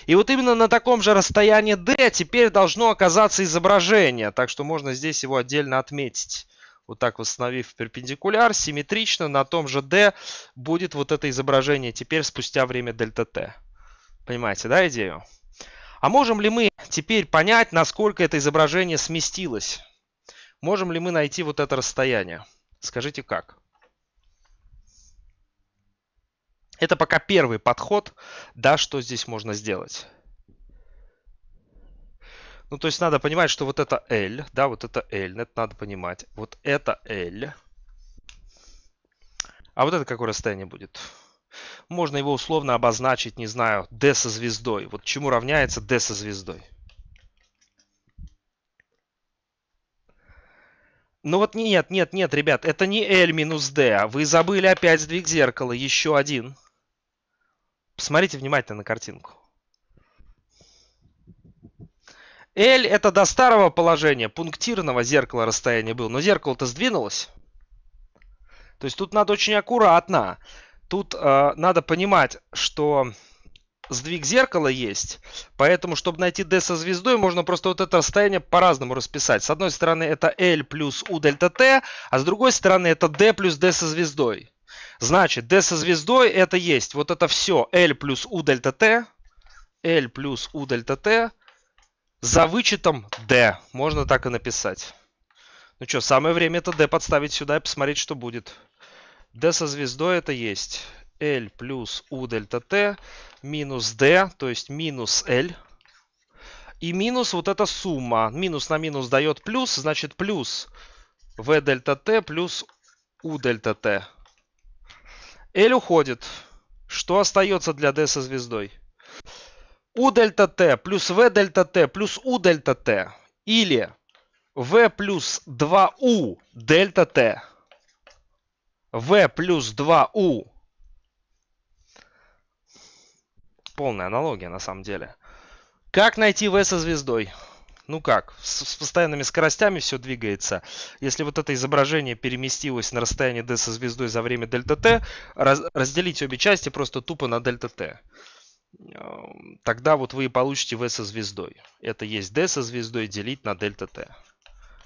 И вот именно на таком же расстоянии D теперь должно оказаться изображение, так что можно здесь его отдельно отметить. Вот так восстановив перпендикуляр, симметрично на том же D будет вот это изображение теперь спустя время дельта T. Понимаете, да, идею? А можем ли мы теперь понять, насколько это изображение сместилось? Можем ли мы найти вот это расстояние? Скажите как? Это пока первый подход, да, что здесь можно сделать. Ну, то есть надо понимать, что вот это L, да, вот это L, это надо понимать. Вот это L. А вот это какое расстояние будет? Можно его условно обозначить, не знаю, D со звездой. Вот чему равняется D со звездой? Ну вот нет, нет, нет, ребят, это не L минус D. А вы забыли опять сдвиг зеркала, еще один. Посмотрите внимательно на картинку. L это до старого положения, пунктирного зеркала расстояние было. Но зеркало-то сдвинулось. То есть тут надо очень аккуратно. Тут э, надо понимать, что сдвиг зеркала есть. Поэтому, чтобы найти D со звездой, можно просто вот это расстояние по разному расписать. С одной стороны это L плюс U дельта T, а с другой стороны это D плюс D со звездой. Значит, D со звездой это есть. Вот это все. L плюс U дельта T. L плюс U дельта T. За вычетом D. Можно так и написать. Ну что, самое время это D подставить сюда и посмотреть, что будет. D со звездой это есть. L плюс U дельта T минус D, то есть минус L. И минус вот эта сумма. Минус на минус дает плюс, значит плюс V дельта T плюс U дельта T. Эль уходит. Что остается для D со звездой? U дельта Т плюс V дельта Т плюс U дельта Т. Или V плюс 2U дельта Т. V плюс 2U. Полная аналогия на самом деле. Как найти V со звездой? ну как, с, с постоянными скоростями все двигается. Если вот это изображение переместилось на расстояние d со звездой за время дельта t, раз, разделить обе части просто тупо на дельта t. Эм, тогда вот вы и получите v со звездой. Это есть d со звездой делить на дельта t.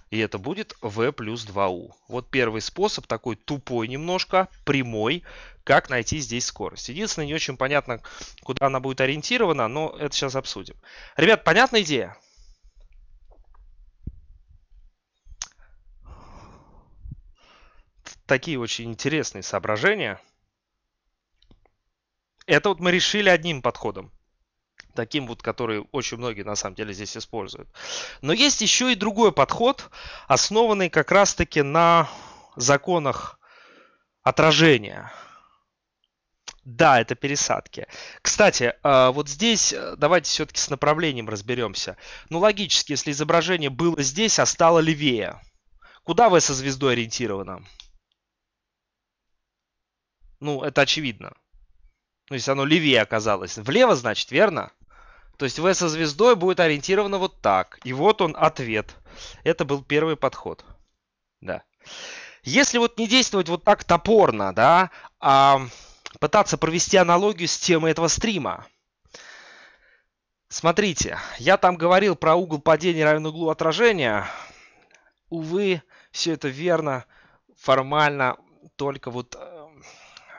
И это будет v плюс 2u. Вот первый способ, такой тупой немножко, прямой, как найти здесь скорость. Единственное, не очень понятно, куда она будет ориентирована, но это сейчас обсудим. Ребят, понятная идея? такие очень интересные соображения. Это вот мы решили одним подходом. Таким вот, который очень многие на самом деле здесь используют. Но есть еще и другой подход, основанный как раз-таки на законах отражения. Да, это пересадки. Кстати, а, вот здесь э, давайте все-таки с направлением разберемся. Ну, логически, если изображение было здесь, а стало левее, куда вы со звездой ориентированы? Ну, это очевидно. То есть оно левее оказалось. Влево, значит, верно? То есть V со звездой будет ориентировано вот так. И вот он ответ. Это был первый подход. Да. Если вот не действовать вот так топорно, да, а пытаться провести аналогию с темой этого стрима. Смотрите, я там говорил про угол падения равен углу отражения. Увы, все это верно формально, только вот э,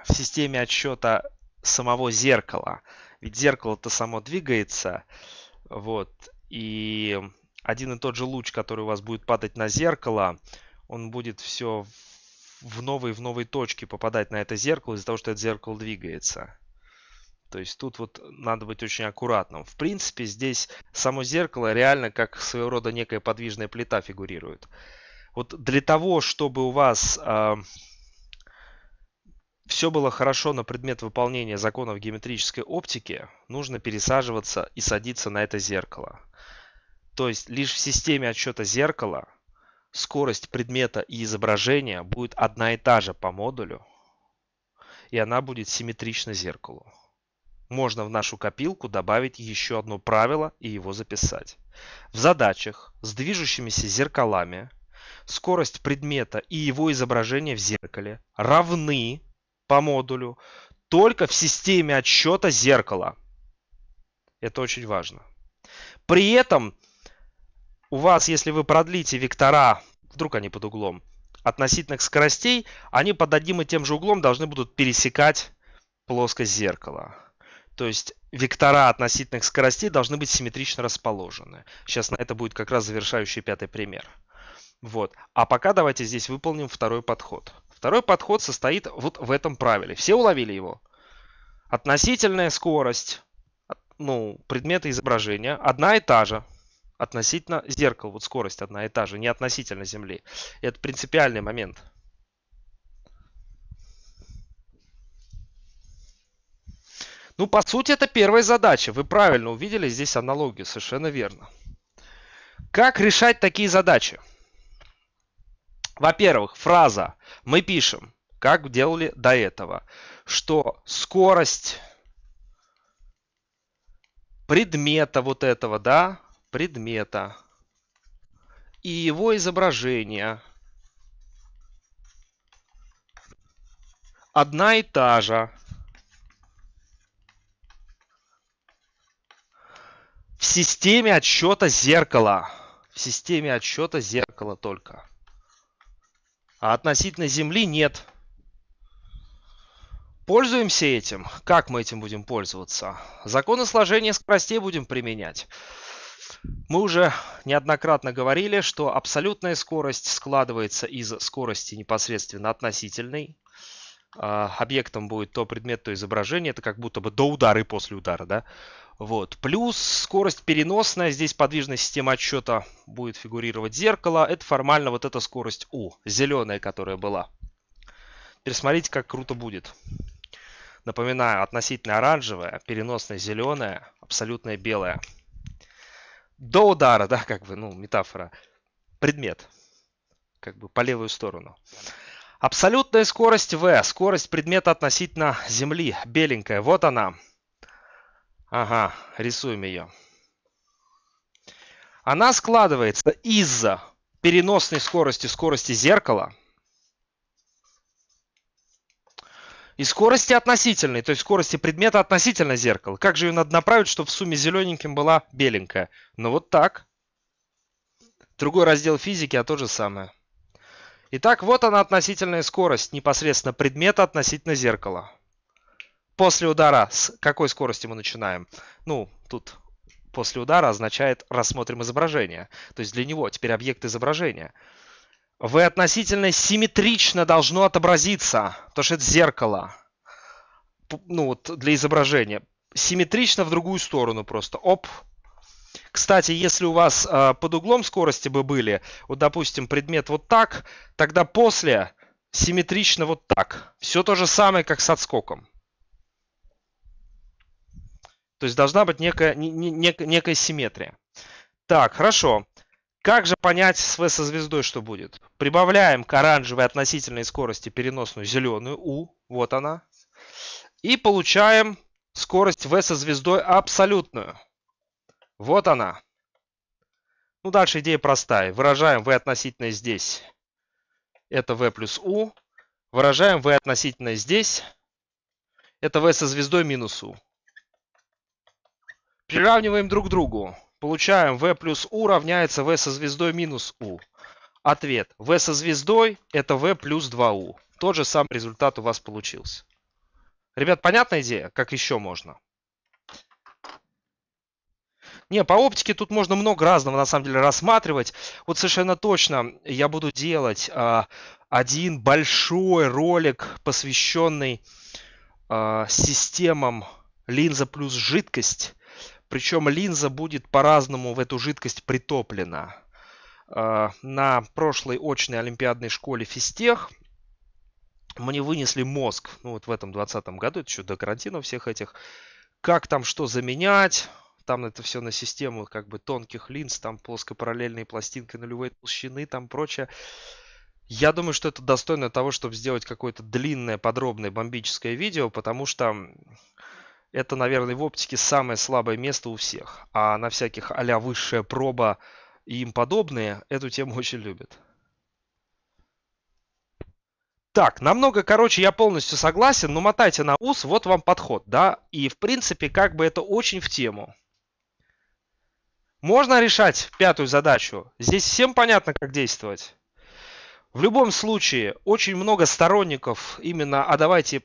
в системе отсчета самого зеркала. Ведь зеркало-то само двигается. Вот. И один и тот же луч, который у вас будет падать на зеркало, он будет все в новой, в новой точке попадать на это зеркало из-за того, что это зеркало двигается. То есть тут вот надо быть очень аккуратным. В принципе, здесь само зеркало реально как своего рода некая подвижная плита фигурирует. Вот для того, чтобы у вас а, все было хорошо на предмет выполнения законов геометрической оптики, нужно пересаживаться и садиться на это зеркало. То есть лишь в системе отсчета зеркала скорость предмета и изображения будет одна и та же по модулю, и она будет симметрична зеркалу. Можно в нашу копилку добавить еще одно правило и его записать. В задачах с движущимися зеркалами скорость предмета и его изображения в зеркале равны по модулю только в системе отсчета зеркала. Это очень важно. При этом у вас, если вы продлите вектора, вдруг они под углом, относительных скоростей, они под одним и тем же углом должны будут пересекать плоскость зеркала. То есть вектора относительных скоростей должны быть симметрично расположены. Сейчас это будет как раз завершающий пятый пример. Вот. А пока давайте здесь выполним второй подход. Второй подход состоит вот в этом правиле. Все уловили его. Относительная скорость ну, предмета изображения одна и та же относительно зеркала. Вот скорость одна и та же, не относительно Земли. Это принципиальный момент. Ну, по сути, это первая задача. Вы правильно увидели здесь аналогию, совершенно верно. Как решать такие задачи? Во-первых, фраза. Мы пишем, как делали до этого, что скорость предмета вот этого, да, предмета и его изображение одна и та же. В системе отсчета зеркала. В системе отсчета зеркала только. А относительно Земли нет. Пользуемся этим. Как мы этим будем пользоваться? Законы сложения скоростей будем применять. Мы уже неоднократно говорили, что абсолютная скорость складывается из скорости непосредственно относительной. А, объектом будет то предмет, то изображение. Это как будто бы до удара и после удара, да? Вот. Плюс скорость переносная, здесь подвижная система отсчета будет фигурировать зеркало. Это формально вот эта скорость U, зеленая, которая была. Пересмотрите, как круто будет. Напоминаю, относительно оранжевая, переносная зеленая, абсолютная белая. До удара, да, как бы, ну, метафора. Предмет, как бы по левую сторону. Абсолютная скорость V, скорость предмета относительно Земли, беленькая, вот она. Ага, рисуем ее. Она складывается из за переносной скорости скорости зеркала и скорости относительной, то есть скорости предмета относительно зеркала. Как же ее надо направить, чтобы в сумме зелененьким была беленькая? Ну вот так. Другой раздел физики, а то же самое. Итак, вот она относительная скорость непосредственно предмета относительно зеркала. После удара с какой скоростью мы начинаем? Ну, тут после удара означает рассмотрим изображение. То есть для него теперь объект изображения. В относительно симметрично должно отобразиться, потому что это зеркало. Ну вот для изображения. Симметрично в другую сторону просто. Оп. Кстати, если у вас э, под углом скорости бы были, вот допустим предмет вот так, тогда после симметрично вот так. Все то же самое, как с отскоком. То есть должна быть некая, не, не, некая симметрия. Так, хорошо. Как же понять с V со звездой, что будет? Прибавляем к оранжевой относительной скорости переносную зеленую U. Вот она. И получаем скорость V со звездой абсолютную. Вот она. Ну, дальше идея простая. Выражаем V относительно здесь. Это V плюс U. Выражаем V относительно здесь. Это V со звездой минус U. Приравниваем друг к другу. Получаем v плюс u равняется v со звездой минус u. Ответ. v со звездой это v плюс 2u. Тот же сам результат у вас получился. Ребят, понятная идея? Как еще можно? Не, по оптике тут можно много разного на самом деле рассматривать. Вот совершенно точно я буду делать а, один большой ролик, посвященный а, системам линза плюс жидкость причем линза будет по-разному в эту жидкость притоплена. Э, на прошлой очной олимпиадной школе физтех мне вынесли мозг, ну вот в этом 20 году, это еще до карантина всех этих, как там что заменять, там это все на систему как бы тонких линз, там плоскопараллельные пластинки нулевой толщины, там прочее. Я думаю, что это достойно того, чтобы сделать какое-то длинное, подробное бомбическое видео, потому что это, наверное, в оптике самое слабое место у всех. А на всяких а высшая проба и им подобные эту тему очень любят. Так, намного короче, я полностью согласен, но мотайте на ус, вот вам подход, да, и в принципе как бы это очень в тему. Можно решать пятую задачу, здесь всем понятно, как действовать. В любом случае, очень много сторонников именно, а давайте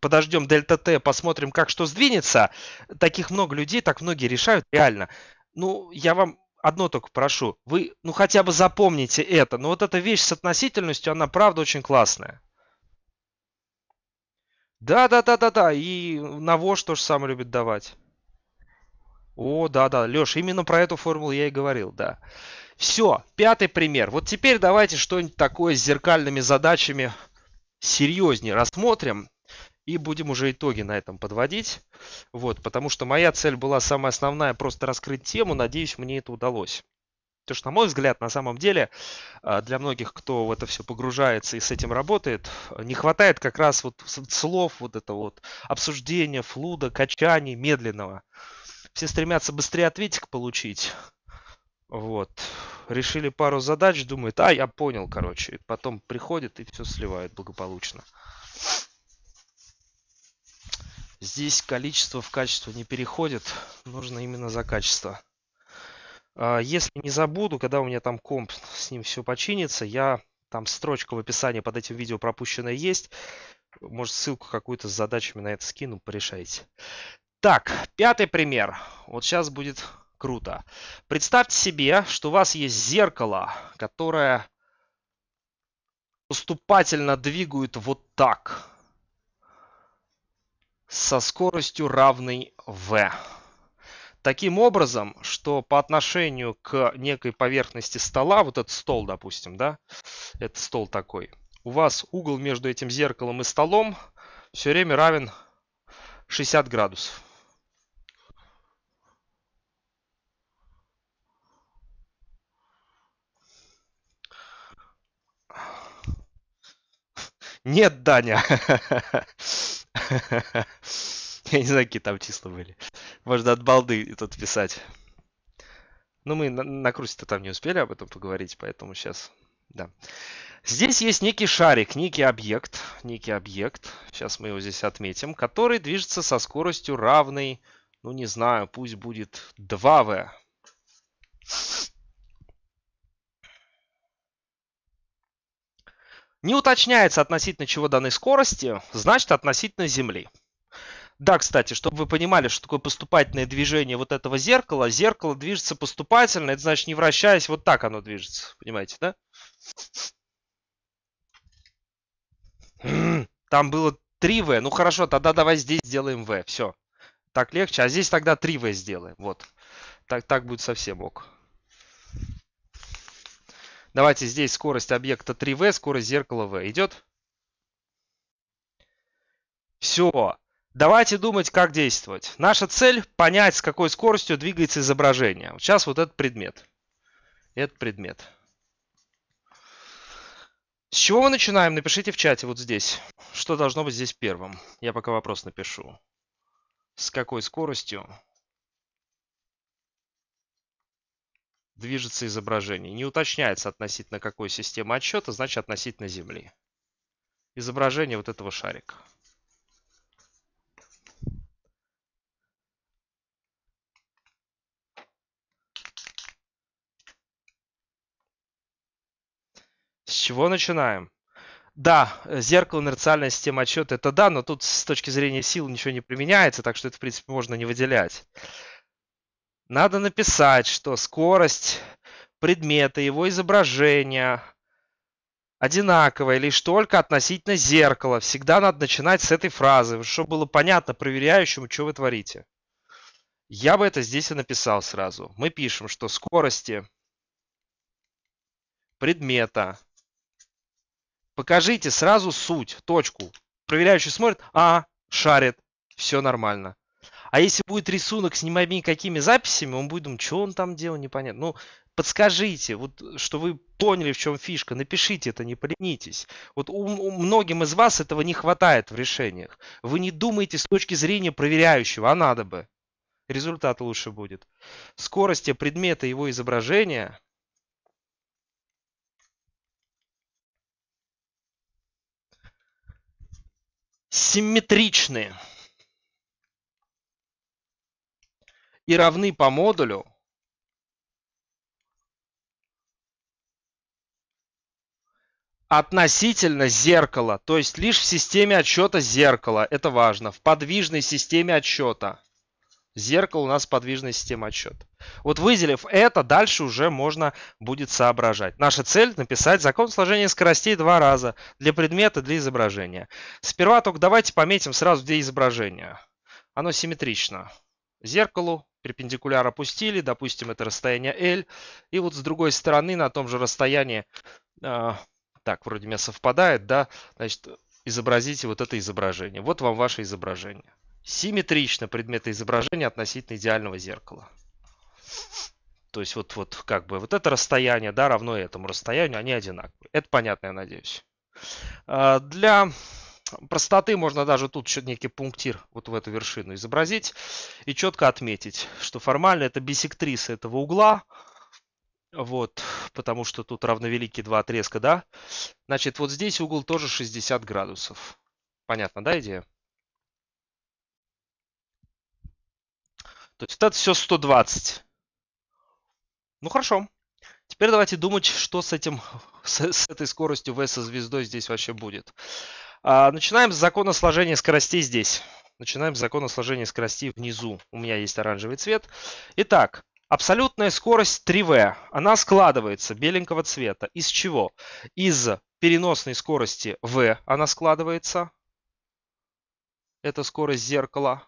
подождем дельта Т, посмотрим, как что сдвинется. Таких много людей, так многие решают, реально. Ну, я вам одно только прошу. Вы, ну, хотя бы запомните это. Но ну, вот эта вещь с относительностью, она правда очень классная. Да, да, да, да, да. И Навош тоже самое любит давать. О, да, да. Леш, именно про эту формулу я и говорил, да. Все, пятый пример. Вот теперь давайте что-нибудь такое с зеркальными задачами серьезнее рассмотрим и будем уже итоги на этом подводить. Вот, потому что моя цель была самая основная, просто раскрыть тему. Надеюсь, мне это удалось. Потому что, на мой взгляд, на самом деле, а, для многих, кто в это все погружается и с этим работает, не хватает как раз вот слов, вот это вот обсуждения, флуда, качаний, медленного. Все стремятся быстрее ответик получить. Вот. Решили пару задач, думают, а, я понял, короче. Потом приходит и все сливает благополучно. Здесь количество в качество не переходит, нужно именно за качество. А, если не забуду, когда у меня там комп, с ним все починится, я там строчка в описании под этим видео пропущенная есть. Может, ссылку какую-то с задачами на это скину, порешайте. Так, пятый пример. Вот сейчас будет круто. Представьте себе, что у вас есть зеркало, которое поступательно двигает вот так со скоростью равной v. Таким образом, что по отношению к некой поверхности стола, вот этот стол, допустим, да, это стол такой, у вас угол между этим зеркалом и столом все время равен 60 градусов. Нет, Даня. Я не знаю, какие там числа были. Можно от балды тут писать. Ну, мы на, на крузе-то там не успели об этом поговорить, поэтому сейчас, да. Здесь есть некий шарик, некий объект, некий объект, сейчас мы его здесь отметим, который движется со скоростью равной, ну, не знаю, пусть будет 2 в. Не уточняется относительно чего данной скорости, значит относительно Земли. Да, кстати, чтобы вы понимали, что такое поступательное движение вот этого зеркала. Зеркало движется поступательно, это значит не вращаясь, вот так оно движется. Понимаете, да? Там было 3 в, Ну хорошо, тогда давай здесь сделаем в, Все. Так легче. А здесь тогда 3 в сделаем. Вот. Так, так будет совсем ок. Давайте здесь скорость объекта 3v, скорость зеркала v. Идет? Все. Давайте думать, как действовать. Наша цель – понять, с какой скоростью двигается изображение. Сейчас вот этот предмет. Этот предмет. С чего мы начинаем? Напишите в чате вот здесь. Что должно быть здесь первым? Я пока вопрос напишу. С какой скоростью движется изображение. Не уточняется относительно какой системы отсчета, значит относительно Земли. Изображение вот этого шарика. С чего начинаем? Да, зеркало, инерциальная система отсчета, это да, но тут с точки зрения сил ничего не применяется, так что это, в принципе, можно не выделять. Надо написать, что скорость предмета, его изображения одинаковая, лишь только относительно зеркала. Всегда надо начинать с этой фразы, чтобы было понятно проверяющему, что вы творите. Я бы это здесь и написал сразу. Мы пишем, что скорости предмета. Покажите сразу суть, точку. Проверяющий смотрит, а, шарит, все нормально. А если будет рисунок с какими записями, он будет думать, что он там делал, непонятно. Ну, подскажите, вот, что вы поняли, в чем фишка, напишите это, не поленитесь. Вот у, у многим из вас этого не хватает в решениях. Вы не думаете с точки зрения проверяющего, а надо бы. Результат лучше будет. Скорости предмета его изображения – симметричные. и равны по модулю относительно зеркала, то есть лишь в системе отсчета зеркала, это важно, в подвижной системе отсчета. Зеркало у нас подвижная система отсчета. Вот выделив это, дальше уже можно будет соображать. Наша цель написать закон сложения скоростей два раза для предмета, для изображения. Сперва только давайте пометим сразу, две изображения. Оно симметрично зеркалу, перпендикуляр опустили, допустим, это расстояние L, и вот с другой стороны на том же расстоянии, э, так, вроде меня совпадает, да, значит, изобразите вот это изображение. Вот вам ваше изображение. Симметрично предметы изображения относительно идеального зеркала. То есть вот, вот как бы вот это расстояние, да, равно этому расстоянию, они одинаковые. Это понятно, я надеюсь. А, для простоты можно даже тут еще некий пунктир вот в эту вершину изобразить и четко отметить, что формально это бисектриса этого угла, вот, потому что тут равновеликие два отрезка, да? Значит, вот здесь угол тоже 60 градусов. Понятно, да, идея? То есть это все 120. Ну хорошо. Теперь давайте думать, что с этим, с, с этой скоростью v со звездой здесь вообще будет. А, начинаем с закона сложения скоростей здесь. Начинаем с закона сложения скоростей внизу. У меня есть оранжевый цвет. Итак, абсолютная скорость 3v, она складывается беленького цвета. Из чего? Из переносной скорости v она складывается. Это скорость зеркала.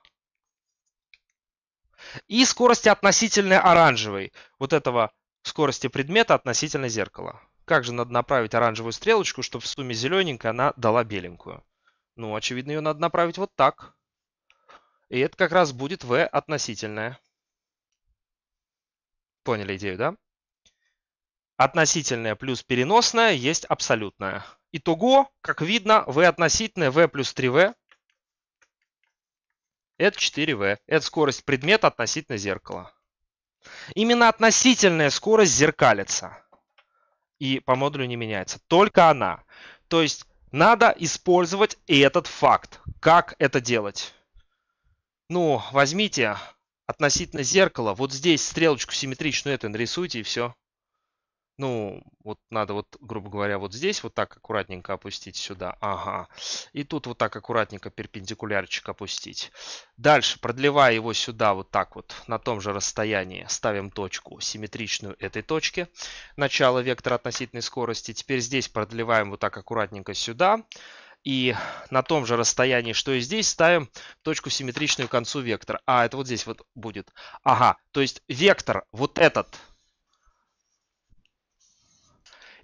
И скорости относительной оранжевой. Вот этого скорости предмета относительно зеркала. Как же надо направить оранжевую стрелочку, чтобы в сумме зелененькая она дала беленькую? Ну, очевидно, ее надо направить вот так. И это как раз будет V относительное. Поняли идею, да? Относительное плюс переносное есть абсолютное. Итого, как видно, V относительное V плюс 3V. Это 4V. Это скорость предмета относительно зеркала. Именно относительная скорость зеркалится и по модулю не меняется. Только она. То есть надо использовать и этот факт. Как это делать? Ну, возьмите относительно зеркала, вот здесь стрелочку симметричную эту нарисуйте и все. Ну, вот надо вот, грубо говоря, вот здесь вот так аккуратненько опустить сюда. Ага. И тут вот так аккуратненько перпендикулярчик опустить. Дальше, продлевая его сюда вот так вот, на том же расстоянии, ставим точку, симметричную этой точке. Начало вектора относительной скорости. Теперь здесь продлеваем вот так аккуратненько сюда. И на том же расстоянии, что и здесь, ставим точку симметричную к концу вектора. А, это вот здесь вот будет. Ага, то есть вектор вот этот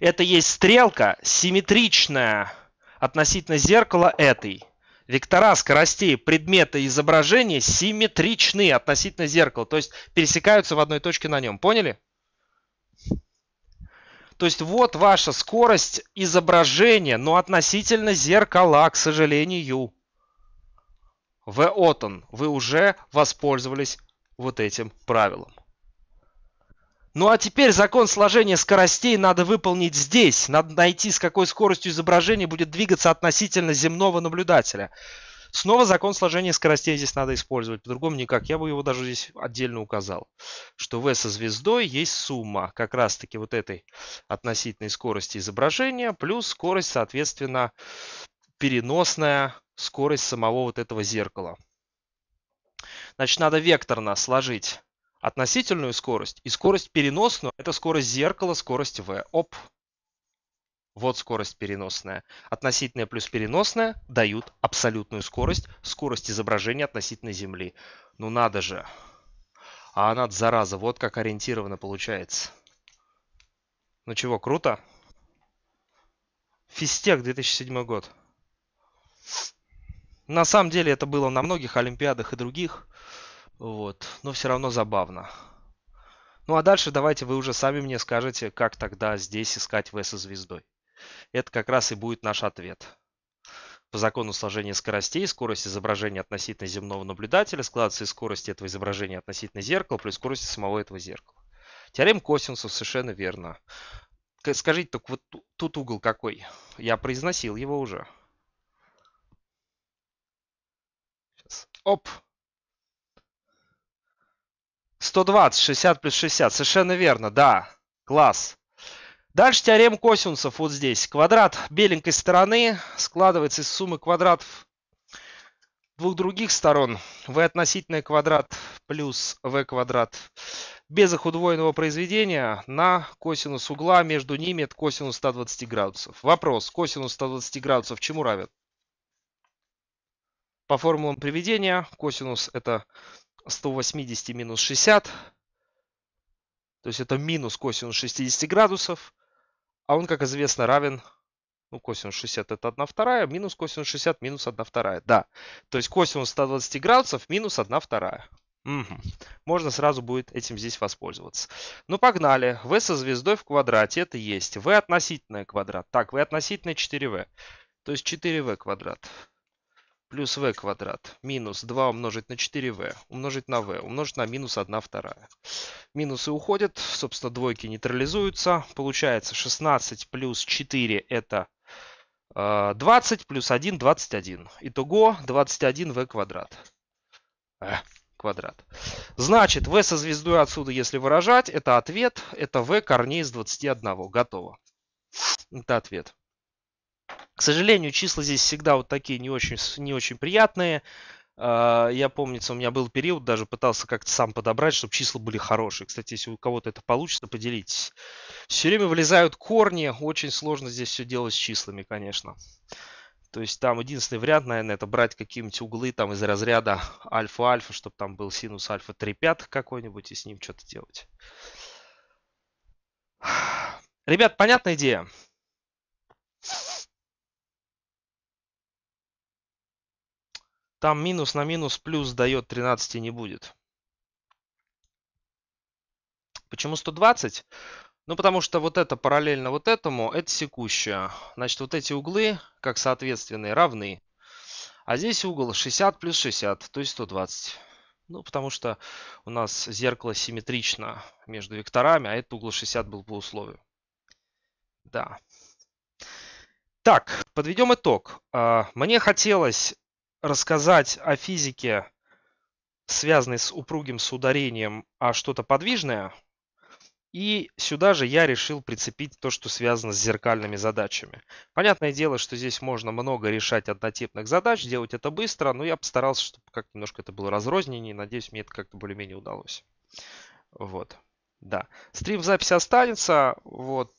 это есть стрелка, симметричная относительно зеркала этой. Вектора скоростей предмета изображения симметричны относительно зеркала, то есть пересекаются в одной точке на нем. Поняли? То есть вот ваша скорость изображения, но относительно зеркала, к сожалению. В Отон вы уже воспользовались вот этим правилом. Ну а теперь закон сложения скоростей надо выполнить здесь. Надо найти, с какой скоростью изображение будет двигаться относительно земного наблюдателя. Снова закон сложения скоростей здесь надо использовать. По-другому никак. Я бы его даже здесь отдельно указал. Что V со звездой есть сумма как раз-таки вот этой относительной скорости изображения плюс скорость, соответственно, переносная скорость самого вот этого зеркала. Значит, надо векторно сложить Относительную скорость и скорость переносную – это скорость зеркала, скорость v. Оп. Вот скорость переносная. Относительная плюс переносная дают абсолютную скорость, скорость изображения относительно Земли. Ну надо же. А она, зараза, вот как ориентирована получается. Ну чего, круто? Фистех 2007 год. На самом деле это было на многих Олимпиадах и других. Вот. Но все равно забавно. Ну а дальше давайте вы уже сами мне скажете, как тогда здесь искать V со звездой. Это как раз и будет наш ответ. По закону сложения скоростей, скорость изображения относительно земного наблюдателя складывается из скорости этого изображения относительно зеркала плюс скорость самого этого зеркала. Теорема косинусов совершенно верно. Скажите только, вот тут угол какой? Я произносил его уже. Сейчас. Оп! 120, 60 плюс 60. Совершенно верно, да. Класс. Дальше теорема косинусов вот здесь. Квадрат беленькой стороны складывается из суммы квадратов двух других сторон. В относительный квадрат плюс в квадрат. Без их удвоенного произведения на косинус угла между ними это косинус 120 градусов. Вопрос. Косинус 120 градусов чему равен? По формулам приведения косинус это 180 минус 60. То есть это минус косинус 60 градусов. А он, как известно, равен ну, косинус 60 это 1 вторая, минус косинус 60 минус 1 вторая. Да, то есть косинус 120 градусов минус 1 вторая. Угу. Можно сразу будет этим здесь воспользоваться. Ну, погнали. V со звездой в квадрате. Это есть. V относительное квадрат. Так, V относительное 4V. То есть 4V квадрат плюс v квадрат минус 2 умножить на 4v умножить на v умножить на минус 1 вторая. Минусы уходят, собственно, двойки нейтрализуются. Получается 16 плюс 4 это 20 э, плюс 1 21. Итого 21v квадрат. Э, квадрат. Значит, v со звездой отсюда, если выражать, это ответ. Это v корней из 21. Готово. Это ответ. К сожалению, числа здесь всегда вот такие не очень, не очень приятные. А, я помнится, у меня был период, даже пытался как-то сам подобрать, чтобы числа были хорошие. Кстати, если у кого-то это получится, поделитесь. Все время вылезают корни, очень сложно здесь все делать с числами, конечно. То есть там единственный вариант, наверное, это брать какие-нибудь углы там из разряда альфа-альфа, чтобы там был синус альфа 3 пятых какой-нибудь и с ним что-то делать. Ребят, понятная идея? Там минус на минус плюс дает 13 не будет. Почему 120? Ну, потому что вот это параллельно вот этому, это секущая. Значит, вот эти углы, как соответственные, равны. А здесь угол 60 плюс 60, то есть 120. Ну, потому что у нас зеркало симметрично между векторами, а этот угол 60 был по условию. Да. Так, подведем итог. А, мне хотелось рассказать о физике, связанной с упругим с ударением, а что-то подвижное. И сюда же я решил прицепить то, что связано с зеркальными задачами. Понятное дело, что здесь можно много решать однотипных задач, делать это быстро, но я постарался, чтобы как немножко это было разрозненнее. Надеюсь, мне это как-то более-менее удалось. Вот. Да. Стрим запись останется. Вот.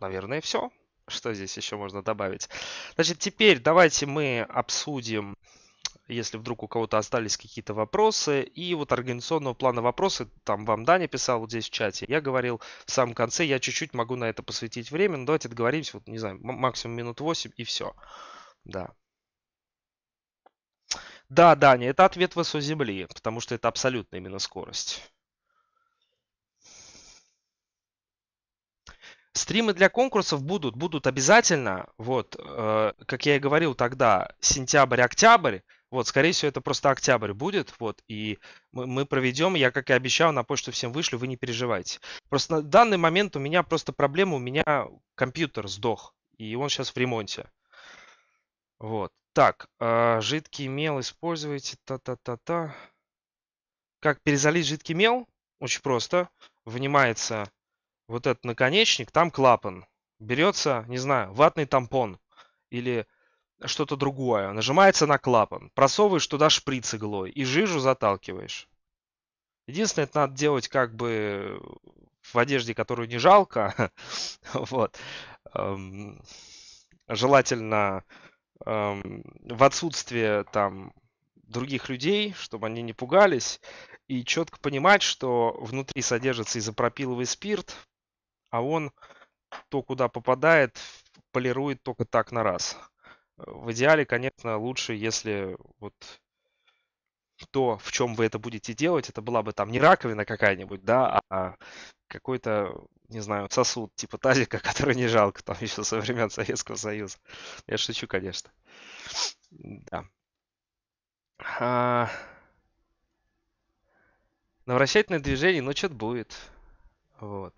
Наверное, все что здесь еще можно добавить? Значит, теперь давайте мы обсудим, если вдруг у кого-то остались какие-то вопросы. И вот организационного плана вопросы, там вам Даня писал вот здесь в чате. Я говорил в самом конце, я чуть-чуть могу на это посвятить время, но давайте договоримся, вот не знаю, максимум минут 8 и все. Да. Да, Даня, это ответ высо земли, потому что это абсолютная именно скорость. Стримы для конкурсов будут, будут обязательно. Вот, э, как я и говорил тогда, сентябрь-октябрь. Вот, скорее всего, это просто октябрь будет. Вот, и мы, мы проведем, я, как и обещал, на почту всем вышлю, вы не переживайте. Просто на данный момент у меня просто проблема, у меня компьютер сдох, и он сейчас в ремонте. Вот. Так, э, жидкий мел используйте. Та-та-та-та. Как перезалить жидкий мел? Очень просто. Внимается вот этот наконечник, там клапан. Берется, не знаю, ватный тампон или что-то другое. Нажимается на клапан. Просовываешь туда шприц иглой и жижу заталкиваешь. Единственное, это надо делать как бы в одежде, которую не жалко. вот. Эм, желательно эм, в отсутствие там других людей, чтобы они не пугались, и четко понимать, что внутри содержится изопропиловый спирт, а он то, куда попадает, полирует только так на раз. В идеале, конечно, лучше, если вот то, в чем вы это будете делать, это была бы там не раковина какая-нибудь, да, а какой-то, не знаю, сосуд типа тазика, который не жалко там еще со времен Советского Союза. Я шучу, конечно. Да. А... На вращательное движение, ну, что-то будет. Вот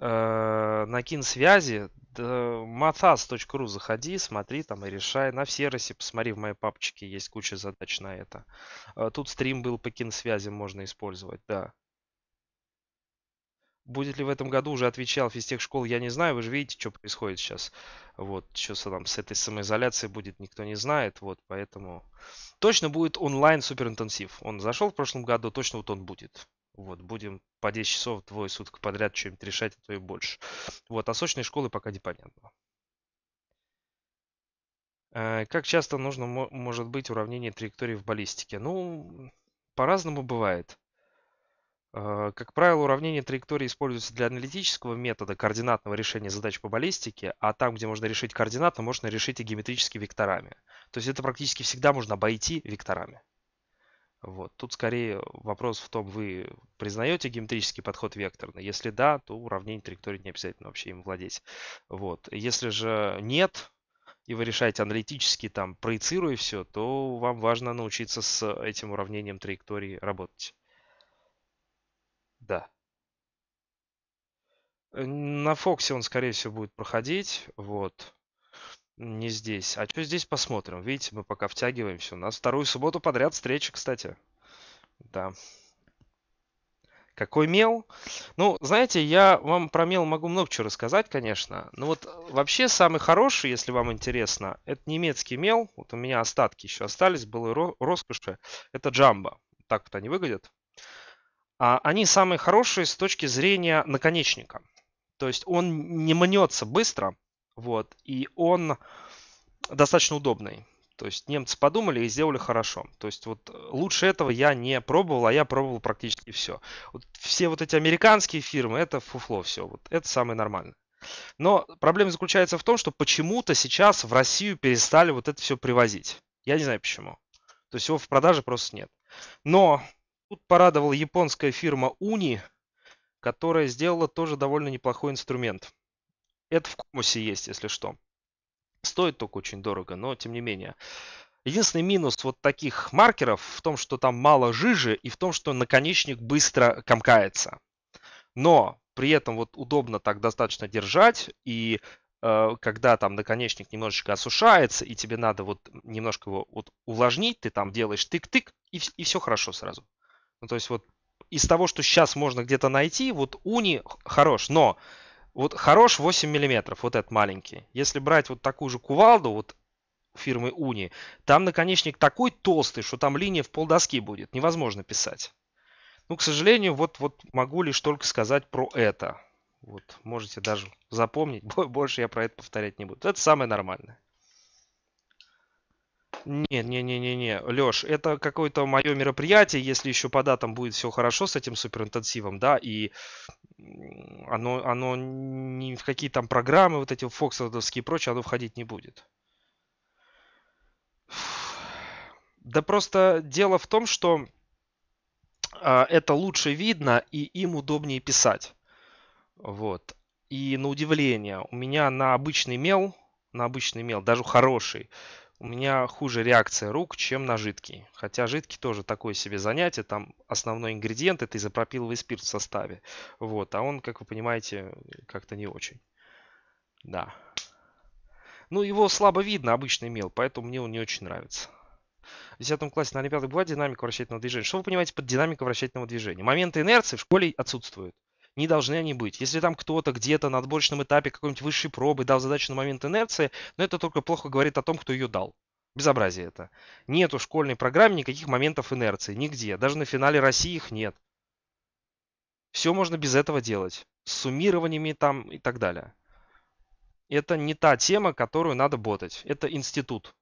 э, на кинсвязи, mathas.ru заходи, смотри там и решай. На сервисе посмотри, в моей папочке есть куча задач на это. Э, тут стрим был по кинсвязи, можно использовать, да. Будет ли в этом году уже отвечал из тех школ, я не знаю. Вы же видите, что происходит сейчас. Вот, что там с этой самоизоляцией будет, никто не знает. Вот, поэтому точно будет онлайн суперинтенсив. Он зашел в прошлом году, точно вот он будет. Вот, будем по 10 часов двое суток подряд что-нибудь решать, а то и больше. Вот, а сочные школы пока непонятно. Э, как часто нужно, может быть, уравнение траектории в баллистике? Ну, по-разному бывает. Э, как правило, уравнение траектории используется для аналитического метода координатного решения задач по баллистике, а там, где можно решить координатно, можно решить и геометрически векторами. То есть это практически всегда можно обойти векторами. Вот. Тут скорее вопрос в том, вы признаете геометрический подход векторный? Если да, то уравнение траектории не обязательно вообще им владеть. Вот. Если же нет, и вы решаете аналитически, там, проецируя все, то вам важно научиться с этим уравнением траектории работать. Да. Э, на Фоксе он, скорее всего, будет проходить. Вот. Не здесь. А что здесь посмотрим? Видите, мы пока втягиваемся. У нас вторую субботу подряд встреча, кстати. Да. Какой мел? Ну, знаете, я вам про мел могу много чего рассказать, конечно. Но вот э, вообще самый хороший, если вам интересно, это немецкий мел. Вот у меня остатки еще остались, было роскоши. Это джамба. Так вот они выглядят. А они самые хорошие с точки зрения наконечника. То есть он не мнется быстро, вот. И он достаточно удобный. То есть немцы подумали и сделали хорошо. То есть вот э, лучше этого я не пробовал, а я пробовал практически все. Вот все вот эти американские фирмы, это фуфло все. Вот это самое нормальное. Но проблема заключается в том, что почему-то сейчас в Россию перестали вот это все привозить. Я не знаю почему. То есть его в продаже просто нет. Но тут порадовала японская фирма Uni, которая сделала тоже довольно неплохой инструмент. Это в комусе есть, если что. Стоит только очень дорого, но тем не менее. Единственный минус вот таких маркеров в том, что там мало жижи и в том, что наконечник быстро комкается. Но при этом вот удобно так достаточно держать и э, когда там наконечник немножечко осушается и тебе надо вот немножко его вот увлажнить, ты там делаешь тык-тык и, и все хорошо сразу. Ну, то есть вот из того, что сейчас можно где-то найти, вот уни хорош, но вот хорош 8 миллиметров, вот этот маленький. Если брать вот такую же кувалду, вот фирмы Уни, там наконечник такой толстый, что там линия в полдоски будет. Невозможно писать. Ну, к сожалению, вот, вот могу лишь только сказать про это. Вот, можете даже запомнить. Больше я про это повторять не буду. Это самое нормальное. Нет, не, не, не, не, Леш, это какое-то мое мероприятие, если еще по датам будет все хорошо с этим суперинтенсивом, да, и оно, оно ни в какие там программы, вот эти фоксовские и прочее, оно входить не будет. Да просто дело в том, что а, это лучше видно и им удобнее писать. Вот. И на удивление, у меня на обычный мел, на обычный мел, даже хороший, у меня хуже реакция рук, чем на жидкий. Хотя жидкий тоже такое себе занятие. Там основной ингредиент это изопропиловый спирт в составе. Вот, а он, как вы понимаете, как-то не очень. Да. Ну, его слабо видно, обычный мел, поэтому мне он не очень нравится. В 10 классе на Олимпиадах бывает динамика вращательного движения. Что вы понимаете под динамикой вращательного движения? Моменты инерции в школе отсутствуют не должны они быть. Если там кто-то где-то на отборочном этапе какой-нибудь высшей пробы дал задачу на момент инерции, но это только плохо говорит о том, кто ее дал. Безобразие это. Нету в школьной программе никаких моментов инерции. Нигде. Даже на финале России их нет. Все можно без этого делать. С суммированиями там и так далее. Это не та тема, которую надо ботать. Это институт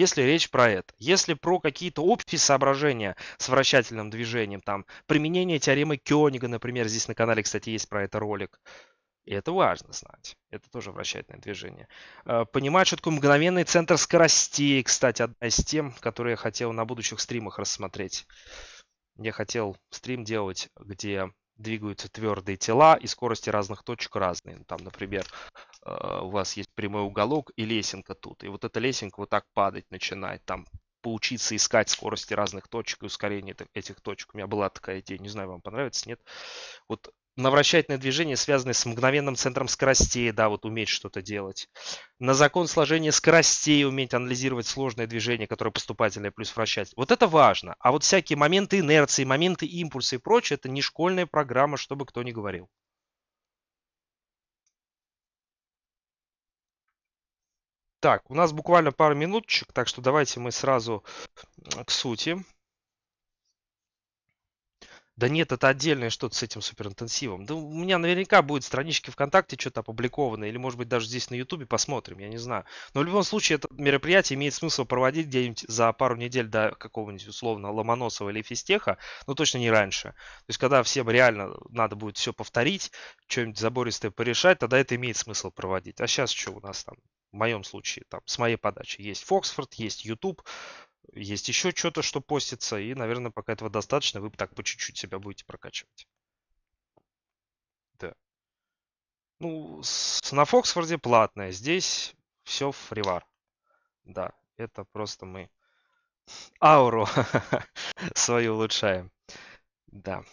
если речь про это. Если про какие-то общие соображения с вращательным движением, там, применение теоремы Кёнига, например, здесь на канале, кстати, есть про это ролик. И это важно знать. Это тоже вращательное движение. Э, понимать, что такое мгновенный центр скоростей, кстати, одна из тем, которые я хотел на будущих стримах рассмотреть. Я хотел стрим делать, где двигаются твердые тела и скорости разных точек разные. Ну, там, например, а, у вас есть прямой уголок и лесенка тут. И вот эта лесенка вот так падать начинает, там поучиться искать скорости разных точек и ускорение этих точек. У меня была такая идея, не знаю, вам понравится, нет. Вот навращательное движение, связанное с мгновенным центром скоростей, да, вот уметь что-то делать. На закон сложения скоростей уметь анализировать сложные движения, которые поступательное плюс вращательные. Вот это важно. А вот всякие моменты инерции, моменты импульса и прочее, это не школьная программа, чтобы кто ни говорил. Так, у нас буквально пару минуточек, так что давайте мы сразу к сути. Да нет, это отдельное что-то с этим суперинтенсивом. Да у меня наверняка будет странички ВКонтакте что-то опубликовано, или может быть даже здесь на Ютубе посмотрим, я не знаю. Но в любом случае это мероприятие имеет смысл проводить где-нибудь за пару недель до какого-нибудь условно Ломоносова или Фистеха, но точно не раньше. То есть когда всем реально надо будет все повторить, что-нибудь забористое порешать, тогда это имеет смысл проводить. А сейчас что у нас там? в моем случае, там, с моей подачи. Есть Фоксфорд, есть YouTube, есть еще что-то, что постится, и, наверное, пока этого достаточно, вы так по чуть-чуть себя будете прокачивать. Да. Ну, с, на Фоксфорде платное, здесь все в ревар. Да, это просто мы ауру свою улучшаем. Да.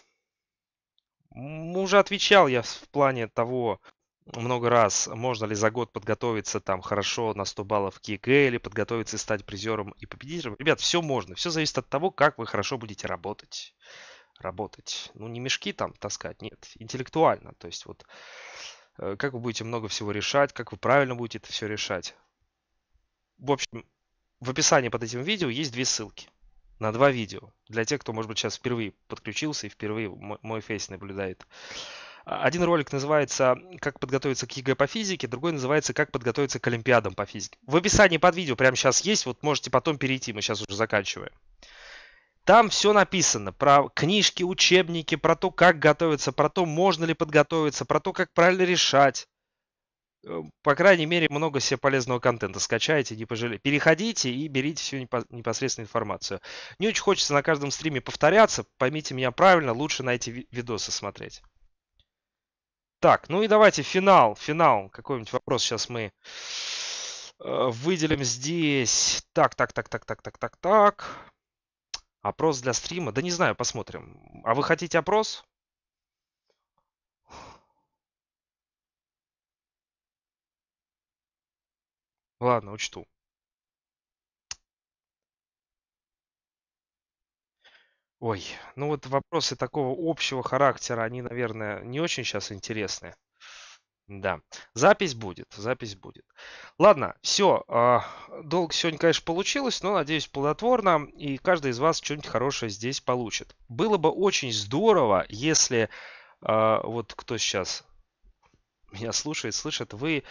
Уже отвечал я в плане того, много раз, можно ли за год подготовиться там хорошо на 100 баллов к ЕГЭ или подготовиться и стать призером и победителем. Ребят, все можно. Все зависит от того, как вы хорошо будете работать. Работать. Ну, не мешки там таскать, нет. Интеллектуально. То есть вот э, как вы будете много всего решать, как вы правильно будете это все решать. В общем, в описании под этим видео есть две ссылки на два видео. Для тех, кто, может быть, сейчас впервые подключился и впервые мой фейс наблюдает. Один ролик называется «Как подготовиться к ЕГЭ по физике», другой называется «Как подготовиться к Олимпиадам по физике». В описании под видео прямо сейчас есть, вот можете потом перейти, мы сейчас уже заканчиваем. Там все написано про книжки, учебники, про то, как готовиться, про то, можно ли подготовиться, про то, как правильно решать. Э, по крайней мере, много себе полезного контента скачайте, не пожалеете. Переходите и берите всю непосредственную информацию. Не очень хочется на каждом стриме повторяться, поймите меня правильно, лучше на эти видосы смотреть. Так, ну и давайте финал, финал. Какой-нибудь вопрос сейчас мы э, выделим здесь. Так, так, так, так, так, так, так, так. Опрос для стрима. Да не знаю, посмотрим. А вы хотите опрос? Ладно, учту. Ой, ну вот вопросы такого общего характера, они, наверное, не очень сейчас интересны. Да, запись будет, запись будет. Ладно, все, а, долг сегодня, конечно, получилось, но, надеюсь, плодотворно, и каждый из вас что-нибудь хорошее здесь получит. Было бы очень здорово, если, а, вот кто сейчас меня слушает, слышит, вы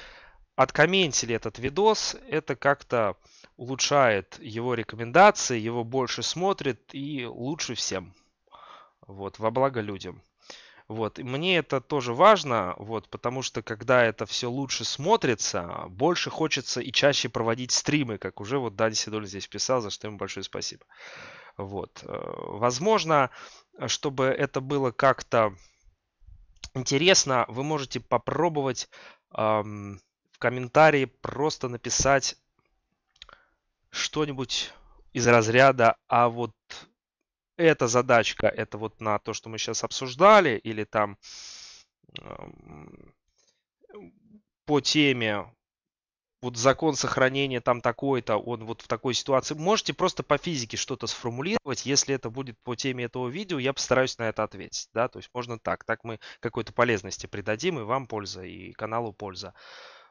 откомментили этот видос, это как-то улучшает его рекомендации, его больше смотрит и лучше всем. Вот, во благо людям. Вот, и мне это тоже важно, вот, потому что когда это все лучше смотрится, больше хочется и чаще проводить стримы, как уже вот Дани Сидоль здесь писал, за что ему большое спасибо. Вот, э, возможно, чтобы это было как-то интересно, вы можете попробовать эм, в комментарии просто написать что-нибудь из разряда, а вот эта задачка, это вот на то, что мы сейчас обсуждали, или там эм, по теме вот закон сохранения там такой-то, он вот в такой ситуации. Можете просто по физике что-то сформулировать, если это будет по теме этого видео, я постараюсь на это ответить, да, то есть можно так, так мы какой-то полезности придадим, и вам польза, и каналу польза.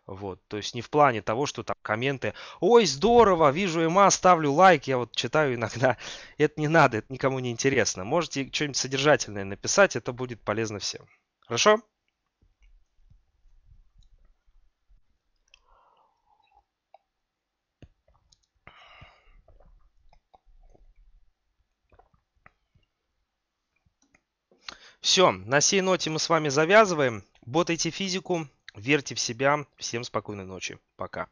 Вот, то есть не в плане того, что там комменты «Ой, здорово, вижу Эма, ставлю лайк», я вот читаю иногда. Это не надо, это никому не интересно. Можете что-нибудь содержательное написать, это будет полезно всем. Хорошо? Все, на сей ноте мы с вами завязываем. Ботайте физику, Верьте в себя. Всем спокойной ночи. Пока.